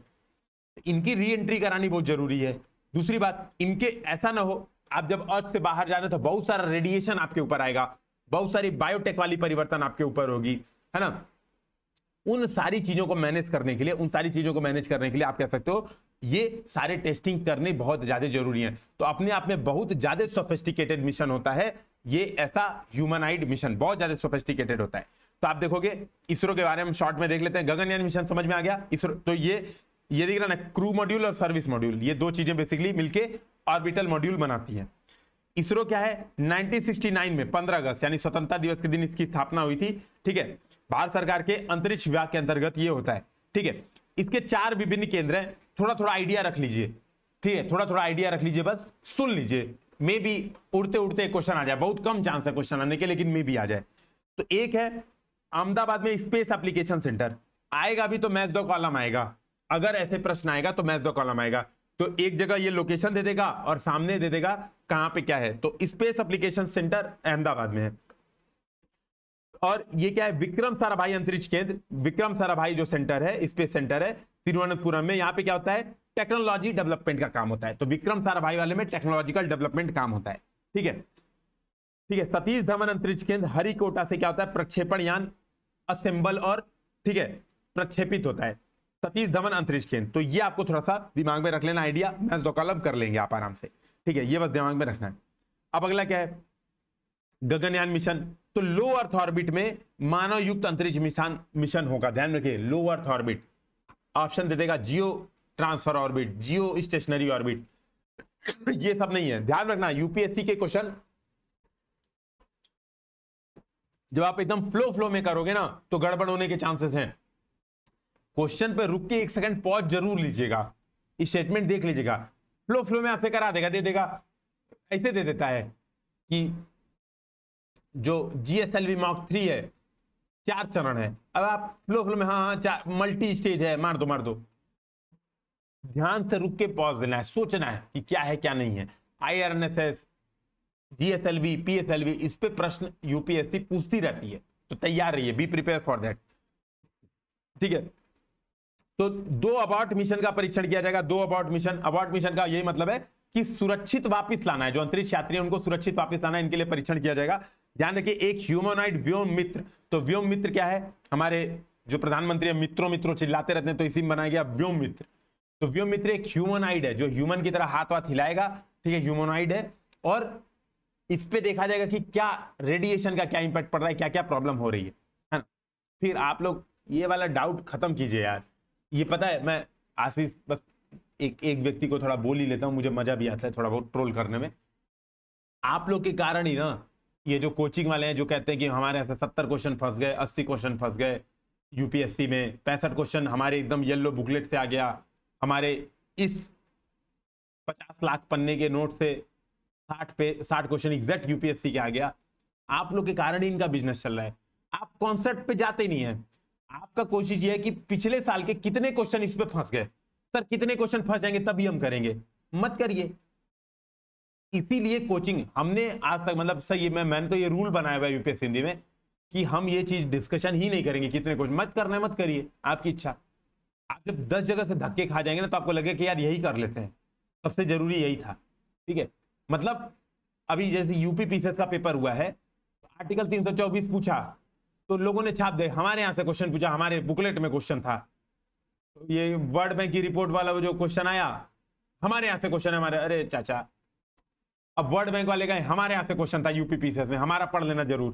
इनकी री एंट्री करानी बहुत जरूरी है दूसरी बात इनके ऐसा ना हो आप जब अर्थ से बाहर जा रहे हो तो बहुत सारा रेडिएशन आपके ऊपर आएगा बहुत सारी बायोटेक वाली परिवर्तन आपके ऊपर होगी है ना उन सारी चीजों को मैनेज करने के लिए उन सारी चीजों को मैनेज करने के लिए आप कह सकते हो ये सारे टेस्टिंग करने बहुत ज्यादा जरूरी है तो अपने आप में बहुत ज्यादा सोफेस्टिकेटेड मिशन होता है ये ऐसा ह्यूमनाइड मिशन बहुत ज्यादा सोफेस्टिकेटेड होता है तो आप देखोगे इसरो के बारे में शॉर्ट में देख लेते हैं गगनयान मिशन समझ में आ गया इसरो तो ये ये देख रहा ना क्रू मॉड्यूल और सर्विस मॉड्यूल ये दो चीजें बेसिकली मिलके ऑर्बिटल मॉड्यूल बनाती है इसरो क्या है 1969 में 15 अगस्त यानी स्वतंत्रता दिवस के दिन इसकी स्थापना हुई थी ठीक है भारत सरकार के अंतरिक्ष विभाग के अंतर्गत ये होता है ठीक है इसके चार विभिन्न केंद्र हैं थोड़ा थोड़ा आइडिया रख लीजिए ठीक है थोड़ा थोड़ा आइडिया रख लीजिए बस सुन लीजिए मे बी उड़ते उड़ते क्वेश्चन आ जाए बहुत कम चांस है क्वेश्चन आने के लेकिन मे बी आ जाए तो एक है अहमदाबाद में स्पेस एप्लीकेशन सेंटर आएगा भी तो मैथ दो कॉलम आएगा अगर ऐसे प्रश्न आएगा तो मैथ दो कॉलम आएगा तो एक जगह ये लोकेशन दे देगा और सामने दे देगा कहां पे क्या है तो स्पेस एप्लीकेशन सेंटर अहमदाबाद में है और ये क्या है विक्रम साराभाई अंतरिक्ष केंद्र विक्रम साराभाई जो सेंटर है स्पेस सेंटर है तिरुवनंतपुरम में यहाँ पे क्या होता है टेक्नोलॉजी डेवलपमेंट का काम होता है तो विक्रम साराभाई वाले में टेक्नोलॉजिकल डेवलपमेंट काम होता है ठीक है ठीक है सतीश धवन अंतरिक्ष केंद्र हरिकोटा से क्या होता है प्रक्षेपण यान असेंबल और ठीक है प्रक्षेपित होता है सतीश धवन अंतरिक्ष केंद्र तो ये आपको थोड़ा सा दिमाग में रख लेना आइडिया मैं दो कर लेंगे आप आराम से ठीक है ये बस दिमाग में रखना है अब अगला क्या है गगनयान मिशन तो लो अर्थ ऑर्बिट में मानव युक्त अंतरिक्ष मिशन मिशन होगा ध्यान रखिए लो अर्थ ऑर्बिट ऑप्शन दे देगा geo transfer orbit geostationary orbit ये सब नहीं है ध्यान रखना यूपीएससी के क्वेश्चन जब आप एकदम फ्लो फ्लो में करोगे ना तो गड़बड़ होने के चांसेस हैं क्वेश्चन पर रुक के एक सेकंड पॉज जरूर लीजिएगा स्टेटमेंट देख लीजिएगा फ्लो फ्लो में आपसे करा देगा दे देगा ऐसे दे देता है कि जो G S L V mock three है चार चरण है अब आप फ्लो फ्लो में हाँ हाँ चार मल्टी स्टेज है मार दो मार दो ध्यान से रुक के पॉज देना है सोचना है कि क्या है क्या नहीं है I R N S S G S L V P S L V इस पर प्रश्न यूपीएससी पूछती रहती है तो तैयार रहिए बी प्रिपेयर फॉर दैट ठीक है तो दो अबाउट मिशन का परीक्षण किया जाएगा दो अबाउट मिशन अबाउट मिशन का यही मतलब है कि सुरक्षित वापस लाना है जो अंतरिक्ष यात्री उनको सुरक्षित वापस लाना है इनके लिए परीक्षण किया जाएगा ध्यान रखिए एक ह्यूमनाइड व्योम मित्र तो व्योम मित्र क्या है हमारे जो प्रधानमंत्री मित्रों मित्रों चिल्लाते रहते हैं तो इसी में बनाया गया व्योम मित्र तो व्योम मित्र एक ह्यूमनाइड है जो ह्यूमन की तरह हाथ वाथ हिलाएगा ठीक है ह्यूमनाइड है और इस पे देखा जाएगा कि क्या रेडिएशन का क्या इंपैक्ट पड़ रहा है क्या क्या प्रॉब्लम हो रही है है ना फिर आप लोग ये वाला डाउट खत्म कीजिए यार ये पता है मैं आशीष बस एक एक व्यक्ति को थोड़ा बोल ही लेता हूँ मुझे मजा भी आता है थोड़ा बहुत ट्रोल करने में आप लोग के कारण ही ना ये जो कोचिंग वाले हैं जो कहते हैं कि हमारे ऐसे सत्तर क्वेश्चन फंस गए अस्सी क्वेश्चन फंस गए यूपीएससी में पैंसठ क्वेश्चन हमारे एकदम येल्लो बुकलेट से आ गया हमारे इस पचास लाख पन्ने के नोट से साठ पे साठ क्वेश्चन एग्जैक्ट यूपीएससी के आ गया आप लोग के कारण ही इनका बिजनेस चल रहा है आप कॉन्सेप्ट पे जाते नहीं है आपका कोशिश यह है कि पिछले साल के कितने क्वेश्चन इस पे फंस गए सर कितने क्वेश्चन फंस जाएंगे तभी हम करेंगे मत करिए इसीलिए कोचिंग हमने आज तक मतलब सही है मैं मैंने तो ये रूल बनाया हुआ यूपीएस हिंदी में कि हम ये चीज डिस्कशन ही नहीं करेंगे कितने क्वेश्चन मत करना है मत करिए आपकी इच्छा आप जब दस जगह से धक्के खा जाएंगे ना तो आपको लगेगा कि यार यही कर लेते हैं सबसे जरूरी यही था ठीक है मतलब अभी जैसे यूपी पीसीएस का पेपर हुआ है आर्टिकल तीन पूछा तो लोगों ने छाप दे हमारे यहाँ से क्वेश्चन पूछा हमारे बुकलेट में क्वेश्चन था तो ये वर्ल्ड बैंक की रिपोर्ट वाला जो क्वेश्चन आया हमारे यहाँ से क्वेश्चन हमारे अरे चाचा अब वर्ल्ड बैंक वाले गए हमारे यहां से क्वेश्चन था यूपीपीसीएस में हमारा पढ़ लेना जरूर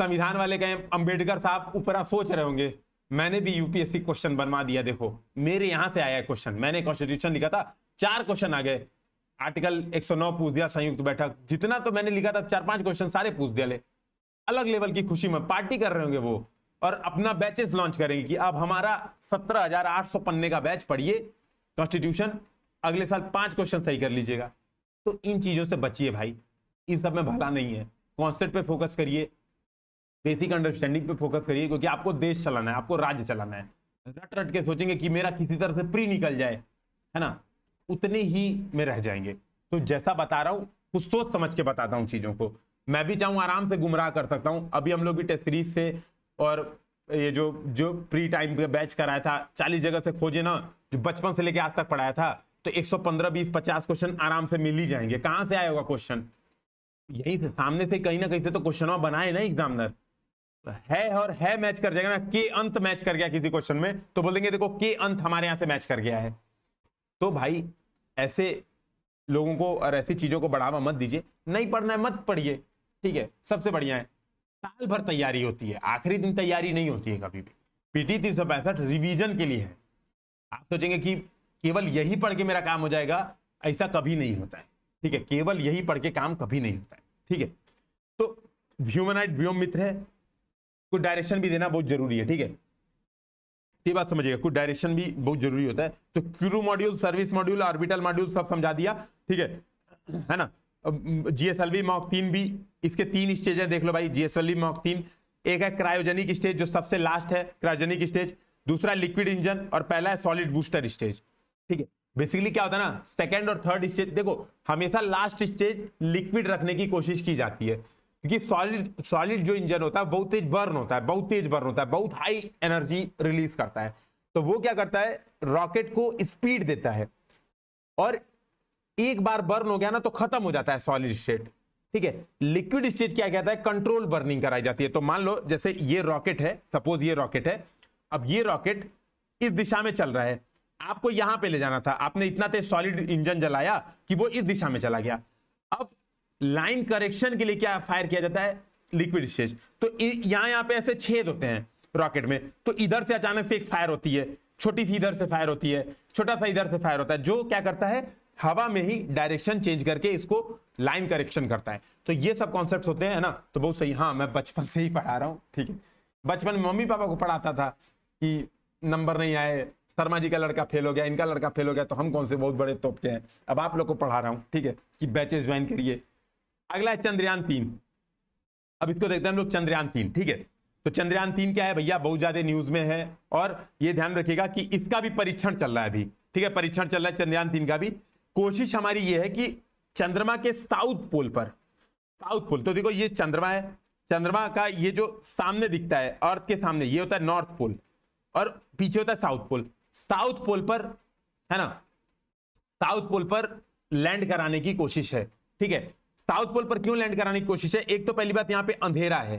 संविधान वाले गए अंबेडकर साहब ऊपरा सोच रहे होंगे मैंने भी यूपीएससी क्वेश्चन बनवा दिया देखो मेरे यहां से आया क्वेश्चन मैंने कॉन्स्टिट्यूशन लिखा था चार क्वेश्चन आ गए आर्टिकल 109 पूछ दिया संयुक्त बैठक जितना तो मैंने लिखा था चार पांच क्वेश्चन सारे पूछ दिया ले अलग लेवल की खुशी में पार्टी कर रहे होंगे वो और अपना बैचेस लॉन्च करेंगे कि अब हमारा 17,800 पन्ने का बैच पढ़िए कॉन्स्टिट्यूशन अगले साल पांच क्वेश्चन सही कर लीजिएगा तो इन चीज़ों से बचिए भाई इन सब में भला नहीं है कॉन्सेप्ट पे फोकस करिए बेसिक अंडरस्टैंडिंग पे फोकस करिए क्योंकि आपको देश चलाना है आपको राज्य चलाना है रट रट के सोचेंगे कि मेरा किसी तरह से प्री निकल जाए है ना उतने ही में रह जाएंगे तो जैसा बता रहा हूँ कुछ सोच समझ के बताता हूँ चीज़ों को मैं भी चाहूँ आराम से गुमराह कर सकता हूँ अभी हम लोग भी टेस्ट सीरीज से और ये जो जो प्री टाइम बैच कराया था चालीस जगह से खोजे ना जो बचपन से लेके आज तक पढ़ाया था तो 115 20 50 क्वेश्चन आराम से मिल ही जाएंगे कहां से आया होगा क्वेश्चन यही से सामने से कहीं ना कहीं से तो क्वेश्चन बनाए ना एग्जामिनर तो है और है मैच कर जाएगा ना के अंत मैच कर गया किसी क्वेश्चन में तो बोल देंगे देखो के अंत हमारे यहां से मैच कर गया है तो भाई ऐसे लोगों को और ऐसी चीजों को बढ़ावा मत दीजिए नहीं पढ़ना है मत पढ़िए ठीक है सबसे बढ़िया है साल भर तैयारी होती है आखिरी दिन तैयारी नहीं होती है कभी भी पीटी तीन सौ पैंसठ रिविजन के लिए है आप सोचेंगे कि केवल यही पढ़ के मेरा काम हो जाएगा ऐसा कभी नहीं होता है ठीक है केवल यही पढ़ के काम कभी नहीं होता है ठीक है तो ह्यूमनाइट व्योम मित्र है कुछ डायरेक्शन भी देना बहुत जरूरी है ठीक है ये बात समझिएगा कुछ डायरेक्शन भी बहुत जरूरी होता है तो crew module service module orbital module सब समझा दिया ठीक है है ना जीएसएलवी मॉक तीन भी इसके तीन स्टेज है देख लो भाई जीएसएलवी मॉक तीन एक है क्रायोजेनिक स्टेज जो सबसे लास्ट है क्रायोजेनिक स्टेज दूसरा लिक्विड इंजन और पहला है सॉलिड बूस्टर स्टेज ठीक है बेसिकली क्या होता है ना सेकेंड और थर्ड स्टेज देखो हमेशा लास्ट स्टेज लिक्विड रखने की कोशिश की जाती है क्योंकि सॉलिड सॉलिड जो इंजन होता है बहुत तेज बर्न होता है बहुत तेज बर्न होता है बहुत हाई एनर्जी रिलीज करता है तो वो क्या करता है रॉकेट को स्पीड देता है और एक बार बर्न हो गया ना तो खत्म हो जाता है सॉलिड स्टेट ठीक है लिक्विड स्टेट क्या कहता है कंट्रोल बर्निंग कराई जाती है तो मान लो जैसे ये रॉकेट है सपोज ये रॉकेट है अब ये रॉकेट इस दिशा में चल रहा है आपको यहां पे ले जाना था आपने इतना तेज सॉलिड इंजन जलाया कि वो इस दिशा में चला गया अब लाइन करेक्शन के लिए क्या फायर किया जाता है लिक्विड स्टेज तो यहां यहां पे ऐसे छेद होते हैं रॉकेट में तो इधर से अचानक से एक फायर होती है छोटी सी इधर से फायर होती है छोटा सा इधर से फायर होता है जो क्या करता है हवा में ही डायरेक्शन चेंज करके इसको लाइन करेक्शन करता है तो ये सब कॉन्सेप्ट होते हैं ना तो बहुत सही हाँ मैं बचपन से ही पढ़ा रहा हूँ ठीक है बचपन में मम्मी पापा को पढ़ाता था कि नंबर नहीं आए शर्मा जी का लड़का फेल हो गया इनका लड़का फेल हो गया तो हम कौन से बहुत बड़े तोप के हैं अब आप लोग को पढ़ा रहा हूँ ठीक है कि बैचेस ज्वाइन करिए अगला है चंद्रयान तीन अब इसको देखते हैं हम लोग चंद्रयान तीन ठीक है तो चंद्रयान तीन क्या है भैया बहुत ज्यादा न्यूज में है और ये ध्यान रखिएगा कि इसका भी परीक्षण चल रहा है अभी ठीक है परीक्षण चल रहा है चंद्रयान तीन का भी कोशिश हमारी ये है कि चंद्रमा के साउथ पोल पर साउथ पोल तो देखो ये चंद्रमा है चंद्रमा का ये जो सामने दिखता है अर्थ के सामने ये होता है नॉर्थ पोल और पीछे होता है साउथ पोल साउथ पोल पर है ना साउथ पोल पर लैंड कराने की कोशिश है ठीक है साउथ पोल पर क्यों लैंड कराने की कोशिश है एक तो पहली बात यहां पे अंधेरा है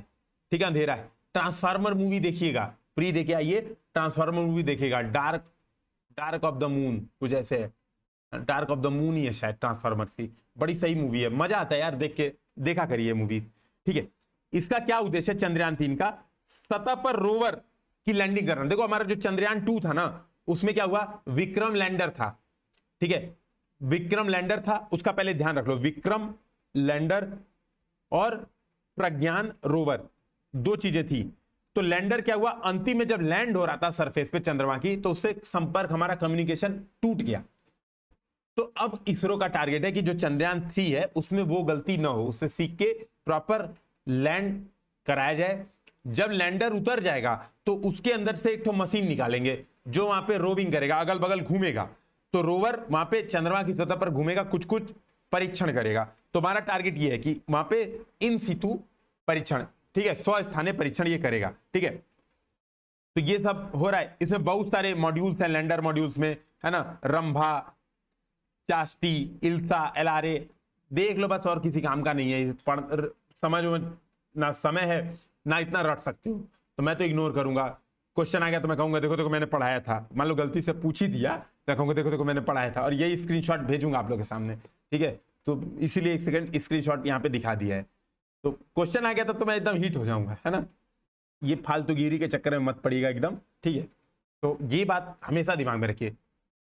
ठीक है अंधेरा है ट्रांसफार्मर मूवी देखिएगा प्री देखे आइए ट्रांसफार्मर मूवी देखिएगा dark dark of the moon कुछ ऐसे डार्क ऑफ द मून ही है शायद ट्रांसफार्मर की बड़ी सही मूवी है मजा आता है यार देख के देखा करिए मूवी ठीक है इसका क्या उद्देश्य है चंद्रयान तीन का सतह पर रोवर की लैंडिंग करना देखो हमारा जो चंद्रयान टू था ना उसमें क्या हुआ विक्रम लैंडर था ठीक है विक्रम लैंडर था उसका पहले ध्यान रख लो विक्रम लैंडर और प्रज्ञान रोवर दो चीजें थी तो लैंडर क्या हुआ अंतिम में जब लैंड हो रहा था सरफेस पे चंद्रमा की तो उससे संपर्क हमारा कम्युनिकेशन टूट गया तो अब इसरो का टारगेट है कि जो चंद्रयान थ्री है उसमें वो गलती ना हो उससे सीख के प्रॉपर लैंड कराया जाए जब लैंडर उतर जाएगा तो उसके अंदर से एक तो मशीन निकालेंगे जो वहां पे रोविंग करेगा अगल बगल घूमेगा तो रोवर वहां पे चंद्रमा की सतह पर घूमेगा कुछ कुछ परीक्षण करेगा तो हमारा टारगेट ये है कि वहां पे इन सितु परीक्षण ठीक है सौ स्थानीय परीक्षण ये करेगा ठीक है तो ये सब हो रहा है इसमें बहुत सारे मॉड्यूल्स हैं लैंडर मॉड्यूल्स में है ना रंभा चास्टी इल्सा एल देख लो बस और किसी काम का नहीं है पढ़ समझ ना समय है ना इतना रट सकते हो तो मैं तो इग्नोर करूंगा क्वेश्चन आ गया तो मैं कहूंगा देखो देखो मैंने पढ़ाया था मान लो गलती से पूछ ही दिया तो कहूंगा देखो देखो मैंने पढ़ाया था और यही शॉट भेजूंगा आप लोग के सामने ठीक है तो इसीलिए एक सेकंड शॉट यहाँ पे दिखा दिया है तो क्वेश्चन आ गया था तो मैं एकदम हीट हो जाऊंगा है ना ये फालतूगिरी के चक्कर में मत पड़ेगा एकदम ठीक है तो ये बात हमेशा दिमाग में रखिए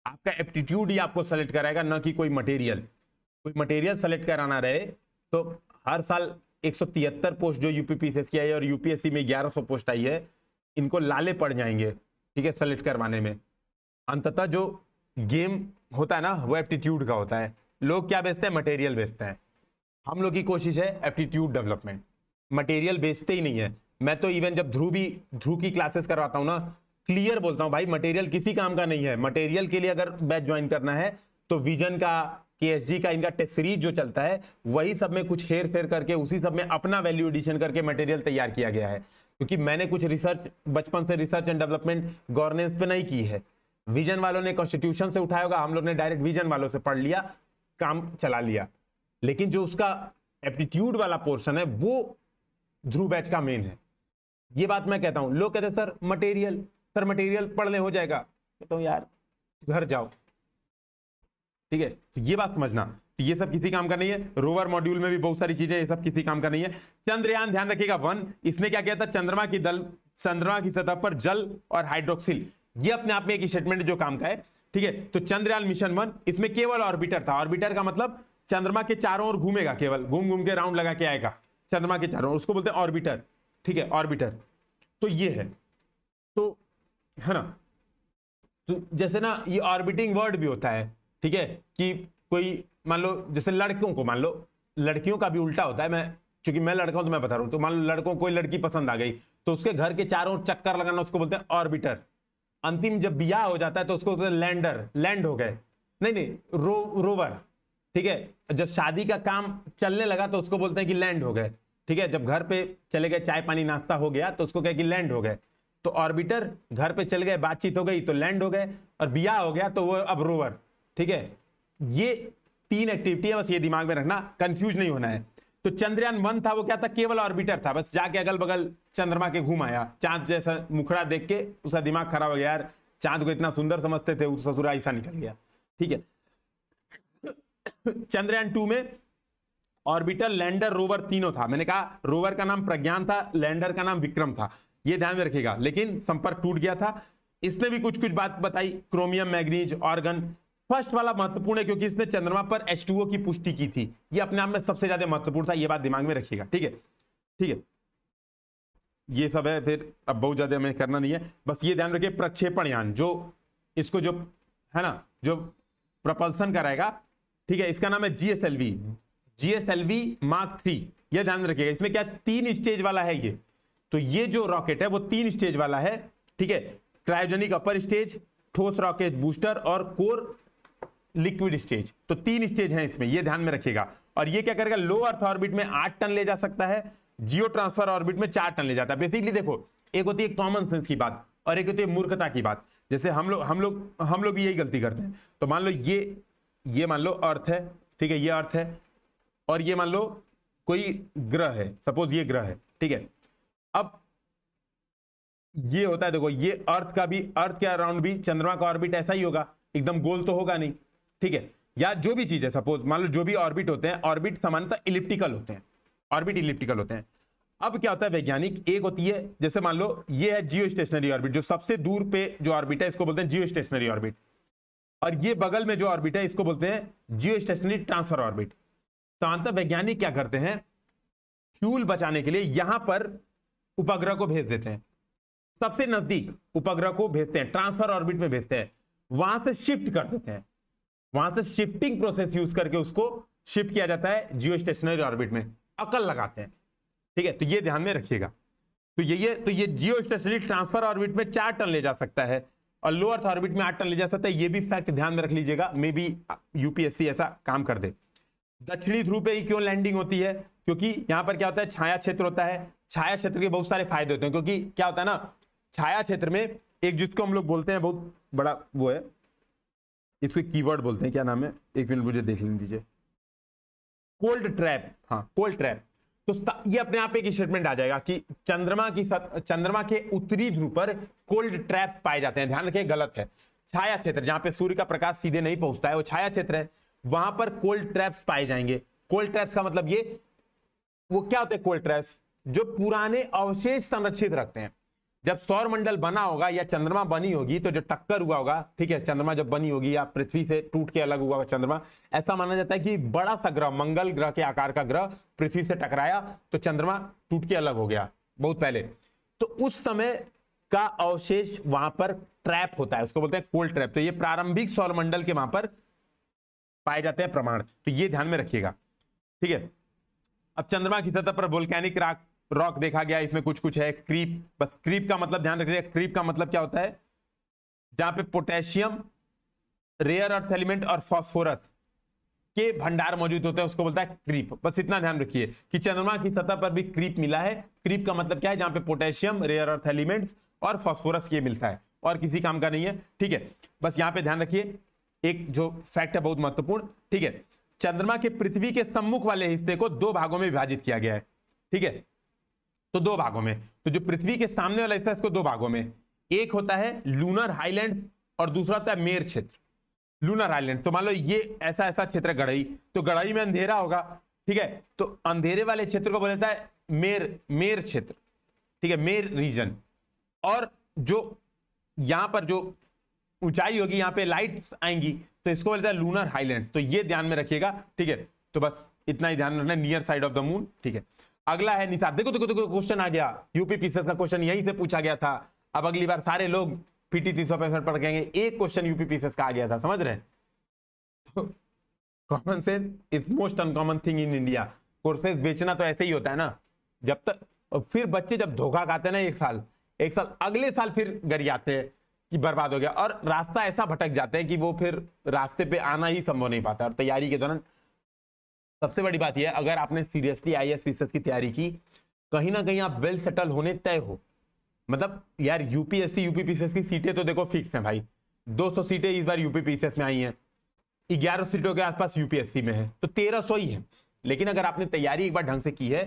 आपका एप्टीट्यूड ही आपको सेलेक्ट कराएगा ना कि कोई मटेरियल कोई मटेरियल सेलेक्ट कराना रहे तो हर साल एक पोस्ट जो यूपीपीसीएस की आई है और यूपीएससी में 1100 पोस्ट आई है इनको लाले पड़ जाएंगे ठीक है सेलेक्ट करवाने में अंततः जो गेम होता है ना वो एप्टीट्यूड का होता है लोग क्या बेचते हैं मटेरियल बेचते हैं हम लोग की कोशिश है एप्टीट्यूड डेवलपमेंट मटेरियल बेचते ही नहीं है मैं तो इवन जब ध्रुव भी ध्रुव की क्लासेस करवाता हूँ ना क्लियर बोलता हूँ भाई मटेरियल किसी काम का नहीं है मटेरियल के लिए अगर बैच ज्वाइन करना है तो विजन का के का इनका टेस्ट सीरीज जो चलता है वही सब में कुछ हेर फेर करके उसी सब में अपना वैल्यू एडिशन करके मटेरियल तैयार किया गया है क्योंकि मैंने कुछ रिसर्च बचपन से रिसर्च एंड डेवलपमेंट गवर्नेंस पे नहीं की है विजन वालों ने कॉन्स्टिट्यूशन से उठाया होगा हम लोग ने डायरेक्ट विजन वालों से पढ़ लिया काम चला लिया लेकिन जो उसका एप्टीट्यूड वाला पोर्शन है वो ध्रुव बैच का मेन है ये बात मैं कहता हूँ लोग कहते हैं सर मटेरियल सर मटेरियल पढ़ ले हो जाएगा कहता तो हूँ यार घर जाओ ठीक है तो ये बात समझना तो ये सब किसी काम का नहीं है रोवर मॉड्यूल में भी बहुत सारी चीजें ये सब किसी काम का नहीं है चंद्रयान ध्यान रखिएगा वन इसने क्या किया था चंद्रमा की दल चंद्रमा की सतह पर जल और हाइड्रोक्सिल ये अपने आप में एक स्टेटमेंट जो काम का है ठीक है तो चंद्रयान मिशन वन इसमें केवल ऑर्बिटर था ऑर्बिटर का मतलब चंद्रमा के चारों ओर घूमेगा केवल घूम घूम के राउंड लगा के आएगा चंद्रमा के चारों ओर उसको बोलते हैं ऑर्बिटर ठीक है ऑर्बिटर तो ये है तो है ना तो जैसे ना ये ऑर्बिटिंग वर्ड भी होता है ठीक है कि कोई मान लो जैसे लड़कियों को मान लो लड़कियों का भी उल्टा होता है मैं क्योंकि मैं लड़का हूं तो मैं बता रहा हूं तो मान लो लड़कों को लड़की पसंद आ गई तो उसके घर के चारों ओर चक्कर लगाना उसको बोलते हैं ऑर्बिटर अंतिम जब बिया हो जाता है तो उसको बोलते लैंडर लैंड हो गए नहीं नहीं रो रोवर ठीक है जब शादी का काम चलने लगा तो उसको बोलते हैं कि लैंड हो गए ठीक है जब घर पे चले गए चाय पानी नाश्ता हो गया तो उसको कहे कि लैंड हो गए तो ऑर्बिटर घर पे चल गए बातचीत हो गई तो लैंड हो गए और बिया हो गया तो वो अब रोवर ठीक है ये तीन एक्टिविटी है बस ये दिमाग में रखना कंफ्यूज नहीं होना है तो चंद्रयान वन था वो क्या था केवल ऑर्बिटर था बस जाके अगल बगल चंद्रमा के घूम आया चांद जैसा मुखड़ा देख के उसका दिमाग खराब हो गया यार चांद को इतना सुंदर समझते थे उस ससुरा ऐसा निकल गया ठीक है चंद्रयान टू में ऑर्बिटर लैंडर रोवर तीनों था मैंने कहा रोवर का नाम प्रज्ञान था लैंडर का नाम विक्रम था ये ध्यान में रखिएगा लेकिन संपर्क टूट गया था इसने भी कुछ कुछ बात बताई क्रोमियम मैग्नीज ऑर्गन फर्स्ट वाला महत्वपूर्ण है क्योंकि इसने चंद्रमा पर एच की पुष्टि की थी ये अपने आप में सबसे ज्यादा महत्वपूर्ण था ये बात दिमाग में रखिएगा ठीक है ठीक है ये सब है फिर अब बहुत ज्यादा हमें करना नहीं है बस ये ध्यान रखिए प्रक्षेपण यान जो इसको जो है ना जो प्रपल्सन कराएगा ठीक है इसका नाम है जीएसएलवी जीएसएलवी मार्क थ्री ये ध्यान रखिएगा इसमें क्या तीन स्टेज वाला है ये तो ये जो रॉकेट है वो तीन स्टेज वाला है ठीक है क्रायोजेनिक अपर स्टेज ठोस रॉकेट बूस्टर और कोर लिक्विड स्टेज तो तीन स्टेज हैं इसमें ये ध्यान में रखिएगा और ये क्या करेगा लो अर्थ ऑर्बिट में आठ टन ले जा सकता है जियो ट्रांसफर ऑर्बिट में चार टन ले जाता है बेसिकली देखो एक होती है कॉमन सेंस की बात और एक होती है मूर्खता की बात जैसे हम लोग हम लोग हम लोग भी यही गलती करते हैं तो मान लो ये ये मान लो अर्थ है ठीक है ये अर्थ है और ये मान लो कोई ग्रह है सपोज ये ग्रह है ठीक है अब ये होता है देखो ये अर्थ का भी अर्थ के अराउंड भी चंद्रमा का ऑर्बिट ऐसा ही होगा एकदम गोल तो होगा नहीं ठीक है या जो भी चीज है सपोज मान लो जो भी ऑर्बिट होते हैं ऑर्बिट सामान्यता इलिप्टिकल होते हैं ऑर्बिट इलिप्टिकल होते हैं अब क्या होता है वैज्ञानिक एक होती है जैसे मान लो ये है जियो स्टेशनरी ऑर्बिट जो सबसे दूर पे जो ऑर्बिट है इसको बोलते हैं जियो स्टेशनरी ऑर्बिट और ये बगल में जो ऑर्बिट है इसको बोलते हैं जियो स्टेशनरी ट्रांसफर ऑर्बिट सामान्यतः वैज्ञानिक क्या करते हैं फ्यूल बचाने के लिए यहां पर उपग्रह को भेज देते हैं सबसे नजदीक उपग्रह को भेजते हैं ट्रांसफर ऑर्बिट में भेजते हैं वहां से शिफ्ट कर देते हैं वहां से शिफ्टिंग प्रोसेस यूज करके उसको शिफ्ट किया जाता है जियो स्टेशनरी ऑर्बिट में अकल लगाते हैं ठीक है तो ये ध्यान में रखिएगा तो ये तो ये जियो स्टेशनरी ट्रांसफर ऑर्बिट में चार टन ले जा सकता है और लो अर्थ ऑर्बिट में आठ टन ले जा सकता है ये भी फैक्ट ध्यान में रख लीजिएगा मे बी यूपीएससी ऐसा काम कर दे दक्षिणी ध्रुव पे ही क्यों लैंडिंग होती है क्योंकि यहाँ पर क्या होता है छाया क्षेत्र होता है छाया क्षेत्र के बहुत सारे फायदे होते हैं क्योंकि क्या होता है ना छाया क्षेत्र में एक जिसको हम लोग बोलते हैं बहुत बड़ा वो है इसको कीवर्ड बोलते हैं क्या नाम है एक मिनट मुझे देख लीजिए दीजिए कोल्ड ट्रैप हाँ कोल्ड ट्रैप तो ये अपने आप एक स्टेटमेंट आ जाएगा कि चंद्रमा की सत, चंद्रमा के उत्तरी ध्रुव पर कोल्ड ट्रैप्स पाए जाते हैं ध्यान रखिए गलत है छाया क्षेत्र जहां पे सूर्य का प्रकाश सीधे नहीं पहुंचता है वो छाया क्षेत्र है वहां पर कोल्ड ट्रैप्स पाए जाएंगे कोल्ड ट्रैप्स का मतलब ये वो क्या होते हैं कोल्ड ट्रैप्स जो पुराने अवशेष संरक्षित रखते हैं जब सौर मंडल बना होगा या चंद्रमा बनी होगी तो जो टक्कर हुआ होगा ठीक है चंद्रमा जब बनी होगी या पृथ्वी से टूट के अलग हुआ चंद्रमा ऐसा माना जाता है कि बड़ा सा ग्रह मंगल ग्रह के आकार का ग्रह पृथ्वी से टकराया तो चंद्रमा टूट के अलग हो गया बहुत पहले तो उस समय का अवशेष वहां पर ट्रैप होता है उसको बोलते हैं कोल्ड ट्रैप तो ये प्रारंभिक सौर मंडल के वहां पर पाए जाते हैं प्रमाण तो ये ध्यान में रखिएगा ठीक है अब चंद्रमा की सतह पर वोल्केनिक राख रॉक देखा गया इसमें कुछ कुछ है क्रीप बस क्रीप का मतलब ध्यान रखिएगा क्रीप का मतलब क्या होता है जहां पे पोटेशियम रेयर अर्थ एलिमेंट और फॉस्फोरस के भंडार मौजूद होते हैं उसको बोलता है क्रीप बस इतना ध्यान रखिए कि चंद्रमा की सतह पर भी क्रीप मिला है क्रीप का मतलब क्या है जहां पे पोटेशियम रेयर अर्थ एलिमेंट और फॉस्फोरस ये मिलता है और किसी काम का नहीं है ठीक है बस यहां पर ध्यान रखिए एक जो फैक्ट है बहुत महत्वपूर्ण ठीक है चंद्रमा के पृथ्वी के सम्मुख वाले हिस्से को दो भागों में विभाजित किया गया है ठीक है तो दो भागों में तो जो पृथ्वी के सामने वाला हिस्सा इसको दो भागों में एक होता है लूनर हाईलैंड और दूसरा होता है मेर क्षेत्र लूनर हाईलैंड तो मान लो ये ऐसा ऐसा क्षेत्र गढ़ई तो गढ़ई में अंधेरा होगा ठीक है तो अंधेरे वाले क्षेत्र को बोला जाता है मेर मेर क्षेत्र ठीक है मेर रीजन और जो यहां पर जो ऊंचाई होगी यहाँ पे लाइट्स आएंगी तो इसको बोलता है लूनर हाईलैंड तो ये ध्यान में रखिएगा ठीक है तो बस इतना ही ध्यान रखना near side of the moon ठीक है अगला है निशाद देखो देखो देखो क्वेश्चन आ गया यूपी पीसीएस का क्वेश्चन यही से पूछा गया था अब अगली बार सारे लोग पीटी तीन सौ पैंसठ पढ़ गएंगे एक क्वेश्चन यूपी पीसीएस का आ गया था समझ रहे common sense is most uncommon thing in India courses बेचना तो ऐसे ही होता है ना जब तक फिर बच्चे जब धोखा खाते हैं ना एक साल एक साल अगले साल फिर गरियाते हैं कि बर्बाद हो गया और रास्ता ऐसा भटक जाते हैं कि वो फिर रास्ते पे आना ही संभव नहीं पाता और तैयारी के दौरान सबसे बड़ी बात यह है अगर आपने सीरियसली आई एस की तैयारी की कहीं ना कहीं आप वेल सेटल होने तय हो मतलब यार यूपीएससी यूपीपीसीएस की सीटें तो देखो फिक्स हैं भाई 200 सीटें इस बार यूपीपीसीएस में आई हैं 1100 सीटों के आसपास यूपीएससी में है तो 1300 ही है लेकिन अगर आपने तैयारी एक बार ढंग से की है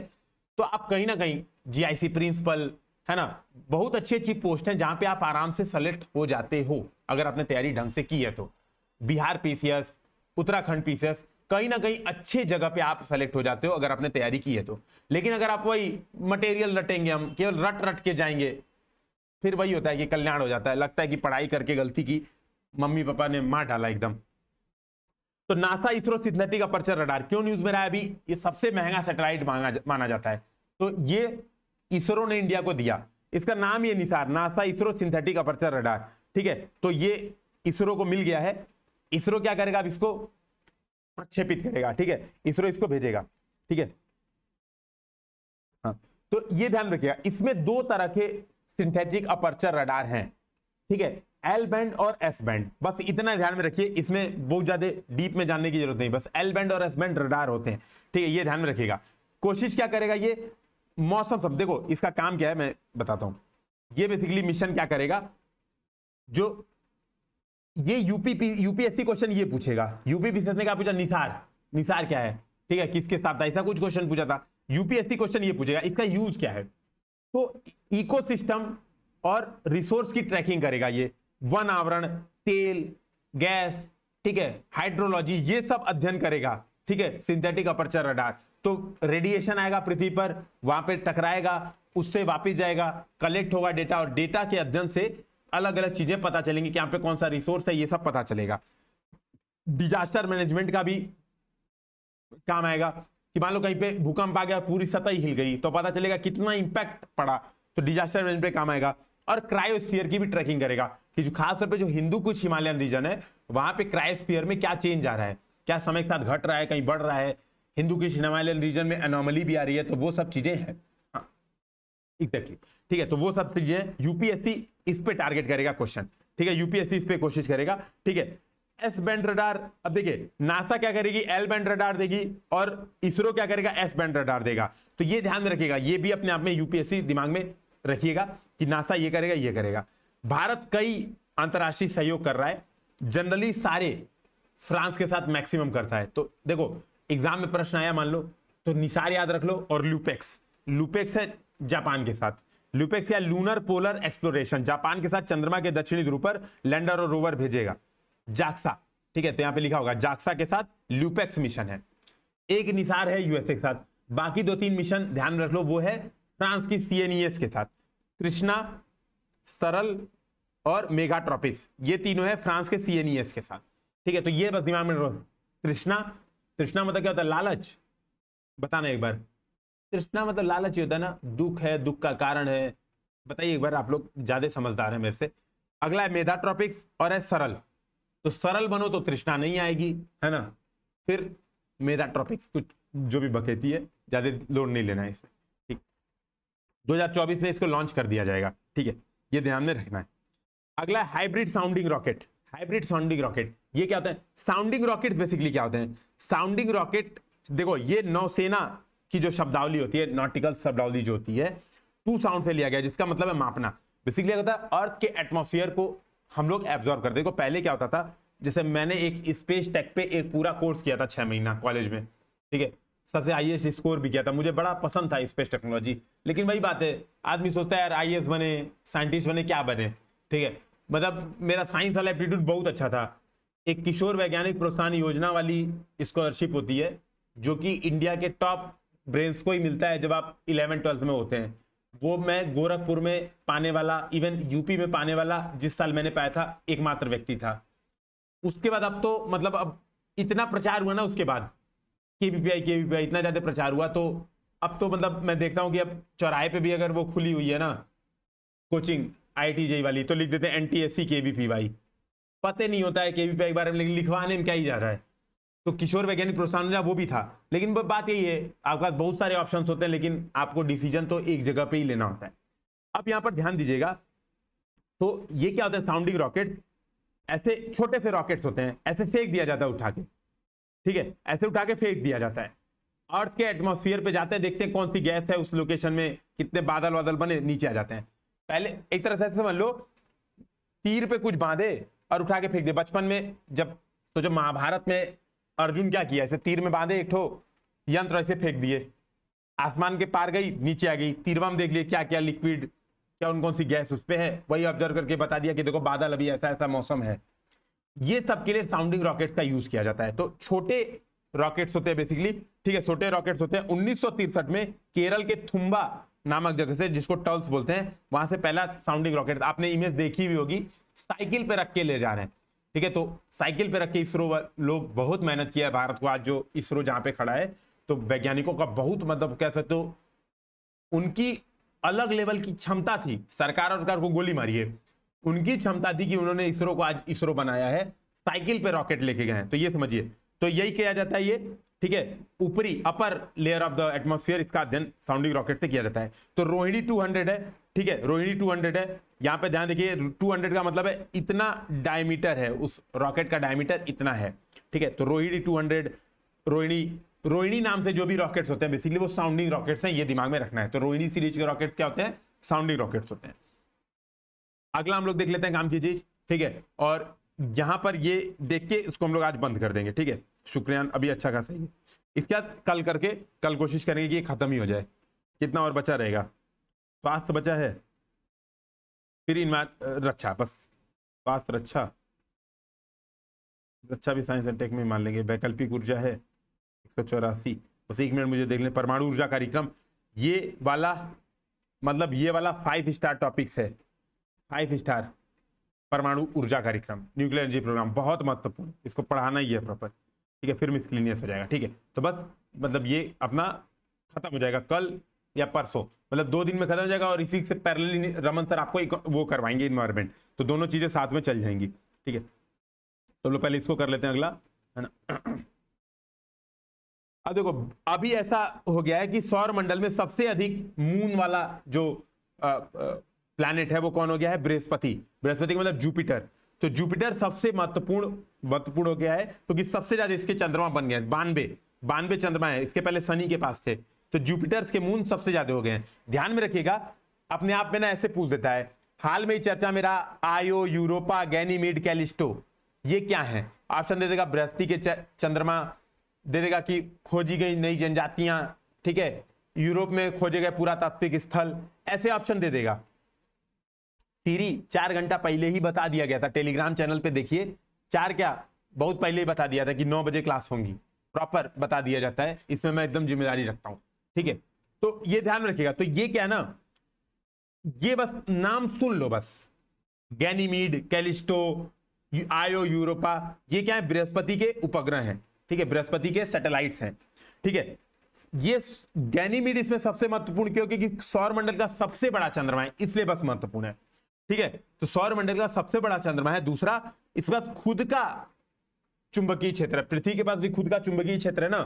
तो आप कहीं ना कहीं जीआईसी प्रिंसिपल है ना बहुत अच्छी अच्छी पोस्ट है जहां पे आप आराम से सेलेक्ट हो जाते हो अगर आपने तैयारी ढंग से की है तो बिहार पीसीएस उत्तराखंड पीसीएस कहीं ना कहीं अच्छे जगह पे आप सेलेक्ट हो जाते हो अगर आपने तैयारी की है तो लेकिन अगर आप वही मटेरियल रटेंगे हम केवल रट रट के जाएंगे फिर वही होता है कि कल्याण हो जाता है लगता है कि पढ़ाई करके गलती की मम्मी पापा ने मार डाला एकदम तो NASA ISRO synthetic aperture radar क्यों न्यूज में रहा है अभी ये सबसे महंगा सेटेलाइट माना जाता है तो ये इसरो ने इंडिया को दिया इसका नाम ये NISAR NASA ISRO synthetic aperture radar ठीक है तो ये इसरो को मिल गया है इसरो क्या करेगा अब इसको प्रक्षेपित करेगा ठीक है इसरो इसको भेजेगा ठीक है हाँ तो ये ध्यान रखिएगा इसमें दो तरह के सिंथेटिक अपर्चर रडार हैं ठीक है एल बैंड और एस बैंड बस इतना ध्यान में रखिए इसमें बहुत ज्यादा डीप में जानने की जरूरत नहीं बस एल बैंड और एस बैंड रडार होते हैं ठीक है ये ध्यान में रखिएगा कोशिश क्या करेगा ये मौसम सब देखो इसका काम क्या है मैं बताता हूं ये बेसिकली मिशन क्या करेगा जो ये यूपी यूपीएससी क्वेश्चन ये पूछेगा यूपीपीसीएस ने क्या पूछा निसार निसार क्या है ठीक है किसके साथ था ऐसा कुछ क्वेश्चन पूछा था यूपीएससी क्वेश्चन ये पूछेगा इसका यूज क्या है तो इकोसिस्टम और रिसोर्स की ट्रैकिंग करेगा ये वन आवरण तेल गैस ठीक है हाइड्रोलॉजी ये सब अध्ययन करेगा ठीक है सिंथेटिक अपर्चर रडार तो रेडिएशन आएगा पृथ्वी पर वहां पे टकराएगा उससे वापस जाएगा कलेक्ट होगा डेटा और डेटा के अध्ययन से अलग अलग चीजें पता चलेंगी कि यहाँ पे कौन सा रिसोर्स है ये सब पता चलेगा डिजास्टर मैनेजमेंट का भी काम आएगा कि मान लो कहीं पे भूकंप आ गया पूरी सतह हिल गई तो पता चलेगा कितना इंपैक्ट पड़ा तो डिजास्टर मैनेजमेंट काम आएगा और क्रायोस्फीयर की भी ट्रैकिंग करेगा कि जो खास तौर पे जो हिंदू कुछ हिमालयन रीजन है वहां पे क्रायोस्फीयर में क्या चेंज आ रहा है क्या समय के साथ घट रहा है कहीं बढ़ रहा है हिंदू कुछ हिमालयन रीजन में अनोमली भी आ रही है तो वो सब चीजें हैं एग्जैक्टली हाँ, ठीक है तो वो सब चीजें यूपीएससी इस पे टारगेट करेगा क्वेश्चन ठीक है यूपीएससी इस पे कोशिश करेगा ठीक है एस बैंड रडार अब देखिए नासा क्या करेगी एल बैंड रडार देगी और इसरो क्या करेगा एस बैंड रडार देगा तो ये ध्यान रखिएगा ये भी अपने आप में यूपीएससी दिमाग में रखिएगा कि नासा ये करेगा ये करेगा भारत कई अंतर्राष्ट्रीय सहयोग कर रहा है जनरली सारे फ्रांस के साथ मैक्सिमम करता है तो देखो एग्जाम में प्रश्न आया मान लो तो निसार याद रख लो और लुपेक्स लुपेक्स है जापान के साथ लुपेक्स या लूनर पोलर एक्सप्लोरेशन जापान के साथ चंद्रमा के दक्षिणी ध्रुव पर लैंडर और रोवर भेजेगा जाक्सा ठीक है तो यहां पे लिखा होगा जाक्सा के साथ लुपेक्स मिशन है एक निसार है यूएसए के साथ बाकी दो तीन मिशन ध्यान रख लो वो है फ्रांस की सीएनईएस e के साथ कृष्णा सरल और मेगा ट्रॉपिक्स ये तीनों है फ्रांस के सीएनईएस e के साथ ठीक है तो ये बस दिमाग में रहो कृष्णा कृष्णा मतलब क्या होता है लालच बताना एक बार तृष्णा मतलब लालच ही होता है ना दुख है दुख का कारण है बताइए एक बार आप लोग ज्यादा समझदार हैं मेरे से अगला है मेधा ट्रॉपिक्स और है सरल तो सरल बनो तो तृष्णा नहीं आएगी है ना फिर मेधा ट्रॉपिक्स कुछ जो भी बकेती है ज्यादा लोड नहीं लेना है इसमें ठीक 2024 में इसको लॉन्च कर दिया जाएगा ठीक है ये ध्यान में रखना है अगला hybrid sounding rocket hybrid sounding rocket ये क्या होता है साउंडिंग रॉकेट बेसिकली क्या होते हैं साउंडिंग रॉकेट देखो ये नौसेना की जो शब्दावली होती है नॉटिकल शब्दावली जो होती है टू साउंड से लिया गया जिसका मतलब है मापना बेसिकली होता है अर्थ के एटमोसफियर को हम लोग एब्जॉर्व करते देखो पहले क्या होता था जैसे मैंने एक स्पेस टेक पे एक पूरा कोर्स किया था छह महीना कॉलेज में ठीक है सबसे आई स्कोर भी किया था मुझे बड़ा पसंद था स्पेस टेक्नोलॉजी लेकिन वही बात है आदमी सोचता है यार आई बने साइंटिस्ट बने क्या बने ठीक है मतलब मेरा साइंस वाला एप्टीट्यूड बहुत अच्छा था एक किशोर वैज्ञानिक प्रोत्साहन योजना वाली स्कॉलरशिप होती है जो कि इंडिया के टॉप ब्रेन्स को ही मिलता है जब आप इलेवन ट्वेल्थ में होते हैं वो मैं गोरखपुर में पाने वाला इवन यूपी में पाने वाला जिस साल मैंने पाया था एकमात्र व्यक्ति था उसके बाद अब तो मतलब अब इतना प्रचार हुआ ना उसके बाद के वी पी इतना ज़्यादा प्रचार हुआ तो अब तो मतलब मैं देखता हूँ कि अब चौराहे पे भी अगर वो खुली हुई है ना कोचिंग आई टी वाली तो लिख देते हैं एन टी एस सी पते नहीं होता है के के बारे में लिखवाने में क्या ही जा रहा है तो किशोर वैज्ञानिक प्रोत्साहन वो भी था लेकिन बात यही है आपके पास बहुत सारे ऑप्शन होते हैं लेकिन आपको डिसीजन तो एक जगह पे ही लेना होता है अब यहां पर ध्यान दीजिएगा तो ये क्या होता है साउंडिंग रॉकेट ऐसे छोटे से रॉकेट्स होते हैं ऐसे फेंक दिया जाता है उठा के ठीक है ऐसे उठा के फेंक दिया जाता है अर्थ के एटमोसफियर पे जाते हैं देखते हैं कौन सी गैस है उस लोकेशन में कितने बादल वादल बने नीचे आ जाते हैं पहले एक तरह से ऐसे समझ लो तीर पे कुछ बांधे और उठा के फेंक दे बचपन में जब तो जब महाभारत में अर्जुन क्या किया इसे तीर में बांधे एक ठो यंत्र ऐसे फेंक दिए आसमान के पार गई नीचे आ गई तीरवा में देख लिए क्या क्या लिक्विड क्या उन कौन सी गैस उस पर है वही ऑब्जर्व करके बता दिया कि देखो बादल अभी ऐसा ऐसा मौसम है ये सब के लिए साउंडिंग रॉकेट्स का यूज किया जाता है तो छोटे रॉकेट्स होते हैं बेसिकली ठीक है छोटे रॉकेट्स होते हैं उन्नीस में केरल के थुम्बा नामक जगह से जिसको टल्स बोलते हैं वहां से पहला साउंडिंग रॉकेट आपने इमेज देखी हुई होगी साइकिल पर रख के ले जा रहे हैं ठीक है तो साइकिल पे रखे इसरो लोग बहुत मेहनत किया है भारत को आज जो इसरो जहां पे खड़ा है तो वैज्ञानिकों का बहुत मतलब कह सकते हो उनकी अलग लेवल की क्षमता थी सरकार और सरकार को गोली मारी है उनकी क्षमता थी कि उन्होंने इसरो को आज इसरो बनाया है साइकिल पे रॉकेट लेके गए हैं तो ये समझिए तो यही किया जाता है ये ठीक है ऊपरी upper layer of the atmosphere इसका अध्ययन साउंडिंग रॉकेट से किया जाता है तो रोहिणी 200 है ठीक है रोहिणी 200 है यहाँ पे ध्यान देखिए 200 का मतलब है इतना डायमीटर है उस रॉकेट का डायमीटर इतना है ठीक है तो रोहिणी 200 रोहिणी रोहिणी नाम से जो भी रॉकेट्स होते हैं बेसिकली वो साउंडिंग रॉकेट्स हैं ये दिमाग में रखना है तो रोहिणी सीरीज के रॉकेट्स क्या होते हैं साउंडिंग रॉकेट्स होते हैं अगला हम लोग देख लेते हैं काम की चीज ठीक है और यहां पर ये देख के इसको हम लोग आज बंद कर देंगे ठीक है शुक्रियान अभी अच्छा खासा ही इसके बाद कल करके कल कोशिश करेंगे कि ये ख़त्म ही हो जाए कितना और बचा रहेगा स्वास्थ्य बचा है फिर इन रक्षा बस स्वास्थ्य रक्षा रक्षा भी साइंस एंड टेक में मान लेंगे वैकल्पिक ऊर्जा है एक सौ चौरासी बस एक मिनट मुझे देख लें परमाणु ऊर्जा कार्यक्रम ये वाला मतलब ये वाला फाइव स्टार टॉपिक्स है फाइव स्टार परमाणु ऊर्जा कार्यक्रम न्यूक्लियर एनर्जी प्रोग्राम बहुत महत्वपूर्ण इसको पढ़ाना ही है प्रॉपर ठीक है फिर मिसक्लिनियस हो जाएगा ठीक है तो बस मतलब ये अपना खत्म हो जाएगा कल या परसों मतलब दो दिन में खत्म हो जाएगा और इसी से पैरल रमन सर आपको एक वो करवाएंगे इन्वायरमेंट तो दोनों चीज़ें साथ में चल जाएंगी ठीक है तो लोग पहले इसको कर लेते हैं अगला है ना अब देखो अभी ऐसा हो गया है कि सौर मंडल में सबसे अधिक मून वाला जो प्लैनेट है वो कौन हो गया है बृहस्पति बृहस्पति मतलब जुपिटर तो जुपिटर सबसे महत्वपूर्ण महत्वपूर्ण हो गया है क्योंकि तो सबसे ज्यादा इसके चंद्रमा बन गए बानवे बानवे चंद्रमा है इसके पहले शनि के पास थे तो जुपिटर्स के मून सबसे ज्यादा हो गए हैं ध्यान में रखिएगा अपने आप में ना ऐसे पूछ देता है हाल में ही चर्चा मेरा आयो यूरोपा गैनीमेड कैलिस्टो ये क्या है ऑप्शन दे देगा बृहस्पति के चंद्रमा दे देगा कि खोजी गई नई जनजातियां ठीक है यूरोप में खोजे गए पुरातात्विक स्थल ऐसे ऑप्शन दे देगा थीरी चार घंटा पहले ही बता दिया गया था टेलीग्राम चैनल पे देखिए चार क्या बहुत पहले ही बता दिया था कि नौ बजे क्लास होंगी प्रॉपर बता दिया जाता है इसमें मैं एकदम जिम्मेदारी रखता हूँ ठीक है तो ये ध्यान रखिएगा तो ये क्या ना ये बस नाम सुन लो बस गैनीमीड कैलिस्टो आयो यूरोपा ये क्या है बृहस्पति के उपग्रह हैं ठीक है बृहस्पति के सैटेलाइट्स हैं ठीक है ये गैनीमीड इसमें सबसे महत्वपूर्ण क्योंकि सौर मंडल का सबसे बड़ा चंद्रमा है इसलिए बस महत्वपूर्ण है ठीक है तो सौर मंडल का सबसे बड़ा चंद्रमा है दूसरा इसके पास खुद का चुंबकीय क्षेत्र है पृथ्वी के पास भी खुद का चुंबकीय क्षेत्र है ना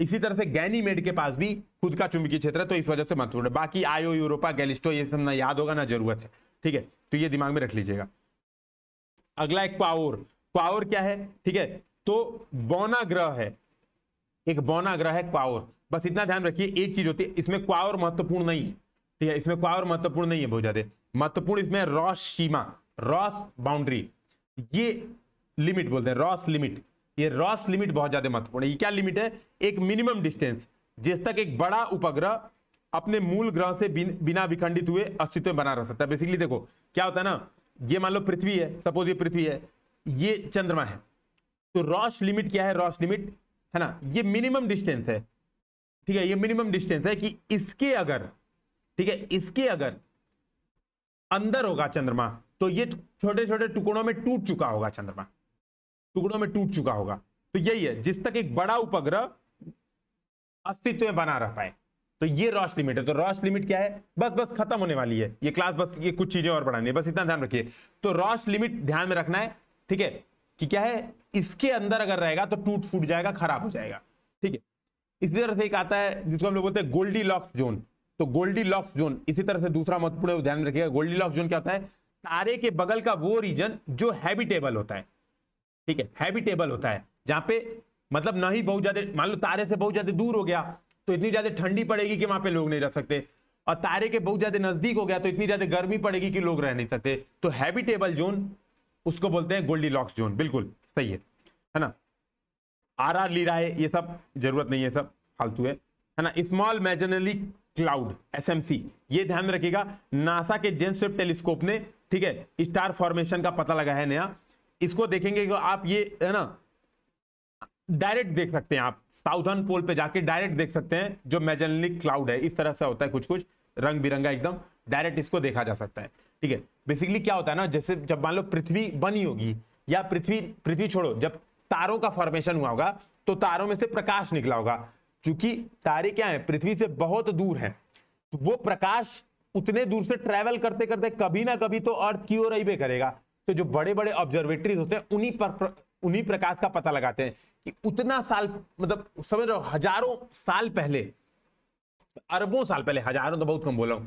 इसी तरह से गैनीमेड के पास भी खुद का चुंबकीय क्षेत्र है तो इस वजह से महत्वपूर्ण है बाकी आयो यूरोपा गैलिस्टो ये सब ना याद होगा ना जरूरत है ठीक है तो ये दिमाग में रख लीजिएगा अगला एक पावर पावर क्या है ठीक है तो बौना ग्रह है एक बौना ग्रह है पावर बस इतना ध्यान रखिए एक चीज होती है इसमें क्वावर महत्वपूर्ण नहीं है ठीक है इसमें क्वावर महत्वपूर्ण नहीं है बहुत ज्यादा महत्वपूर्ण इसमें रॉस सीमा रॉस बाउंड्री ये लिमिट बोलते हैं रॉस लिमिट ये रॉस लिमिट बहुत ज्यादा महत्वपूर्ण है ये क्या लिमिट है एक मिनिमम डिस्टेंस जिस तक एक बड़ा उपग्रह अपने मूल ग्रह से बिन, बिना विखंडित हुए अस्तित्व में बना रह सकता है बेसिकली देखो क्या होता है ना ये मान लो पृथ्वी है सपोज ये पृथ्वी है ये चंद्रमा है तो रॉस लिमिट क्या है रॉस लिमिट है ना ये मिनिमम डिस्टेंस है ठीक है ये मिनिमम डिस्टेंस है कि इसके अगर ठीक है इसके अगर अंदर होगा चंद्रमा तो ये छोटे छोटे टुकड़ों में टूट चुका होगा चंद्रमा टुकड़ों में टूट चुका होगा तो यही है जिस तक एक बड़ा उपग्रह अस्तित्व में बना रह पाए तो ये रॉस लिमिट है तो रॉस लिमिट क्या है बस बस खत्म होने वाली है ये क्लास बस ये कुछ चीजें और बढ़ानी है बस इतना ध्यान रखिए तो रॉस लिमिट ध्यान में रखना है ठीक है कि क्या है इसके अंदर अगर रहेगा तो टूट फूट जाएगा खराब हो जाएगा ठीक है इसी तरह से एक आता है जिसको हम लोग बोलते हैं गोल्डी लॉक्स जोन तो गोल्डी लॉक्स जोन इसी तरह से दूसरा महत्वपूर्ण ध्यान रखिएगा गोल्डी लॉक्स जोन क्या होता है तारे के बगल का वो रीजन जो हैबिटेबल होता है ठीक है हैबिटेबल होता है जहां पे मतलब ना ही बहुत ज्यादा मान लो तारे से बहुत ज्यादा दूर हो गया तो इतनी ज्यादा ठंडी पड़ेगी कि वहां पे लोग नहीं रह सकते और तारे के बहुत ज्यादा नजदीक हो गया तो इतनी ज्यादा गर्मी पड़ेगी कि लोग रह नहीं सकते तो हैबिटेबल जोन उसको बोलते हैं गोल्डी लॉक्स जोन बिल्कुल सही है है ना आर आर ली रहा है ये सब जरूरत नहीं है सब फालतू है है ना स्मॉल मेजनली क्लाउड एसएमसी ये ध्यान रखिएगा नासा के जेम्स टेलीस्कोप ने ठीक है स्टार फॉर्मेशन का पता लगा है नया इसको देखेंगे आप ये है ना डायरेक्ट देख सकते हैं आप साउथर्न पोल पे जाके डायरेक्ट देख सकते हैं जो मेजेनिक क्लाउड है इस तरह से होता है कुछ कुछ रंग बिरंगा एकदम डायरेक्ट इसको देखा जा सकता है ठीक है बेसिकली क्या होता है ना जैसे जब मान लो पृथ्वी बनी होगी या पृथ्वी पृथ्वी छोड़ो जब तारों का फॉर्मेशन हुआ होगा तो तारों में से प्रकाश निकला होगा क्योंकि तारे क्या है पृथ्वी से बहुत दूर है तो वो प्रकाश उतने दूर से ट्रेवल करते करते कभी ना कभी तो अर्थ की ओर ही करेगा तो जो बड़े बड़े ऑब्जर्वेटरीज होते हैं उन्हीं पर उन्हीं प्रकाश का पता लगाते हैं कि उतना साल मतलब समझ रहे हजारों साल पहले अरबों साल पहले हजारों तो बहुत कम बोला हूं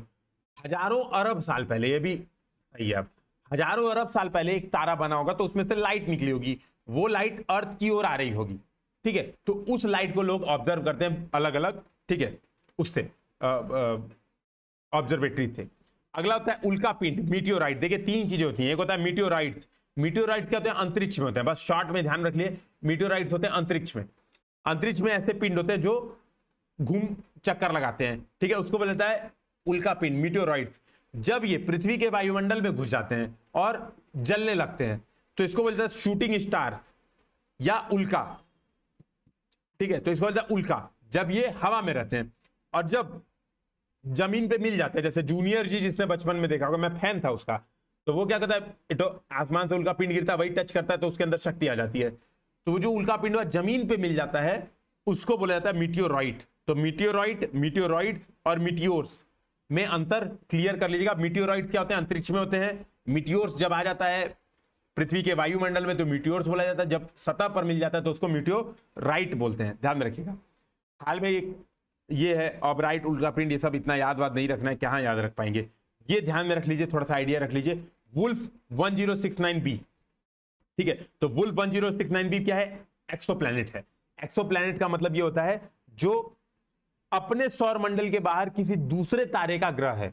हजारों अरब साल पहले ये भी सही है हजारों अरब साल पहले एक तारा बना होगा तो उसमें से लाइट निकली होगी वो लाइट अर्थ की ओर आ रही होगी ठीक है तो उस लाइट को लोग ऑब्जर्व करते हैं अलग अलग ठीक है उससे ऑब्जर्वेटरी से अगला होता है उल्का पिंड मीटियोराइट देखिए तीन चीजें होती हैं एक होता है मीटियोराइट मीटियोराइट क्या होते हैं अंतरिक्ष में होते हैं बस शॉर्ट में ध्यान रख लिए मीटियोराइट्स होते हैं अंतरिक्ष में अंतरिक्ष में ऐसे पिंड होते हैं जो घूम चक्कर लगाते हैं ठीक है उसको बोला जाता है उल्का पिंड मीटियोराइट जब ये पृथ्वी के वायुमंडल में घुस जाते हैं और जलने लगते हैं तो इसको बोलता है शूटिंग स्टार्स या उल्का ठीक है तो इसको बोलते हैं उल्का जब ये हवा में रहते हैं और जब जमीन पे मिल जाते हैं जैसे जूनियर जी जिसने बचपन में देखा होगा मैं फैन था उसका तो वो क्या कहता है तो आसमान से उल्का पिंड गिरता है वही टच करता है तो उसके अंदर शक्ति आ जाती है तो जो उल्का पिंड जमीन पे मिल जाता है उसको बोला जाता है मिट्योराइट तो मिट्योराइट मिटियोराइट्स और मिटियोर्स में अंतर क्लियर कर लीजिएगा मिटियोराइट्स क्या होते हैं अंतरिक्ष में होते हैं मिटियोर्स जब आ जाता है पृथ्वी के वायुमंडल में तो म्यूट्योर्स बोला जाता है जब सतह पर मिल जाता है तो उसको राइट बोलते हैं ध्यान में रखिएगा हाल में ये ये है अब राइट उल्टा प्रिंट ये सब इतना याद वाद नहीं रखना है कहाँ याद रख पाएंगे ये ध्यान में रख लीजिए थोड़ा सा आइडिया रख लीजिए वुल्फ वन बी ठीक है तो वुल्फ वन बी क्या है एक्सोप्लैनेट है एक्सोप्लैनेट का मतलब ये होता है जो अपने सौरमंडल के बाहर किसी दूसरे तारे का ग्रह है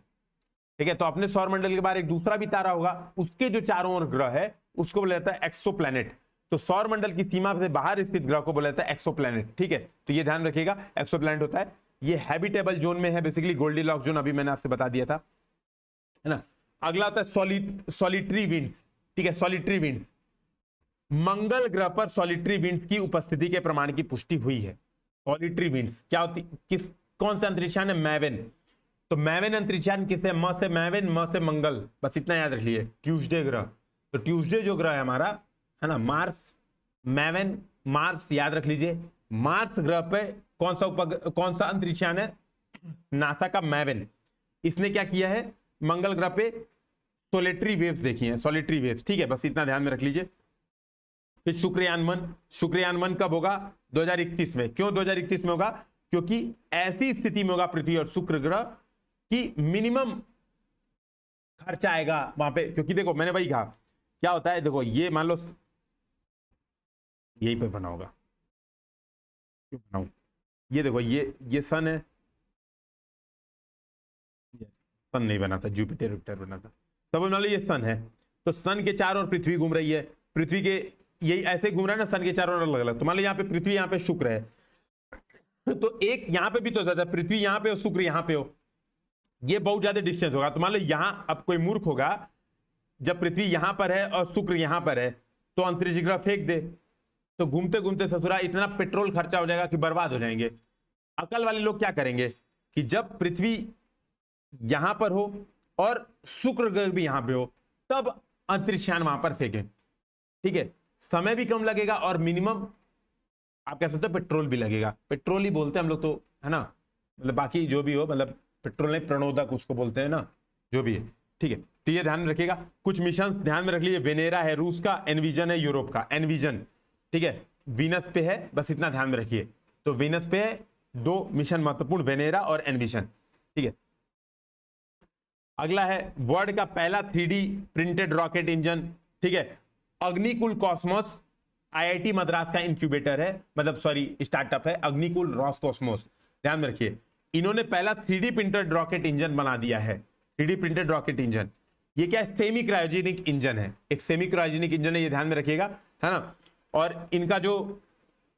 ठीक है तो अपने सौर मंडल के बाहर एक दूसरा भी तारा होगा उसके जो चारों ओर ग्रह है उसको बोला जाता है एक्सो प्लैनेट तो सौर मंडल की सीमा से बाहर स्थित ग्रह को बोला जाता है एक्सो प्लैनेट ठीक है तो ये ध्यान रखिएगा एक्सो प्लैनेट होता है ये हैबिटेबल जोन में है बेसिकली गोल्डी लॉक जोन अभी मैंने आपसे बता दिया था है ना अगला होता है सॉलिट सॉलिट्री विंड्स ठीक है सॉलिट्री विंड्स मंगल ग्रह पर सॉलिट्री विंड्स की उपस्थिति के प्रमाण की पुष्टि हुई है सॉलिट्री विंड्स क्या होती किस कौन सा अंतरिक्षयान है मैवेन तो मैवेन अंतरिक्षयान किस है म से मैवेन म से मंगल बस इतना याद रख लिए ट्यूजडे ग्रह तो ट्यूसडे जो ग्रह है हमारा है ना मार्स मैवन मार्स याद रख लीजिए मार्स ग्रह पे कौन सा उपग्रह कौन सा अंतरिक्षयान है नासा का मैवन इसने क्या किया है मंगल ग्रह पे सोलिट्री वेव्स देखी हैं सोलिट्री वेव्स ठीक है बस इतना ध्यान में रख लीजिए फिर शुक्रयान मन शुक्रयान मन कब होगा 2031 में क्यों 2031 में होगा क्योंकि ऐसी स्थिति में होगा पृथ्वी और शुक्र ग्रह की मिनिमम खर्चा आएगा वहां पे क्योंकि देखो मैंने वही कहा क्या होता है देखो ये मान लो यही पे बना होगा क्यों बनाऊ ये देखो ये ये सन है सन नहीं बना था जुपिटर विपिटर बना था समझ मान लो ये सन है तो सन के चारों ओर पृथ्वी घूम रही है पृथ्वी के यही ऐसे घूम रहा है ना सन के चारों ओर अलग अलग तो मान लो यहाँ पे पृथ्वी यहाँ पे शुक्र है तो एक यहाँ पे भी तो ज्यादा पृथ्वी यहाँ पे हो शुक्र यहाँ पे हो ये बहुत ज्यादा डिस्टेंस होगा तो मान लो यहाँ अब कोई मूर्ख होगा जब पृथ्वी यहां पर है और शुक्र यहां पर है तो अंतरिक्ष ग्रह फेंक दे तो घूमते घूमते ससुरा इतना पेट्रोल खर्चा हो जाएगा कि बर्बाद हो जाएंगे अकल वाले लोग क्या करेंगे कि जब पृथ्वी यहां पर हो और शुक्र ग्रह भी यहां पे हो तब अंतरिक्षयान वहां पर फेंके ठीक है समय भी कम लगेगा और मिनिमम आप कह सकते हो पेट्रोल भी लगेगा पेट्रोल ही बोलते हैं हम लोग तो है ना मतलब बाकी जो भी हो मतलब पेट्रोल नहीं प्रणोदक उसको बोलते हैं ना जो भी है ठीक है तो ये ध्यान रखिएगा कुछ मिशन ध्यान में रख लीजिए वेनेरा है रूस का एनविजन है यूरोप का एनविजन ठीक है वीनस पे है बस इतना ध्यान में रखिए तो वीनस पे है दो मिशन महत्वपूर्ण वेनेरा और एनविजन ठीक है अगला है वर्ल्ड का पहला थ्री प्रिंटेड रॉकेट इंजन ठीक है अग्निकुल कॉस्मोस आईआईटी मद्रास का इंक्यूबेटर है मतलब सॉरी स्टार्टअप है अग्निकुल रॉस कॉस्मोस ध्यान में रखिए इन्होंने पहला थ्री प्रिंटेड रॉकेट इंजन बना दिया है थ्री प्रिंटेड रॉकेट इंजन ये क्या है सेमी क्रायोजेनिक इंजन है एक सेमी क्रायोजेनिक इंजन है ये ध्यान में रखिएगा है ना और इनका जो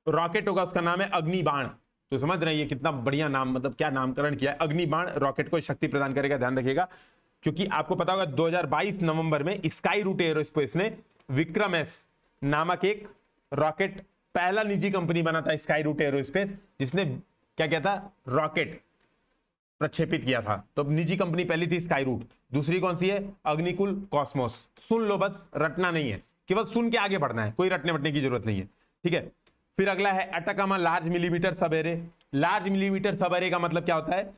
रॉकेट होगा उसका नाम है अग्निबाण तो समझ रहे हैं ये कितना बढ़िया नाम मतलब क्या नामकरण किया है अग्निबाण रॉकेट को शक्ति प्रदान करेगा ध्यान रखिएगा क्योंकि आपको पता होगा 2022 नवंबर में स्काई रूट एयरोस्पेस ने विक्रम एस नामक एक रॉकेट पहला निजी कंपनी बना था स्काई रूट एयरोस्पेस जिसने क्या कहता रॉकेट प्रक्षेपित किया था तो निजी कंपनी पहली थी स्काई रूट दूसरी कौन सी है अग्निकुल कॉस्मोस सुन लो बस रटना नहीं है केवल सुन के आगे बढ़ना है कोई रटने बटने की जरूरत नहीं है ठीक है फिर अगला है अटकामा लार्ज मिलीमीटर सबेरे लार्ज मिलीमीटर सबेरे का मतलब क्या होता है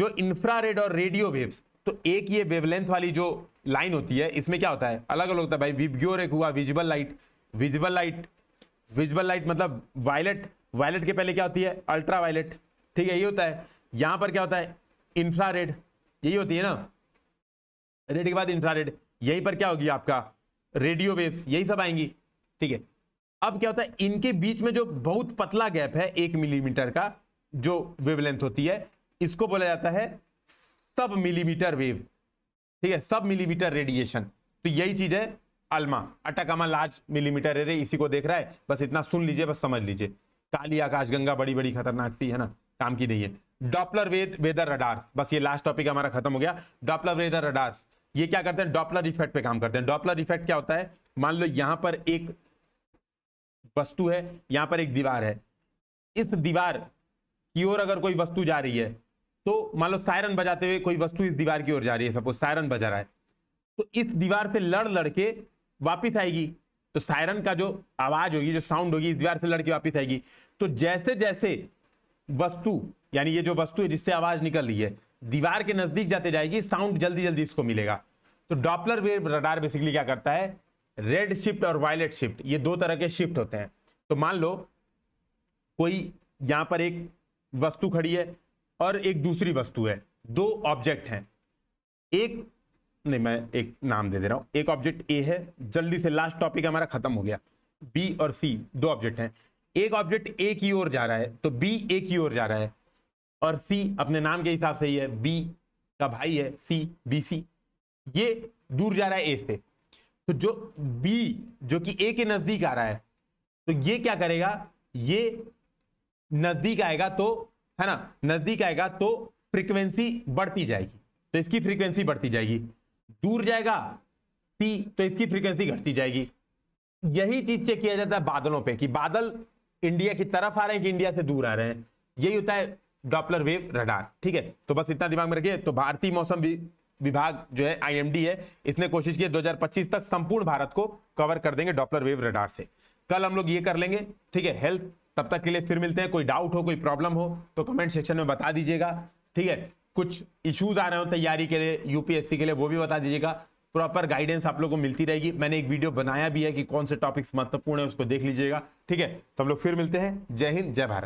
जो इंफ्रारेड और रेडियो वेव्स तो एक ये वेवलेंथ वाली जो लाइन होती है इसमें क्या होता है अलग अलग होता है भाई विब्योर एक हुआ visible light visible light visible light मतलब वायलेट वायलेट के पहले क्या होती है अल्ट्रा वायलेट ठीक है ये होता है यहां पर क्या होता है इंफ्रारेड यही होती है ना रेड के बाद इंफ्रारेड यही पर क्या होगी आपका रेडियो वेव्स यही सब आएंगी ठीक है अब क्या होता है इनके बीच में जो बहुत पतला गैप है एक मिलीमीटर का जो वेवलेंथ होती है इसको बोला जाता है सब मिलीमीटर वेव ठीक है सब मिलीमीटर रेडिएशन तो यही चीज है अल्मा अटाकामा लार्ज मिलीमीटर रे इसी को देख रहा है बस इतना सुन लीजिए बस समझ लीजिए काली आकाशगंगा बड़ी बड़ी खतरनाक सी है ना काम की नहीं है डॉपलर वेदर रडार्स बस ये लास्ट टॉपिक हमारा खत्म हो गया डॉपलर वेदर रडार्स ये क्या करते हैं डॉपलर इफेक्ट पे काम करते हैं डॉपलर इफेक्ट क्या होता है मान लो यहां पर एक वस्तु है यहां पर एक दीवार है इस दीवार की ओर अगर कोई वस्तु जा रही है तो मान लो सायरन बजाते हुए कोई वस्तु इस दीवार की ओर जा रही है सपोज सायरन बजा रहा है तो इस दीवार से लड़ लड़के वापिस आएगी तो सायरन का जो आवाज होगी जो साउंड होगी इस दीवार से लड़के वापिस आएगी तो जैसे जैसे वस्तु यानी ये जो वस्तु है जिससे आवाज निकल रही है दीवार के नजदीक जाते जाएगी साउंड जल्दी जल्दी इसको मिलेगा तो डॉपलर वेव रडार बेसिकली क्या करता है रेड शिफ्ट और वायलेट शिफ्ट ये दो तरह के शिफ्ट होते हैं तो मान लो कोई यहां पर एक वस्तु खड़ी है और एक दूसरी वस्तु है दो ऑब्जेक्ट हैं एक नहीं मैं एक नाम दे दे रहा हूं एक ऑब्जेक्ट ए है जल्दी से लास्ट टॉपिक हमारा खत्म हो गया बी और सी दो ऑब्जेक्ट हैं एक ऑब्जेक्ट ए की ओर जा रहा है तो बी ए की ओर जा रहा है और सी अपने नाम के हिसाब से ही है बी का भाई है सी बी सी ये दूर जा रहा है ए से तो जो बी जो कि ए के नजदीक आ रहा है तो ये क्या करेगा ये नजदीक आएगा तो है ना नजदीक आएगा तो फ्रीक्वेंसी बढ़ती जाएगी तो इसकी फ्रीक्वेंसी बढ़ती जाएगी दूर जाएगा सी तो इसकी फ्रीक्वेंसी घटती जाएगी यही चीज चेक किया जाता है बादलों पे कि बादल इंडिया की तरफ आ रहे हैं कि इंडिया से दूर आ रहे हैं यही होता है डॉपलर वेव रडार ठीक है तो बस इतना दिमाग में रखिए तो भारतीय मौसम विभाग जो है आईएमडी है इसने कोशिश की 2025 तक संपूर्ण भारत को कवर कर देंगे डॉपलर वेव रडार से कल हम लोग ये कर लेंगे ठीक है हेल्थ तब तक के लिए फिर मिलते हैं कोई डाउट हो कोई प्रॉब्लम हो तो कमेंट सेक्शन में बता दीजिएगा ठीक है कुछ इश्यूज आ रहे हो तैयारी के लिए यूपीएससी के लिए वो भी बता दीजिएगा प्रॉपर गाइडेंस आप लोगों को मिलती रहेगी मैंने एक वीडियो बनाया भी है कि कौन से टॉपिक्स महत्वपूर्ण है उसको देख लीजिएगा ठीक है तो हम लोग फिर मिलते हैं जय हिंद जय भारत